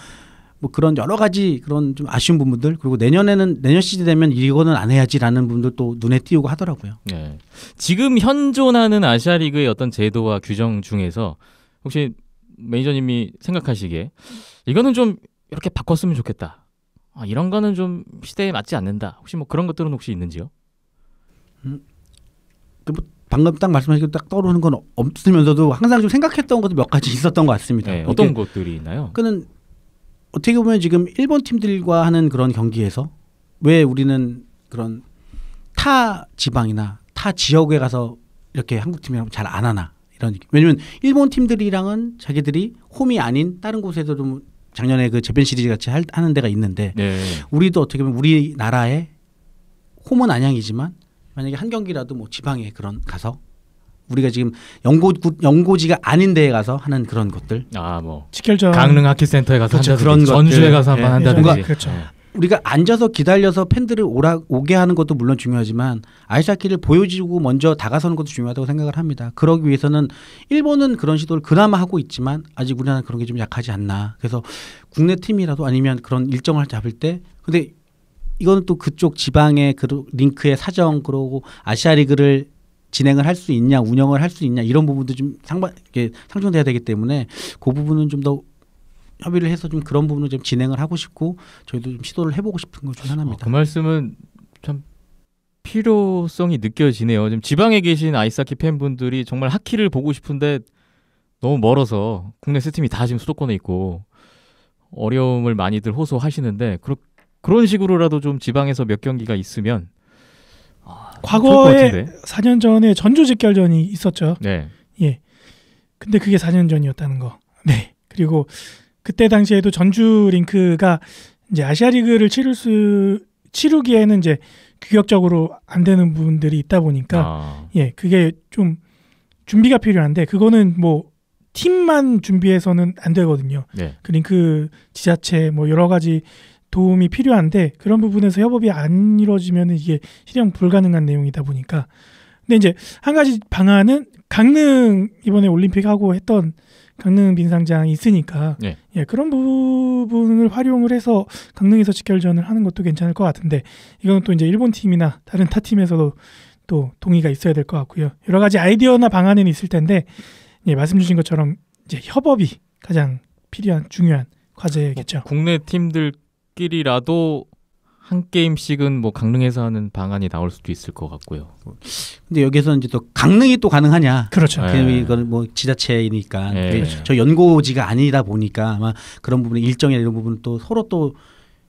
뭐 그런 여러 가지 그런 좀 아쉬운 부분들 그리고 내년에는 내년 시즌 되면 이거는 안 해야지라는 분들 또 눈에 띄우고 하더라고요. 네. 지금 현존하는 아시아 리그의 어떤 제도와 규정 중에서 혹시 매니저님이 생각하시기에 이거는 좀 이렇게 바꿨으면 좋겠다. 아, 이런 거는 좀 시대에 맞지 않는다. 혹시 뭐 그런 것들은 혹시 있는지요? 음, 그 뭐 방금 딱 말씀하신 딱 떠오르는 건 없으면서도 항상 좀 생각했던 것도 몇 가지 있었던 것 같습니다. 네, 어떤 것들이 있나요? 그는 어떻게 보면 지금 일본 팀들과 하는 그런 경기에서 왜 우리는 그런 타 지방이나 타 지역에 가서 이렇게 한국 팀이랑 잘 안 하나 이런 왜냐면 일본 팀들이랑은 자기들이 홈이 아닌 다른 곳에서 좀 작년에 그 재팬 시리즈 같이 할, 하는 데가 있는데 네. 우리도 어떻게 보면 우리나라의 홈은 안양이지만 만약에 한 경기라도 뭐 지방에 그런 가서 우리가 지금 연고 연고지가 아닌 데에 가서 하는 그런 것들. 아 뭐. 직결전 강릉 하키 센터에 가서 그렇죠, 한다 전주에 가서 한번 예, 한다든지. 예, 그렇죠. 예. 우리가 앉아서 기다려서 팬들을 오라 오게 하는 것도 물론 중요하지만 아이스하키를 보여주고 먼저 다가서는 것도 중요하다고 생각을 합니다. 그러기 위해서는 일본은 그런 시도를 그나마 하고 있지만 아직 우리나라는 그런 게 좀 약하지 않나. 그래서 국내 팀이라도 아니면 그런 일정을 잡을 때 근데 이거는 또 그쪽 지방의 그 링크의 사정 그러고 아시아 리그를 진행을 할 수 있냐 운영을 할 수 있냐 이런 부분도 좀 상반 이게 상정돼야 되기 때문에 그 부분은 좀 더 협의를 해서 좀 그런 부분을 좀 진행을 하고 싶고 저희도 좀 시도를 해보고 싶은 것중 하나입니다. 어, 그 말씀은 참 필요성이 느껴지네요. 지금 지방에 계신 아이스하키 팬분들이 정말 하키를 보고 싶은데 너무 멀어서 국내 스팀이 다 지금 수도권에 있고 어려움을 많이들 호소하시는데 그렇게 그런 식으로라도 좀 지방에서 몇 경기가 있으면 아, 과거에 4년 전에 전주 직결전이 있었죠. 네. 예. 근데 그게 4년 전이었다는 거. 네. 그리고 그때 당시에도 전주 링크가 이제 아시아 리그를 치를 수 치르기에는 이제 규격적으로 안 되는 부분들이 있다 보니까 아. 예 그게 좀 준비가 필요한데 그거는 뭐 팀만 준비해서는 안 되거든요. 네. 그 링크 지자체 뭐 여러 가지 도움이 필요한데 그런 부분에서 협업이 안 이루어지면 이게 실현 불가능한 내용이다 보니까 근데 이제 한 가지 방안은 강릉 이번에 올림픽 하고 했던 강릉 빈상장 있으니까 네. 예 그런 부분을 활용을 해서 강릉에서 직결전을 하는 것도 괜찮을 것 같은데 이건 또 이제 일본 팀이나 다른 타 팀에서도 또 동의가 있어야 될 것 같고요 여러 가지 아이디어나 방안은 있을 텐데 예 말씀 주신 것처럼 이제 협업이 가장 필요한 중요한 뭐 과제겠죠. 뭐, 국내 팀들 가족끼리라도 한 게임씩은 뭐 강릉에서 하는 방안이 나올 수도 있을 것 같고요. 근데 여기서 이제 또 강릉이 또 가능하냐? 그렇죠. 네. 이건 뭐 지자체이니까 네. 그렇죠. 저 연고지가 아니다 보니까 아마 그런 부분 일정이나 이런 부분또 서로 또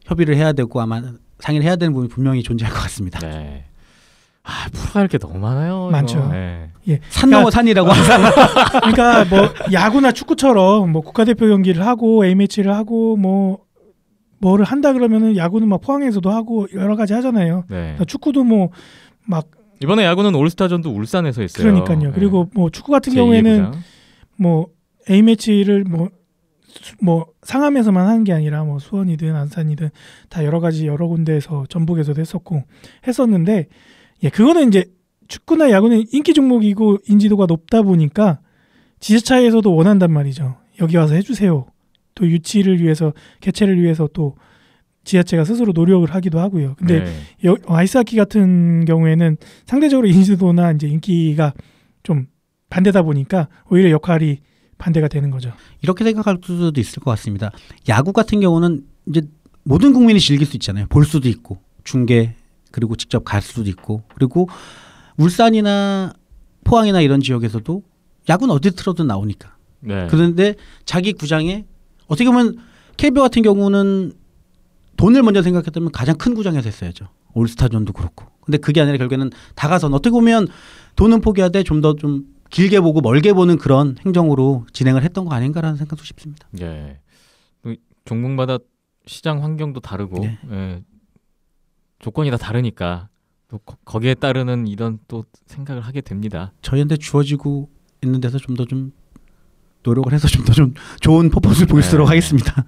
협의를 해야 되고 아마 상의를 해야 되는 부분이 분명히 존재할 것 같습니다. 네. 아, 풀어갈 게 너무 많아요. 많죠. 네. 예. 산 넘어 그러니까, 산이라고 [laughs] 그러니까 뭐 야구나 축구처럼 뭐 국가대표 경기를 하고 MH를 하고 뭐 뭐를 한다 그러면은 야구는 막 포항에서도 하고 여러 가지 하잖아요. 네. 그러니까 축구도 뭐 막 이번에 야구는 올스타전도 울산에서 했어요. 그러니까요. 그리고 네. 뭐 축구 같은 제2부장. 경우에는 뭐 A 매치를 뭐뭐 뭐 상암에서만 하는 게 아니라 뭐 수원이든 안산이든 다 여러 가지 여러 군데에서 전북에서도 했었고 했었는데 예 그거는 이제 축구나 야구는 인기 종목이고 인지도가 높다 보니까 지자체에서도 원한단 말이죠. 여기 와서 해주세요. 또 유치를 위해서 개최를 위해서 또 지자체가 스스로 노력을 하기도 하고요. 근데 네. 여, 아이스하키 같은 경우에는 상대적으로 인지도나 이제 인기가 좀 반대다 보니까 오히려 역할이 반대가 되는 거죠. 이렇게 생각할 수도 있을 것 같습니다. 야구 같은 경우는 이제 모든 국민이 즐길 수 있잖아요. 볼 수도 있고 중계 그리고 직접 갈 수도 있고 그리고 울산이나 포항이나 이런 지역에서도 야구는 어디 틀어도 나오니까. 네. 그런데 자기 구장에 어떻게 보면 KBO 같은 경우는 돈을 먼저 생각했다면 가장 큰 구장에서 했어야죠. 올스타전도 그렇고. 근데 그게 아니라 결국에는 다가선 어떻게 보면 돈은 포기하되 좀 더좀 좀 길게 보고 멀게 보는 그런 행정으로 진행을 했던 거 아닌가라는 생각도 싶습니다. 예. 그 종목마다 시장 환경도 다르고 네. 예. 조건이 다 다르니까 또 거, 기에 따르는 이런 또 생각을 하게 됩니다. 저희한테 주어지고 있는 데서 좀 더좀 좀 노력을 해서 좀 더좀 좀 좋은 퍼포먼스 를 보이도록 네. 하겠습니다.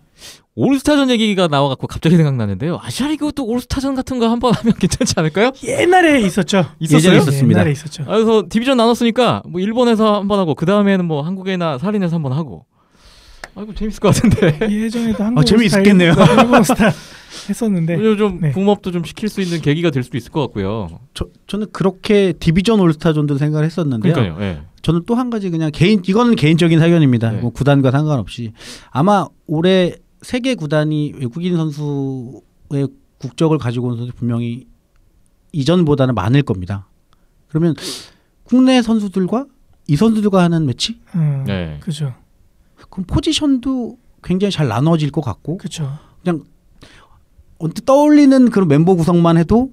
올스타전 얘기가 나와갖고 갑자기 생각나는데요. 아시아리그 또 올스타전 같은 거 한번 하면 [laughs] 괜찮지 않을까요? 옛날에 있었죠. 있었어요? 예전에 예. 있었습니다. 옛날에 있었죠. 아, 그래서 디비전 나눴으니까 뭐 일본에서 한번 하고 그 다음에는 뭐 한국이나 살인에서 한번 하고. 아이고 재밌을 것 같은데. [laughs] 예전에도 한국 아, 재밌겠네요 일본 스타 했었는데. 좀 네. 붐업도 좀 시킬 수 있는 계기가 될 수도 있을 것 같고요. 저 저는 그렇게 디비전 올스타전도 생각을 했었는데요. 그러니까요. 네. 저는 또 한 가지 그냥 개인 이거는 개인적인 사견입니다. 네. 뭐 구단과 상관없이 아마 올해 세계 구단이 외국인 선수의 국적을 가지고 온 선수 분명히 이전보다는 많을 겁니다. 그러면 국내 선수들과 이 선수들과 하는 매치? 음, 네. 그죠. 그럼 포지션도 굉장히 잘 나눠질 것 같고. 그죠. 그냥 언뜻 떠올리는 그런 멤버 구성만 해도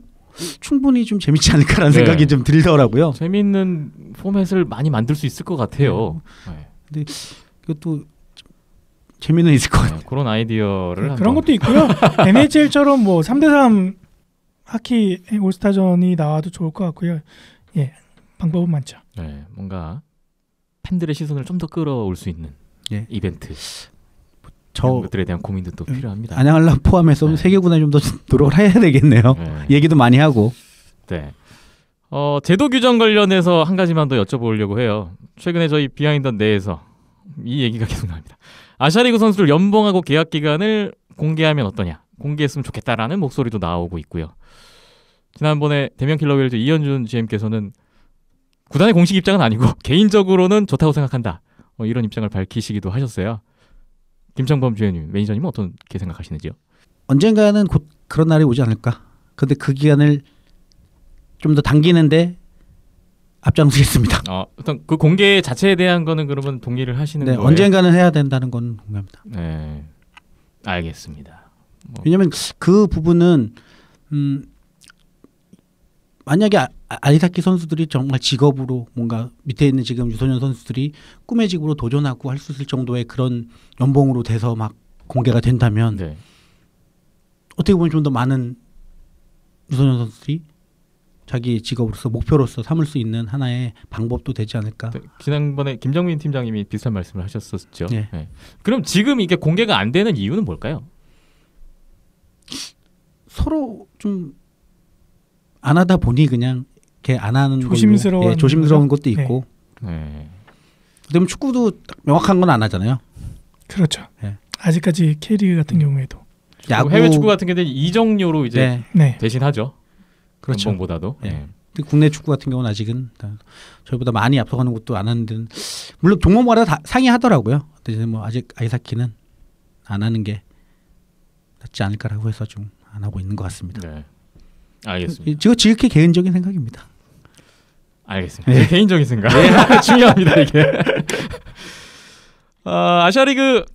충분히 좀 재밌지 않을까라는 네. 생각이 좀 들더라고요. 재밌는 포맷을 많이 만들 수 있을 것 같아요. 네. 네. 근데 이것도 재미는 있을 것 같아요. 네, 그런 아이디어를 네, 그런 것도 있고요. [laughs] NHL처럼 뭐 3대3 하키 올스타전이 나와도 좋을 것 같고요. 예. 방법은 많죠. 네. 뭔가 팬들의 시선을 좀 더 끌어올 수 있는 예. 이벤트. 그 것들에 대한 고민도 또 음, 필요합니다. 안양할라 네. 포함해서 네. 세계군에 좀 더 [laughs] 노력을 해야 되겠네요. 네. 얘기도 많이 하고. 네. 어, 제도 규정 관련해서 한 가지만 더 여쭤보려고 해요. 최근에 저희 비하인드 내에서 이 얘기가 [laughs] 계속 나옵니다. 아시리그 선수들 연봉하고 계약 기간을 공개하면 어떠냐? 공개했으면 좋겠다라는 목소리도 나오고 있고요. 지난번에 대면 킬러웨즈 이현준 GM께서는 구단의 공식 입장은 아니고 [laughs] 개인적으로는 좋다고 생각한다. 어, 이런 입장을 밝히시기도 하셨어요. 김창범 주연님 매니저님은 어떻게 생각하시는지요? 언젠가는 곧 그런 날이 오지 않을까. 근데 그 기간을 좀 더 당기는데 앞장서겠습니다. 아, 어, 일단 그 공개 자체에 대한 거는 그러면 동의를 하시는 네, 거예요? 언젠가는 해야 된다는 건 공감합니다. 네, 알겠습니다. 뭐. 왜냐하면 그 부분은 음, 만약에 아, 아 리사키 선수들이 정말 직업으로 뭔가 밑에 있는 지금 유소년 선수들이 꿈의 직으로 도전하고 할 수 있을 정도의 그런 연봉으로 돼서 막 공개가 된다면 네. 어떻게 보면 좀 더 많은 유소년 선수들이 자기 직업으로서 목표로서 삼을 수 있는 하나의 방법도 되지 않을까. 네, 지난번에 김정민 팀장님이 비슷한 말씀을 하셨었죠. 네. 네. 그럼 지금 이게 공개가 안 되는 이유는 뭘까요? 서로 좀안 하다 보니 그냥 이렇게 안 하는 조심스러운 걸로, 예, 조심스러운 것도 네. 있고. 네. 그다음 축구도 명확한 건 안 하잖아요. 그렇죠. 네. 아직까지 K리그 같은 음. 경우에도 야구, 해외 축구 같은 경우는 이정료로 이제 네. 네. 대신하죠. 그렇죠. 보다도 예. 네. 국내 축구 같은 경우는 아직은 저희보다 많이 앞서가는 것도 안 하는 데 물론 동호마다 다 상의하더라고요. 근데 뭐 아직 아이사키는 안 하는 게 낫지 않을까라고 해서 좀 안 하고 있는 것 같습니다. 네. 알겠습니다. 이 지극히 개인적인 생각입니다. 알겠습니다. 네. [laughs] 개인적인 생각 네. [laughs] 중요합니다 이게. 아, 아시아리그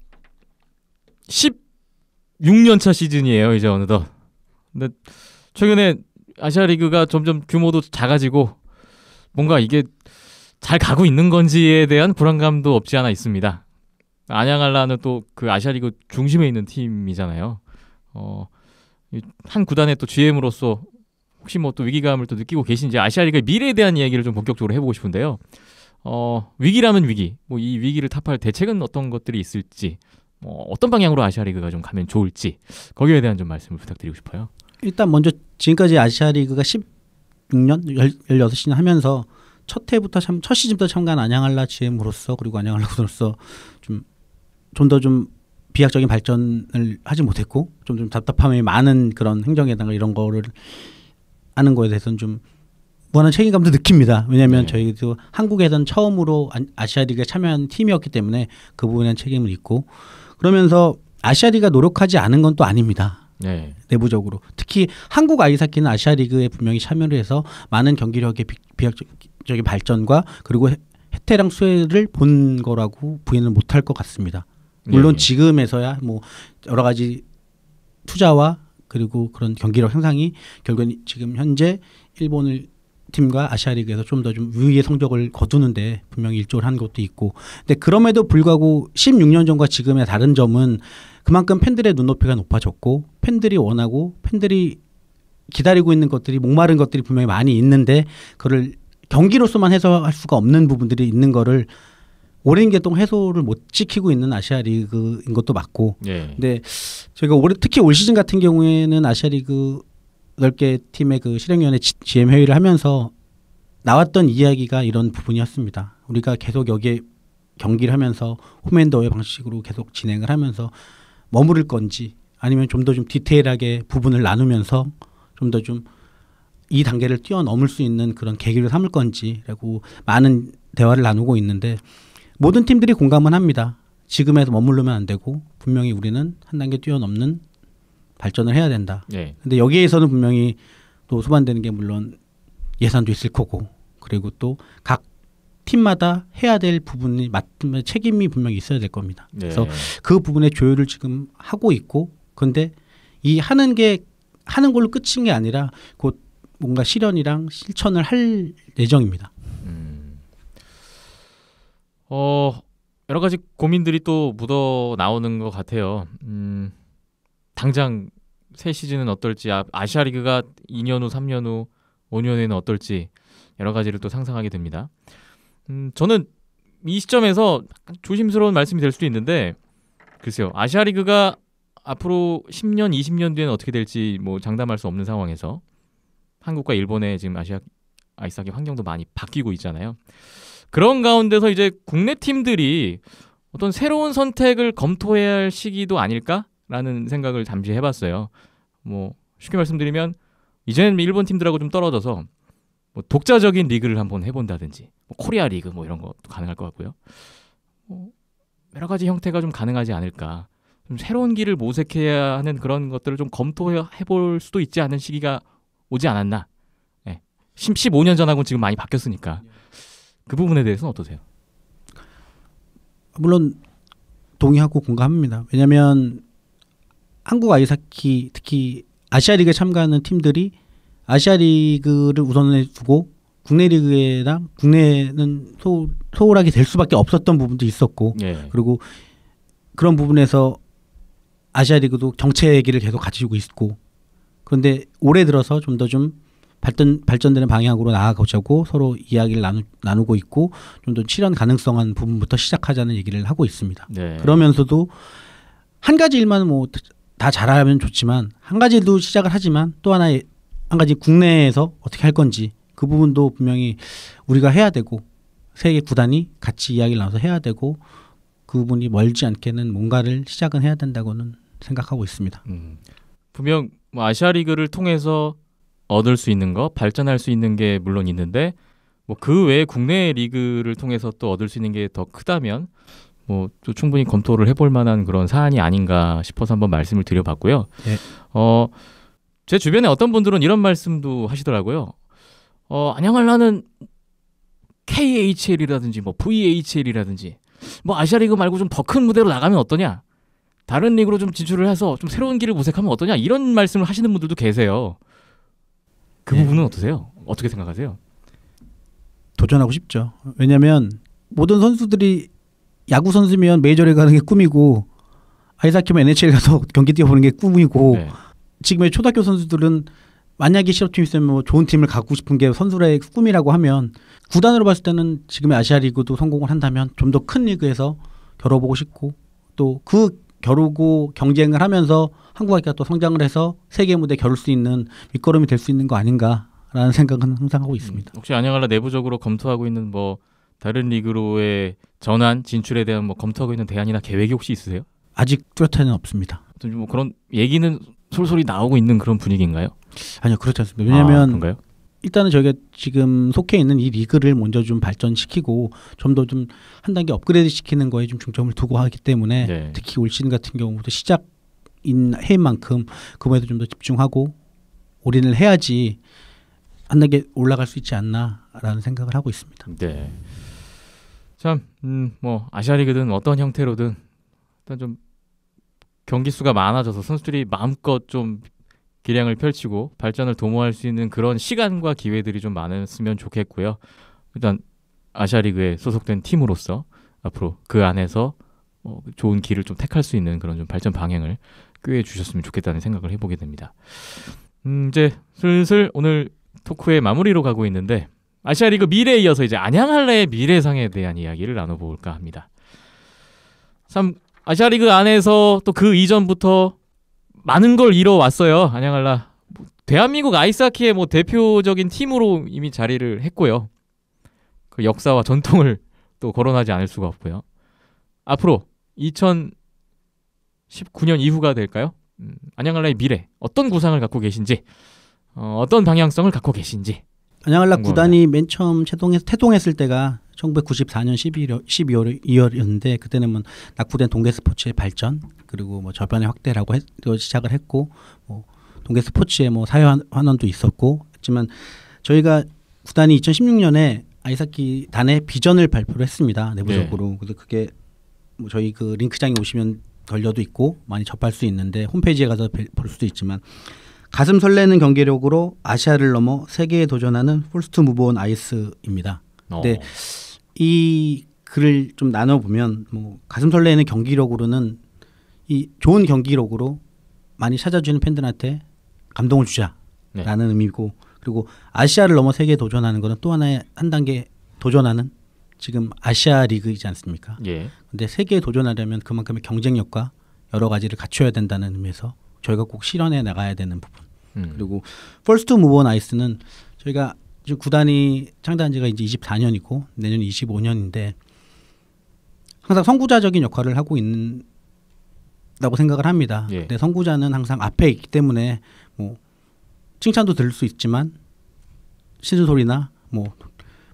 16년차 시즌이에요 이제 어느덧. 근데 최근에 아시아리그가 점점 규모도 작아지고 뭔가 이게 잘 가고 있는 건지에 대한 불안감도 없지 않아 있습니다. 안양알라는 또 그 아시아리그 중심에 있는 팀이잖아요. 어, 한 구단의 또 GM으로서 혹시 뭐 또 위기감을 또 느끼고 계신지 아시아리그 미래에 대한 이야기를 좀 본격적으로 해보고 싶은데요. 어, 위기라면 위기, 뭐 이 위기를 타파할 대책은 어떤 것들이 있을지, 뭐 어떤 방향으로 아시아리그가 좀 가면 좋을지 거기에 대한 좀 말씀을 부탁드리고 싶어요. 일단 먼저 지금까지 아시아리그가 16년 16시즌 하면서 첫 해부터 참, 첫 시즌부터 참가한 안양할라 GM으로서 그리고 안양할라로서 좀 좀 더 좀 비약적인 발전을 하지 못했고 좀, 좀 답답함이 많은 그런 행정에다가 이런 거를 하는 거에 대해서는 좀 무한한 책임감도 느낍니다. 왜냐하면 네. 저희도 한국에선 처음으로 아시아리그에 참여한 팀이었기 때문에 그 부분에 책임을 있고 그러면서 아시아리가 노력하지 않은 건 또 아닙니다. 네. 내부적으로 특히 한국 아이사키는 아시아리그에 분명히 참여를 해서 많은 경기력의 비약적인 발전과 그리고 혜태랑 수혜를 본 거라고 부인을 못할 것 같습니다. 물론 네. 지금에서야 뭐 여러 가지 투자와 그리고 그런 경기력 향상이 결국은 지금 현재 일본을 팀과 아시아리그에서 좀 더좀 좀 위의 성적을 거두는데 분명히 일조를 한 것도 있고 근데 그럼에도 불구하고 16년 전과 지금의 다른 점은 그만큼 팬들의 눈높이가 높아졌고 팬들이 원하고 팬들이 기다리고 있는 것들이 목마른 것들이 분명히 많이 있는데 그를 경기로서만 해서할 수가 없는 부분들이 있는 거를 오랜 개통 해소를 못 지키고 있는 아시아 리그인 것도 맞고. 예. 근데 저희가 올해 특히 올 시즌 같은 경우에는 아시아 리그 넓게 팀의 그 실행위원회 GM 회의를 하면서 나왔던 이야기가 이런 부분이었습니다. 우리가 계속 여기에 경기를 하면서 홈앤더의 방식으로 계속 진행을 하면서 머무를 건지 아니면 좀 더좀 좀 디테일하게 부분을 나누면서 좀 더 좀 이 단계를 뛰어넘을 수 있는 그런 계기를 삼을 건지라고 많은 대화를 나누고 있는데 모든 팀들이 공감은 합니다. 지금에도 머물러면안 되고 분명히 우리는 한 단계 뛰어넘는 발전을 해야 된다. 네. 근데 여기에서는 분명히 또 소반되는 게 물론 예산도 있을 거고 그리고 또 각 팀마다 해야 될 부분이 맞으면 책임이 분명히 있어야 될 겁니다. 네. 그래서 그 부분의 조율을 지금 하고 있고 근데 이 하는 게 하는 걸로 끝인 게 아니라 곧 뭔가 실현이랑 실천을 할 예정입니다. 어, 여러 가지 고민들이 또 묻어 나오는 것 같아요. 음, 당장 새 시즌은 어떨지, 아, 아시아 리그가 2년 후, 3년 후, 5년 후에는 어떨지 여러 가지를 또 상상하게 됩니다. 음, 저는 이 시점에서 조심스러운 말씀이 될 수도 있는데 글쎄요. 아시아 리그가 앞으로 10년, 20년 뒤에는 어떻게 될지 뭐 장담할 수 없는 상황에서 한국과 일본의 지금 아시아 아이스하키 환경도 많이 바뀌고 있잖아요. 그런 가운데서 이제 국내 팀들이 어떤 새로운 선택을 검토해야 할 시기도 아닐까라는 생각을 잠시 해봤어요. 뭐 쉽게 말씀드리면 이제는 일본 팀들하고 좀 떨어져서 뭐 독자적인 리그를 한번 해본다든지 뭐 코리아 리그 뭐 이런 것도 가능할 것 같고요. 뭐 여러 가지 형태가 좀 가능하지 않을까. 좀 새로운 길을 모색해야 하는 그런 것들을 좀 검토해볼 수도 있지 않은 시기가 오지 않았나. 예. 15년 전하고 지금 많이 바뀌었으니까. 예. 그 부분에 대해서는 어떠세요? 물론 동의하고 공감합니다. 왜냐하면 한국 아이사키 특히 아시아 리그에 참가하는 팀들이 아시아 리그를 우선해 주고 국내 리그에랑 국내는 소, 소홀하게 될 수밖에 없었던 부분도 있었고 예. 그리고 그런 부분에서 아시아 리그도 정체 기를 계속 가지고 있고 그런데 올해 들어서 좀 더좀 좀 발전 발전되는 방향으로 나아가자고 서로 이야기를 나누, 나누고 있고 좀 더 실현 가능성한 부분부터 시작하자는 얘기를 하고 있습니다. 네. 그러면서도 한 가지 일만 뭐 다 잘하면 좋지만 한 가지도 시작을 하지만 또 하나의 한 가지 국내에서 어떻게 할 건지 그 부분도 분명히 우리가 해야 되고 세계 구단이 같이 이야기를 나눠서 해야 되고 그 부분이 멀지 않게는 뭔가를 시작은 해야 된다고는 생각하고 있습니다. 음. 분명 뭐 아시아 리그를 통해서 얻을 수 있는 거, 발전할 수 있는 게 물론 있는데 뭐 그 외에 국내 리그를 통해서 또 얻을 수 있는 게 더 크다면 뭐또 충분히 검토를 해볼 만한 그런 사안이 아닌가 싶어서 한번 말씀을 드려봤고요. 네. 어, 제 주변에 어떤 분들은 이런 말씀도 하시더라고요. 어, 안양할라는 KHL이라든지 뭐 VHL이라든지 뭐 아시아리그 말고 좀 더 큰 무대로 나가면 어떠냐? 다른 리그로 좀 진출을 해서 좀 새로운 길을 모색하면 어떠냐? 이런 말씀을 하시는 분들도 계세요. 그 예. 부분은 어떠세요? 어떻게 생각하세요? 도전하고 싶죠. 왜냐하면 모든 선수들이 야구 선수면 메이저리 가는 게 꿈이고 아이사키면 NHL 가서 [laughs] 경기 뛰어보는 게 꿈이고 네. 지금의 초등학교 선수들은 만약에 실업팀 있으면 뭐 좋은 팀을 갖고 싶은 게 선수의 꿈이라고 하면 구단으로 봤을 때는 지금의 아시아리그도 성공을 한다면 좀 더 큰 리그에서 겨뤄보고 싶고 또그 겨루고 경쟁을 하면서 한국 학교가 또 성장을 해서 세계 무대 에 겨룰 수 있는 밑거름이 될 수 있는 거 아닌가라는 생각은 항상 하고 있습니다. 음, 혹시 안양할라 내부적으로 검토하고 있는 뭐 다른 리그로의 전환 진출에 대한 뭐 검토하고 있는 대안이나 계획이 혹시 있으세요? 아직 뚜렷한는 없습니다. 뭐 그런 얘기는 솔솔이 나오고 있는 그런 분위기인가요? 아니요 그렇지 않습니다. 왜냐하면 아, 일단은 저희가 지금 속해 있는 이 리그를 먼저 좀 발전시키고 좀 더 좀 한 단계 업그레이드 시키는 거에 좀 중점을 두고 하기 때문에 네. 특히 올 시즌 같은 경우부터 시작인 해인 만큼 그거에도 좀 더 집중하고 올인을 해야지 한 단계 올라갈 수 있지 않나라는 생각을 하고 있습니다. 네. 참, 음, 뭐 아시아 리그든 어떤 형태로든 일단 좀 경기 수가 많아져서 선수들이 마음껏 좀 기량을 펼치고 발전을 도모할 수 있는 그런 시간과 기회들이 좀 많았으면 좋겠고요. 일단 아시아리그에 소속된 팀으로서 앞으로 그 안에서 어, 좋은 길을 좀 택할 수 있는 그런 좀 발전 방향을 꾀해 주셨으면 좋겠다는 생각을 해보게 됩니다. 음, 이제 슬슬 오늘 토크의 마무리로 가고 있는데 아시아리그 미래에 이어서 이제 안양할레의 미래상에 대한 이야기를 나눠볼까 합니다. 참 아시아리그 안에서 또 그 이전부터 많은 걸 잃어왔어요. 안양할라. 대한민국 아이스하키의 뭐 대표적인 팀으로 이미 자리를 했고요. 그 역사와 전통을 또 거론하지 않을 수가 없고요. 앞으로 2019년 이후가 될까요? 음, 안양할라의 미래 어떤 구상을 갖고 계신지 어, 어떤 방향성을 갖고 계신지 안양한라 음. 구단이 맨 처음 태동했, 태동했을 때가 1994년 12월, 12월 2월이었는데 그때는 뭐 낙후된 동계 스포츠의 발전 그리고 뭐 저변의 확대라고 했, 시작을 했고 뭐 동계 스포츠의 뭐 사회 환원도 있었고 하지만 저희가 구단이 2016년에 아이사키 단의 비전을 발표를 했습니다 내부적으로 네. 그래서 그게 뭐 저희 그 링크장에 오시면 걸려도 있고 많이 접할 수 있는데 홈페이지에 가서 볼 수도 있지만 가슴 설레는 경기력으로 아시아를 넘어 세계에 도전하는 폴스트 무브온 아이스입니다. 어. 근데 이 글을 좀 나눠 보면 뭐 가슴 설레는 경기력으로는 이 좋은 경기력으로 많이 찾아주는 팬들한테 감동을 네. 주자라는 네. 의미고 그리고 아시아를 넘어 세계에 도전하는 것은 또 하나의 한 단계 도전하는 지금 아시아 리그이지 않습니까? 예. 근데 세계에 도전하려면 그만큼의 경쟁력과 여러 가지를 갖춰야 된다는 의미에서 저희가 꼭 실현해 나가야 되는 부분. 음. 그리고 퍼스트 무브나이스는 저희가 지금 구단이 창단한 지가 이제 24년이고 내년 25년인데 항상 선구자적인 역할을 하고 있는 라고 생각을 합니다. 예. 근데 선구자는 항상 앞에 있기 때문에 뭐 칭찬도 들을 수 있지만 시즌 소리나 뭐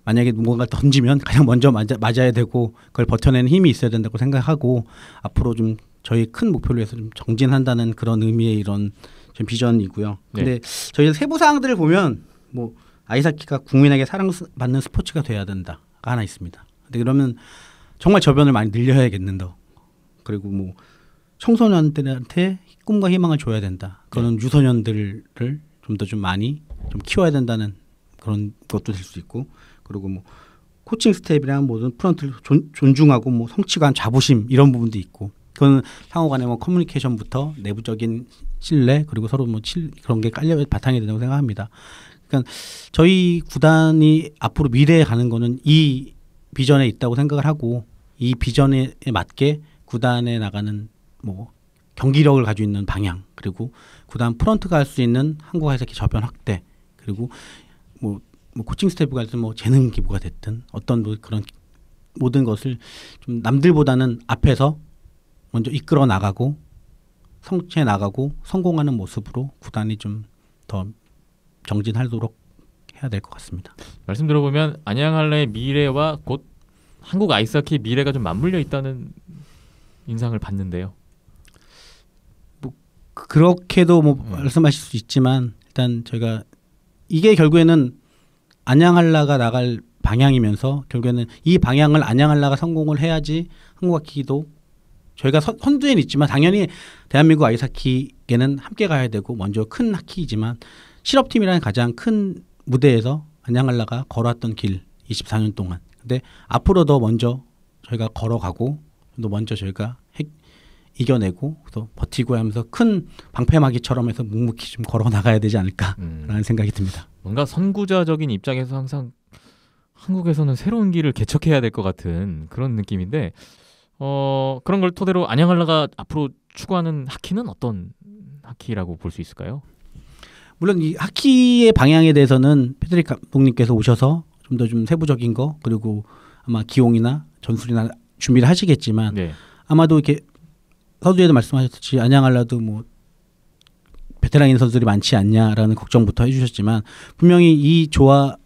만약에 무언가 던지면 가장 먼저 맞아, 맞아야 되고 그걸 버텨내는 힘이 있어야 된다고 생각하고 앞으로 좀 저희 큰 목표로 해서 좀 정진한다는 그런 의미의 이런 지금 비전이고요. 네. 근데 네. 저희 세부 사항들을 보면 뭐 아이사키가 국민에게 사랑받는 스포츠가 돼야 된다가 하나 있습니다. 근데 그러면 정말 저변을 많이 늘려야겠는다. 그리고 뭐 청소년들한테 꿈과 희망을 줘야 된다. 그런 네. 유소년들을 좀 더좀 좀 많이 좀 키워야 된다는 그런 것도 될 수 있고 그리고 뭐 코칭 스텝이랑 모든 프런트를 존, 존중하고 뭐 성취감, 자부심 이런 부분도 있고 그건 상호간의 뭐 커뮤니케이션부터 내부적인 신뢰 그리고 서로 뭐 칠, 그런 게 깔려 바탕이 된다고 생각합니다. 그러니까 저희 구단이 앞으로 미래에 가는 거는 이 비전에 있다고 생각을 하고 이 비전에 맞게 구단에 나가는 뭐 경기력을 가지고 있는 방향 그리고 구단 프런트가 할 수 있는 한국화의 저변 확대 그리고 뭐, 뭐 코칭 스태프가 해서 뭐 재능 기부가 됐든 어떤 뭐 그런 모든 것을 좀 남들보다는 앞에서 먼저 이끌어 나가고 성취해 나가고 성공하는 모습으로 구단이 좀 더 정진하도록 해야 될 것 같습니다. 말씀 들어보면 안양할레의 미래와 곧 한국 아이스하키 미래가 좀 맞물려 있다는 인상을 받는데요. 뭐 그렇게도 뭐 음. 말씀하실 수 있지만 일단 저희가 이게 결국에는 안양할라가 나갈 방향이면서 결국에는 이 방향을 안양할라가 성공을 해야지 한국 아키도 저희가 선두에는 있지만 당연히 대한민국 아이스하키에는 함께 가야 되고 먼저 큰 하키이지만 실업팀이라는 가장 큰 무대에서 안양할라가 걸어왔던 길 24년 동안 근데 앞으로 더 먼저 저희가 걸어가고 또 먼저 저희가 핵, 이겨내고 또 버티고 하면서 큰 방패막이처럼 해서 묵묵히 좀 걸어 나가야 되지 않을까라는 음. 생각이 듭니다. 뭔가 선구자적인 입장에서 항상 한국에서는 새로운 길을 개척해야 될 것 같은 그런 느낌인데 어, 그런 걸 토대로 안양할라가 앞으로 추구하는 하키는 어떤 하키라고 볼 수 있을까요? 물론 이 하키의 방향에 대해서는 페드릭 감독님께서 오셔서 좀 더좀 좀 세부적인 거 그리고 아마 기용이나 전술이나 준비를 하시겠지만 네. 아마도 이렇게 서두에도 말씀하셨듯이 안양할라도 뭐 베테랑인 선수들이 많지 않냐라는 걱정부터 해주셨지만 분명히 이조화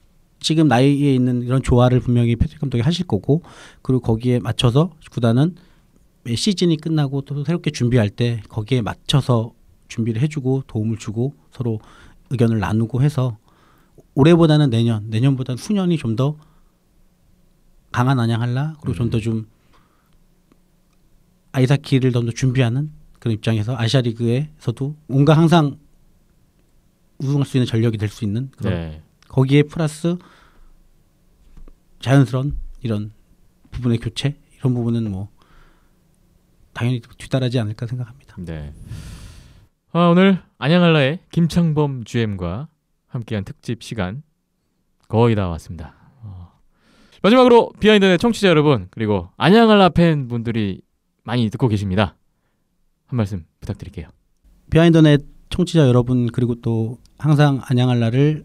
지금 나이에 있는 이런 조화를 분명히 패트릭 감독이 하실 거고 그리고 거기에 맞춰서 구단은 시즌이 끝나고 또 새롭게 준비할 때 거기에 맞춰서 준비를 해주고 도움을 주고 서로 의견을 나누고 해서 올해보다는 내년, 내년보다는 후년이 좀 더 강한 안양할라 그리고 좀 더좀 음. 아이사키를 좀 더 준비하는 그런 입장에서 아시아 리그에서도 뭔가 항상 우승할 수 있는 전력이 될 수 있는 그런 네. 거기에 플러스 자연스러운 이런 부분의 교체 이런 부분은 뭐 당연히 뒤따라지 않을까 생각합니다. 네. 아, 오늘 안양할라의 김창범 GM과 함께한 특집 시간 거의 다 왔습니다. 어. 마지막으로 비하인드의 청취자 여러분 그리고 안양할라 팬분들이 많이 듣고 계십니다. 한 말씀 부탁드릴게요. 비하인드의 청취자 여러분 그리고 또 항상 안양할라를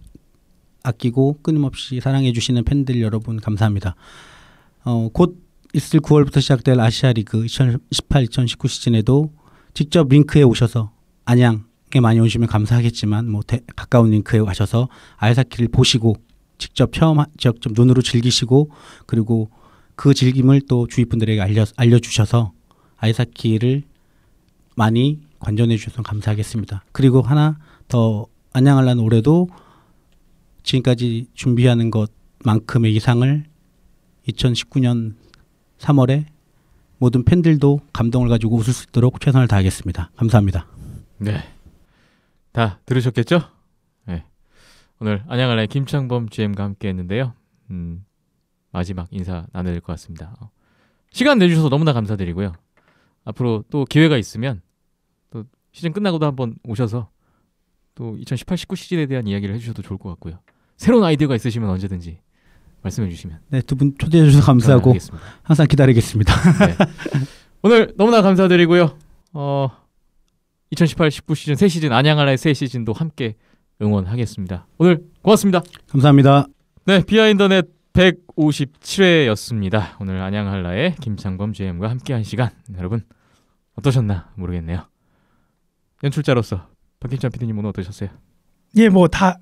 아끼고 끊임없이 사랑해 주시는 팬들 여러분 감사합니다. 어, 곧 있을 9월부터 시작될 아시아 리그 2018-2019 시즌에도 직접 링크에 오셔서 안양에 많이 오시면 감사하겠지만 뭐 대, 가까운 링크에 가셔서 아이사키를 보시고 직접 체험 직접 눈으로 즐기시고 그리고 그 즐김을 또 주위 분들에게 알려 알려 주셔서 아이사키를 많이 관전해 주셔서 감사하겠습니다. 그리고 하나 더 안양알란 올해도 지금까지 준비하는 것만큼의 이상을 2019년 3월에 모든 팬들도 감동을 가지고 웃을 수 있도록 최선을 다하겠습니다. 감사합니다. 네. 다 들으셨겠죠? 네. 오늘 안양알래 김창범 GM과 함께 했는데요. 음, 마지막 인사 나눌 것 같습니다. 어, 시간 내주셔서 너무나 감사드리고요. 앞으로 또 기회가 있으면 또 시즌 끝나고도 한번 오셔서 또 2018, 19 시즌에 대한 이야기를 해주셔도 좋을 것 같고요. 새로운 아이디어가 있으시면 언제든지 말씀해 주시면. 네, 두 분 초대해 주셔서 감사하고 항상 기다리겠습니다. 네. [laughs] 오늘 너무나 감사드리고요. 어, 2018 19 시즌 새 시즌 안양하라의새 시즌도 함께 응원하겠습니다. 오늘 고맙습니다. 감사합니다. 네, 비하인더넷 157회였습니다. 오늘 안양할라의 김창범 GM과 함께한 시간 여러분 어떠셨나 모르겠네요. 연출자로서 박기찬 PD님 오늘 어떠셨어요? 예, 뭐다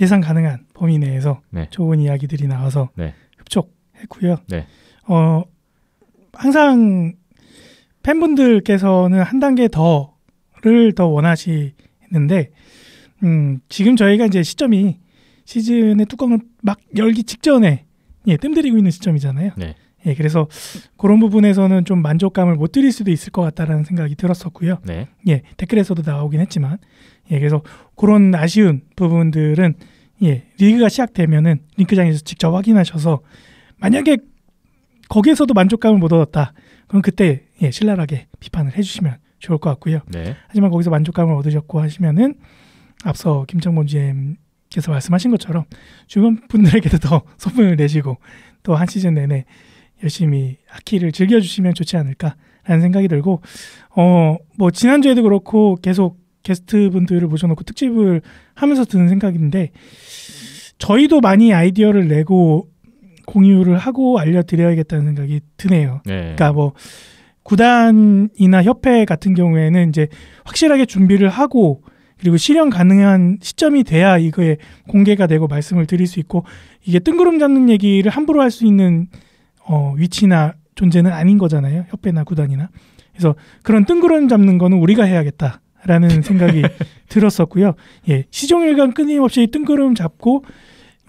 예상 가능한 범위 내에서 네. 좋은 이야기들이 나와서 네. 흡족했고요. 네. 어, 항상 팬분들께서는 한 단계 더를 더 원하시는데 음, 지금 저희가 이제 시점이 시즌의 뚜껑을 막 열기 직전에 예, 뜸들이고 있는 시점이잖아요. 네. 예, 그래서 그런 부분에서는 좀 만족감을 못 드릴 수도 있을 것 같다라는 생각이 들었었고요. 네. 예, 댓글에서도 나오긴 했지만, 예, 그래서 그런 아쉬운 부분들은 예, 리그가 시작되면은 링크장에서 직접 확인하셔서 만약에 거기에서도 만족감을 못 얻었다. 그럼 그때 예, 신랄하게 비판을 해주시면 좋을 것 같고요. 네. 하지만 거기서 만족감을 얻으셨고 하시면은 앞서 김정범 GM께서 말씀하신 것처럼 주변 분들에게도 더 [laughs] 소문을 내시고 또 한 시즌 내내 열심히 악기를 즐겨주시면 좋지 않을까라는 생각이 들고, 어, 뭐, 지난주에도 그렇고 계속 게스트 분들을 모셔놓고 특집을 하면서 드는 생각인데, 저희도 많이 아이디어를 내고 공유를 하고 알려드려야겠다는 생각이 드네요. 네. 그러니까 뭐, 구단이나 협회 같은 경우에는 이제 확실하게 준비를 하고 그리고 실현 가능한 시점이 돼야 이거에 공개가 되고 말씀을 드릴 수 있고 이게 뜬구름 잡는 얘기를 함부로 할 수 있는 어, 위치나 존재는 아닌 거잖아요. 협회나 구단이나. 그래서 그런 뜬구름 잡는 거는 우리가 해야겠다라는 네. 생각이 [laughs] 들었었고요. 예, 시종일관 끊임없이 뜬구름 잡고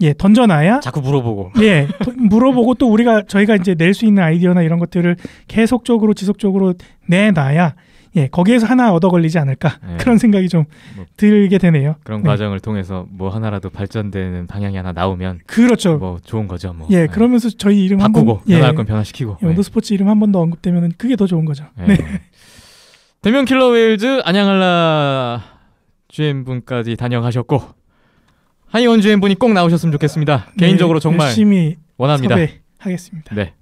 예, 던져놔야 자꾸 물어보고 예, 물어보고 또 우리가 저희가 이제 낼 수 있는 아이디어나 이런 것들을 계속적으로 지속적으로 내놔야 예, 거기에서 하나 얻어 걸리지 않을까 예. 그런 생각이 좀뭐 들게 되네요. 그런 네. 과정을 통해서 뭐 하나라도 발전되는 방향이 하나 나오면 그렇죠. 뭐 좋은 거죠. 뭐. 예, 네. 그러면서 저희 이름 바꾸고 한번, 예. 변화할 건 변화시키고. 예, 네. 스포츠 이름 한 번 더 언급되면 그게 더 좋은 거죠. 네. 네. [laughs] 대면 킬러 웨일즈 안양할라 GM 분까지 다녀가셨고 한의원 GM 분이 꼭 나오셨으면 좋겠습니다. 아, 개인적으로 정말 열심히 원합니다. 하겠습니다. 네.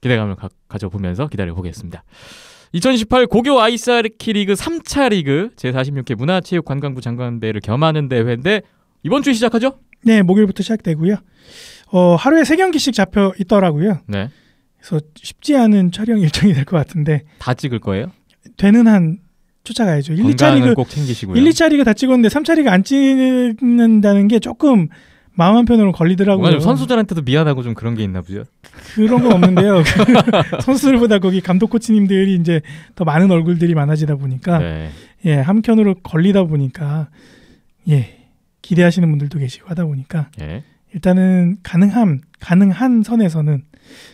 기대감을 가, 져보면서 기다려 보겠습니다. 2018 고교 아이스하키 리그 3차 리그 제46회 문화체육관광부 장관대회를 겸하는 대회인데 이번 주에 시작하죠? 네, 목요일부터 시작되고요. 어, 하루에 3경기씩 잡혀 있더라고요. 네. 그래서 쉽지 않은 촬영 일정이 될 것 같은데 다 찍을 거예요? 되는 한 쫓아가야죠. 1, 2차 리그 꼭 챙기시고요. 1, 2차 리그 다 찍었는데 3차 리그 안 찍는다는 게 조금 마음 한편으로 걸리더라고요. 선수들한테도 미안하고 좀 그런 게 있나 보죠. 그런 건 없는데요. [laughs] 선수들보다 거기 감독 코치님들이 이제 더 많은 얼굴들이 많아지다 보니까 네. 예 한편으로 걸리다 보니까 예 기대하시는 분들도 계시고 하다 보니까 예. 일단은 가능함 가능한 선에서는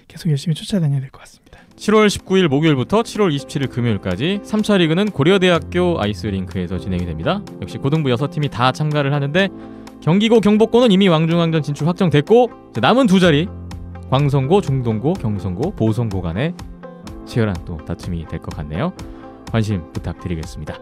계속 열심히 쫓아다녀야 될 것 같습니다. 7월 19일 목요일부터 7월 27일 금요일까지 3차 리그는 고려대학교 아이스링크에서 진행이 됩니다. 역시 고등부 6팀이 다 참가를 하는데 경기고 경복고는 이미 왕중왕전 진출 확정됐고 남은 두 자리 광성고, 중동고, 경성고, 보성고 간에 치열한 또 다툼이 될 것 같네요. 관심 부탁드리겠습니다.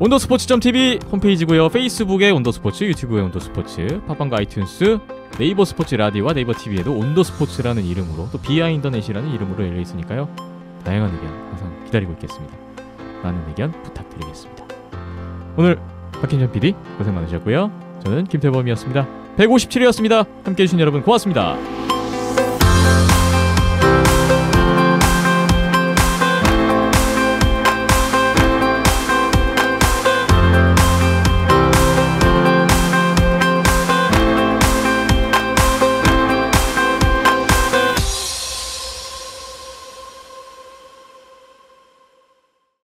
온더스포츠.tv 홈페이지고요. 페이스북에 온더스포츠, 유튜브에 온더스포츠, 팟빵과 아이튠스, 네이버 스포츠 라디오와 네이버 TV에도 온더스포츠라는 이름으로 또 비하인더넷이라는 이름으로 열려 있으니까요. 다양한 의견 항상 기다리고 있겠습니다. 많은 의견 부탁드리겠습니다. 오늘 박현준 PD 고생 많으셨고요. 저는 김태범이었습니다. 1 5 7이었습니다 함께해주신 여러분 고맙습니다.